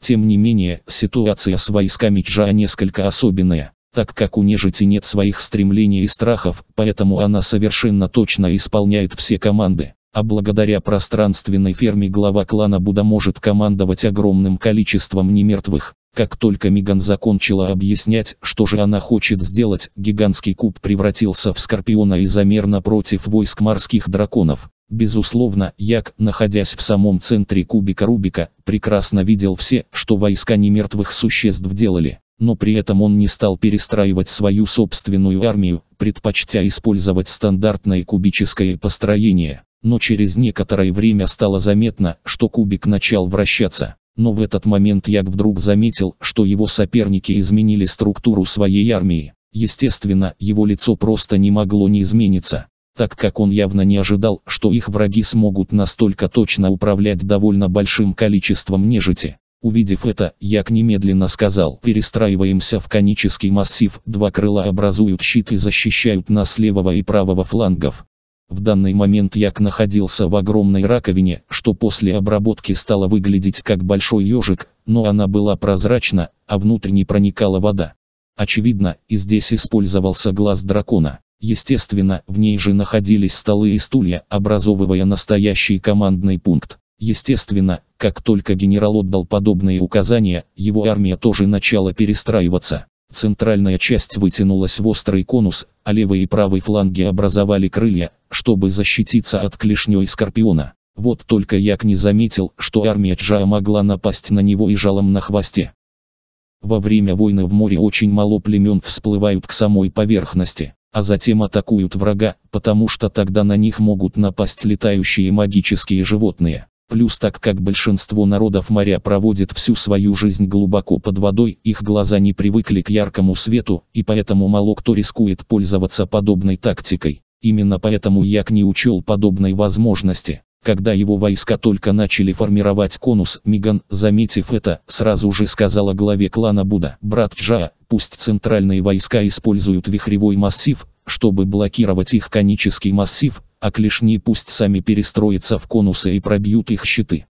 Тем не менее, ситуация с войсками Чжа несколько особенная. Так как у нежити нет своих стремлений и страхов, поэтому она совершенно точно исполняет все команды. А благодаря пространственной ферме глава клана Буда может командовать огромным количеством немертвых. Как только Миган закончила объяснять, что же она хочет сделать, гигантский куб превратился в скорпиона и замер напротив войск морских драконов. Безусловно, Як, находясь в самом центре кубика Рубика, прекрасно видел все, что войска немертвых существ делали но при этом он не стал перестраивать свою собственную армию, предпочтя использовать стандартное кубическое построение. Но через некоторое время стало заметно, что кубик начал вращаться. Но в этот момент Як вдруг заметил, что его соперники изменили структуру своей армии. Естественно, его лицо просто не могло не измениться, так как он явно не ожидал, что их враги смогут настолько точно управлять довольно большим количеством нежити. Увидев это, Як немедленно сказал, перестраиваемся в конический массив, два крыла образуют щит и защищают нас левого и правого флангов. В данный момент Як находился в огромной раковине, что после обработки стало выглядеть как большой ежик, но она была прозрачна, а внутрь не проникала вода. Очевидно, и здесь использовался глаз дракона. Естественно, в ней же находились столы и стулья, образовывая настоящий командный пункт. Естественно, как только генерал отдал подобные указания, его армия тоже начала перестраиваться. Центральная часть вытянулась в острый конус, а левый и правый фланги образовали крылья, чтобы защититься от клешней Скорпиона. Вот только Як не заметил, что армия Джа могла напасть на него и жалом на хвосте. Во время войны в море очень мало племен всплывают к самой поверхности, а затем атакуют врага, потому что тогда на них могут напасть летающие магические животные. Плюс так как большинство народов моря проводит всю свою жизнь глубоко под водой, их глаза не привыкли к яркому свету, и поэтому мало кто рискует пользоваться подобной тактикой. Именно поэтому Як не учел подобной возможности. Когда его войска только начали формировать конус, Миган, заметив это, сразу же сказала главе клана Буда, «Брат Джа, пусть центральные войска используют вихревой массив, чтобы блокировать их конический массив, а клешни пусть сами перестроятся в конусы и пробьют их щиты.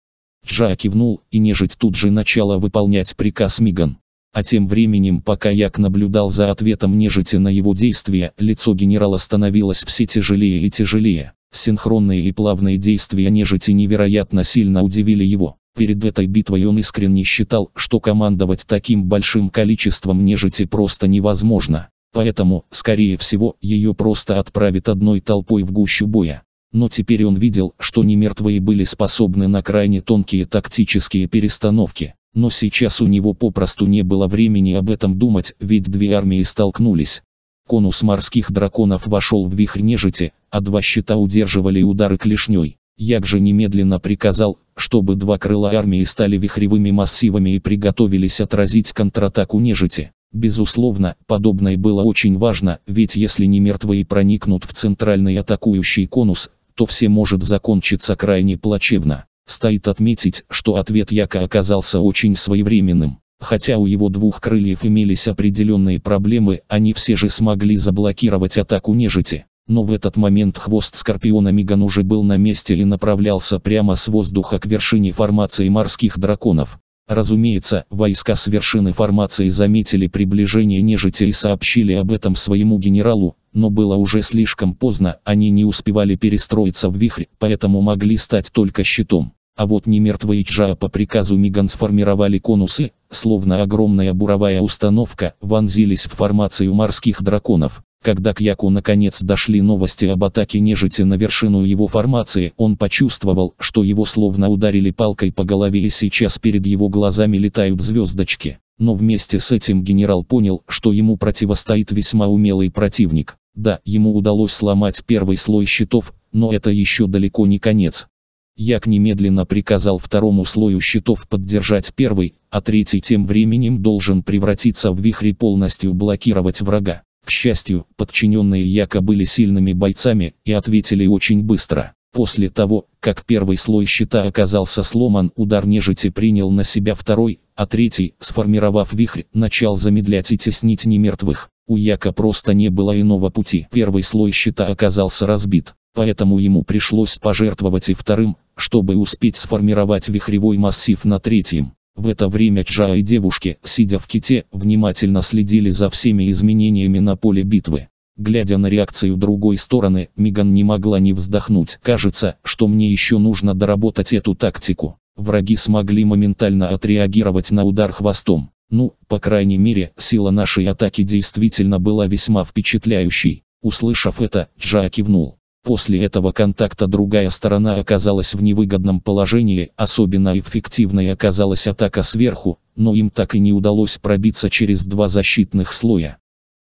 Джа кивнул, и нежить тут же начала выполнять приказ Миган. А тем временем, пока Як наблюдал за ответом нежити на его действия, лицо генерала становилось все тяжелее и тяжелее. Синхронные и плавные действия нежити невероятно сильно удивили его. Перед этой битвой он искренне считал, что командовать таким большим количеством нежити просто невозможно. Поэтому, скорее всего, ее просто отправят одной толпой в гущу боя. Но теперь он видел, что немертвые были способны на крайне тонкие тактические перестановки. Но сейчас у него попросту не было времени об этом думать, ведь две армии столкнулись. Конус морских драконов вошел в вихрь нежити, а два щита удерживали удары клешней. Як же немедленно приказал, чтобы два крыла армии стали вихревыми массивами и приготовились отразить контратаку нежити. Безусловно, подобное было очень важно, ведь если не мертвые проникнут в центральный атакующий конус, то все может закончиться крайне плачевно. Стоит отметить, что ответ Яка оказался очень своевременным. Хотя у его двух крыльев имелись определенные проблемы, они все же смогли заблокировать атаку нежити. Но в этот момент хвост Скорпиона Миган уже был на месте и направлялся прямо с воздуха к вершине формации морских драконов. Разумеется, войска с вершины формации заметили приближение нежити и сообщили об этом своему генералу, но было уже слишком поздно, они не успевали перестроиться в вихрь, поэтому могли стать только щитом. А вот немертвые мертвые Чжа по приказу Миган сформировали конусы, словно огромная буровая установка, вонзились в формацию морских драконов. Когда к Яку наконец дошли новости об атаке нежити на вершину его формации, он почувствовал, что его словно ударили палкой по голове и сейчас перед его глазами летают звездочки. Но вместе с этим генерал понял, что ему противостоит весьма умелый противник. Да, ему удалось сломать первый слой щитов, но это еще далеко не конец. Як немедленно приказал второму слою щитов поддержать первый, а третий тем временем должен превратиться в вихрь и полностью блокировать врага. К счастью, подчиненные Яка были сильными бойцами и ответили очень быстро. После того, как первый слой щита оказался сломан, удар нежити принял на себя второй, а третий, сформировав вихрь, начал замедлять и теснить немертвых. У Яка просто не было иного пути. Первый слой щита оказался разбит, поэтому ему пришлось пожертвовать и вторым, чтобы успеть сформировать вихревой массив на третьем. В это время Чжа и девушки, сидя в ките, внимательно следили за всеми изменениями на поле битвы. Глядя на реакцию другой стороны, Миган не могла не вздохнуть. Кажется, что мне еще нужно доработать эту тактику. Враги смогли моментально отреагировать на удар хвостом. Ну, по крайней мере, сила нашей атаки действительно была весьма впечатляющей. Услышав это, Джа кивнул. После этого контакта другая сторона оказалась в невыгодном положении, особенно эффективной оказалась атака сверху, но им так и не удалось пробиться через два защитных слоя.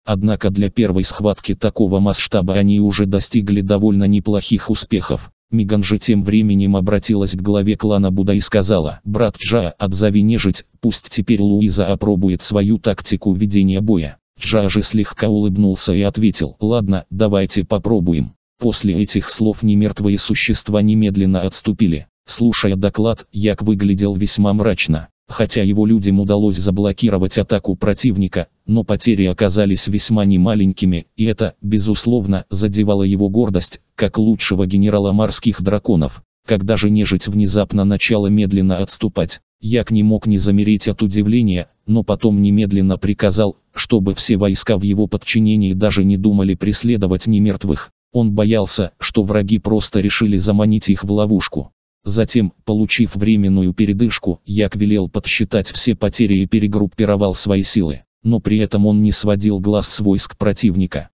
Однако для первой схватки такого масштаба они уже достигли довольно неплохих успехов. Миган же тем временем обратилась к главе клана Буда и сказала, «Брат Джа, отзови нежить, пусть теперь Луиза опробует свою тактику ведения боя». Джа же слегка улыбнулся и ответил, «Ладно, давайте попробуем». После этих слов немертвые существа немедленно отступили. Слушая доклад, Як выглядел весьма мрачно. Хотя его людям удалось заблокировать атаку противника, но потери оказались весьма немаленькими, и это, безусловно, задевало его гордость, как лучшего генерала морских драконов. Когда же нежить внезапно начала медленно отступать, Як не мог не замереть от удивления, но потом немедленно приказал, чтобы все войска в его подчинении даже не думали преследовать немертвых. Он боялся, что враги просто решили заманить их в ловушку. Затем, получив временную передышку, Як велел подсчитать все потери и перегруппировал свои силы, но при этом он не сводил глаз с войск противника.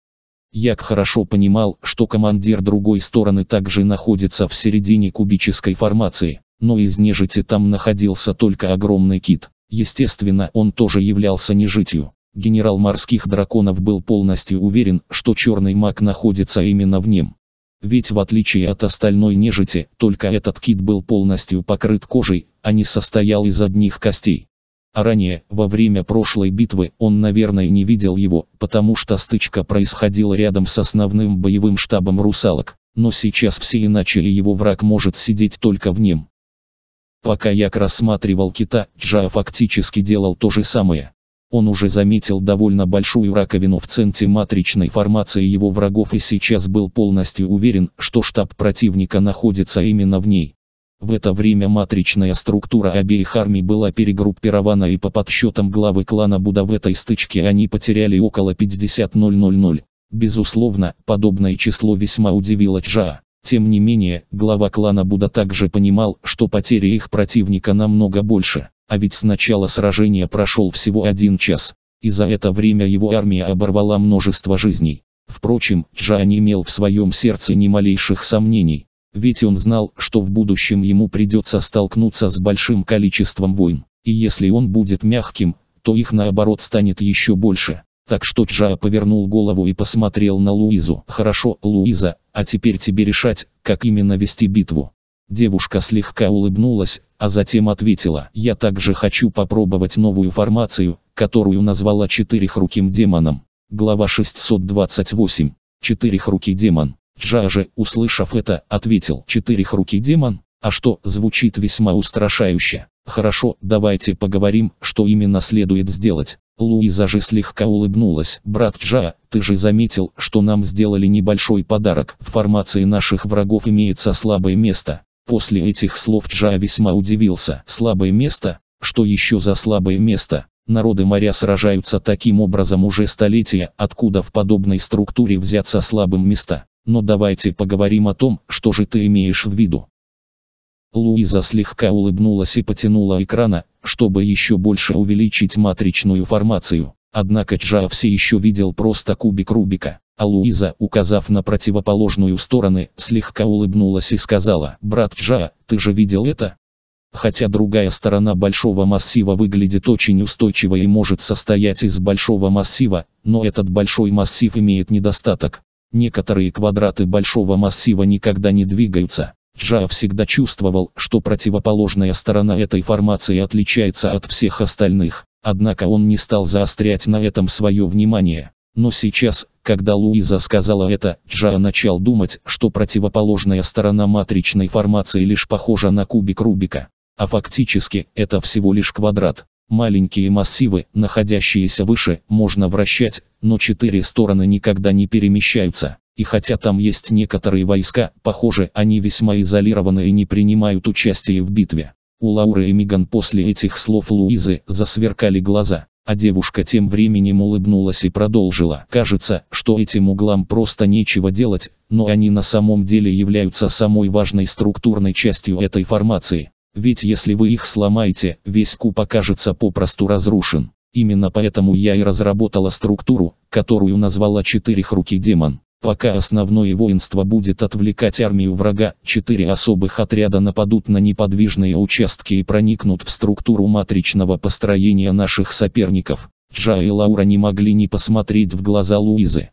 Як хорошо понимал, что командир другой стороны также находится в середине кубической формации, но из нежити там находился только огромный кит. Естественно, он тоже являлся нежитью. Генерал морских драконов был полностью уверен, что черный маг находится именно в нем. Ведь в отличие от остальной нежити, только этот кит был полностью покрыт кожей, а не состоял из одних костей. А ранее, во время прошлой битвы, он, наверное, не видел его, потому что стычка происходила рядом с основным боевым штабом русалок. Но сейчас все иначе и его враг может сидеть только в нем. Пока Як рассматривал кита, Джа фактически делал то же самое. Он уже заметил довольно большую раковину в центре матричной формации его врагов и сейчас был полностью уверен, что штаб противника находится именно в ней. В это время матричная структура обеих армий была перегруппирована и по подсчетам главы клана Буда в этой стычке они потеряли около 50 000. Безусловно, подобное число весьма удивило Чжа. Тем не менее, глава клана Буда также понимал, что потери их противника намного больше. А ведь с начала сражения прошел всего один час, и за это время его армия оборвала множество жизней. Впрочем, Джан имел в своем сердце ни малейших сомнений, ведь он знал, что в будущем ему придется столкнуться с большим количеством войн, и если он будет мягким, то их наоборот станет еще больше. Так что Джа повернул голову и посмотрел на Луизу. «Хорошо, Луиза, а теперь тебе решать, как именно вести битву. Девушка слегка улыбнулась, а затем ответила, «Я также хочу попробовать новую формацию, которую назвала четырехруким демоном». Глава 628. Четырехрукий демон. Джаже, услышав это, ответил, «Четырехрукий демон? А что, звучит весьма устрашающе. Хорошо, давайте поговорим, что именно следует сделать». Луиза же слегка улыбнулась. «Брат Джа, ты же заметил, что нам сделали небольшой подарок. В формации наших врагов имеется слабое место. После этих слов Джа весьма удивился. Слабое место? Что еще за слабое место? Народы моря сражаются таким образом уже столетия, откуда в подобной структуре взяться слабым места. Но давайте поговорим о том, что же ты имеешь в виду. Луиза слегка улыбнулась и потянула экрана, чтобы еще больше увеличить матричную формацию. Однако Джа все еще видел просто кубик Рубика. А Луиза, указав на противоположную сторону, слегка улыбнулась и сказала, «Брат Джа, ты же видел это?» Хотя другая сторона большого массива выглядит очень устойчиво и может состоять из большого массива, но этот большой массив имеет недостаток. Некоторые квадраты большого массива никогда не двигаются. Джа всегда чувствовал, что противоположная сторона этой формации отличается от всех остальных, однако он не стал заострять на этом свое внимание. Но сейчас, когда Луиза сказала это, Джа начал думать, что противоположная сторона матричной формации лишь похожа на кубик Рубика. А фактически, это всего лишь квадрат. Маленькие массивы, находящиеся выше, можно вращать, но четыре стороны никогда не перемещаются. И хотя там есть некоторые войска, похоже, они весьма изолированы и не принимают участие в битве. У Лауры и Миган после этих слов Луизы засверкали глаза. А девушка тем временем улыбнулась и продолжила. Кажется, что этим углам просто нечего делать, но они на самом деле являются самой важной структурной частью этой формации. Ведь если вы их сломаете, весь куб окажется попросту разрушен. Именно поэтому я и разработала структуру, которую назвала «Четырехрукий демон». Пока основное воинство будет отвлекать армию врага, четыре особых отряда нападут на неподвижные участки и проникнут в структуру матричного построения наших соперников. Джа и Лаура не могли не посмотреть в глаза Луизы.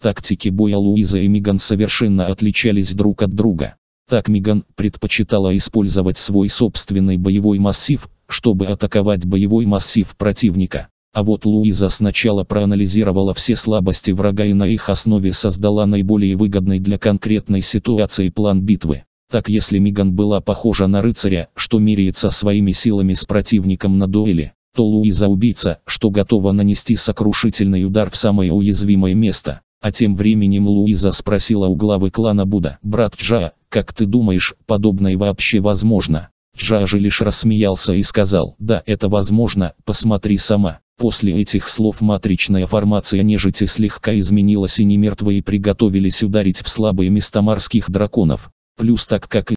Тактики боя Луизы и Миган совершенно отличались друг от друга. Так Миган предпочитала использовать свой собственный боевой массив, чтобы атаковать боевой массив противника. А вот Луиза сначала проанализировала все слабости врага и на их основе создала наиболее выгодный для конкретной ситуации план битвы. Так если Миган была похожа на рыцаря, что меряется своими силами с противником на дуэли, то Луиза убийца, что готова нанести сокрушительный удар в самое уязвимое место. А тем временем Луиза спросила у главы клана Буда, «Брат Джа, как ты думаешь, подобное вообще возможно?» Джа же лишь рассмеялся и сказал, «Да, это возможно, посмотри сама». После этих слов матричная формация нежити слегка изменилась и немертвые приготовились ударить в слабые места морских драконов. Плюс так как и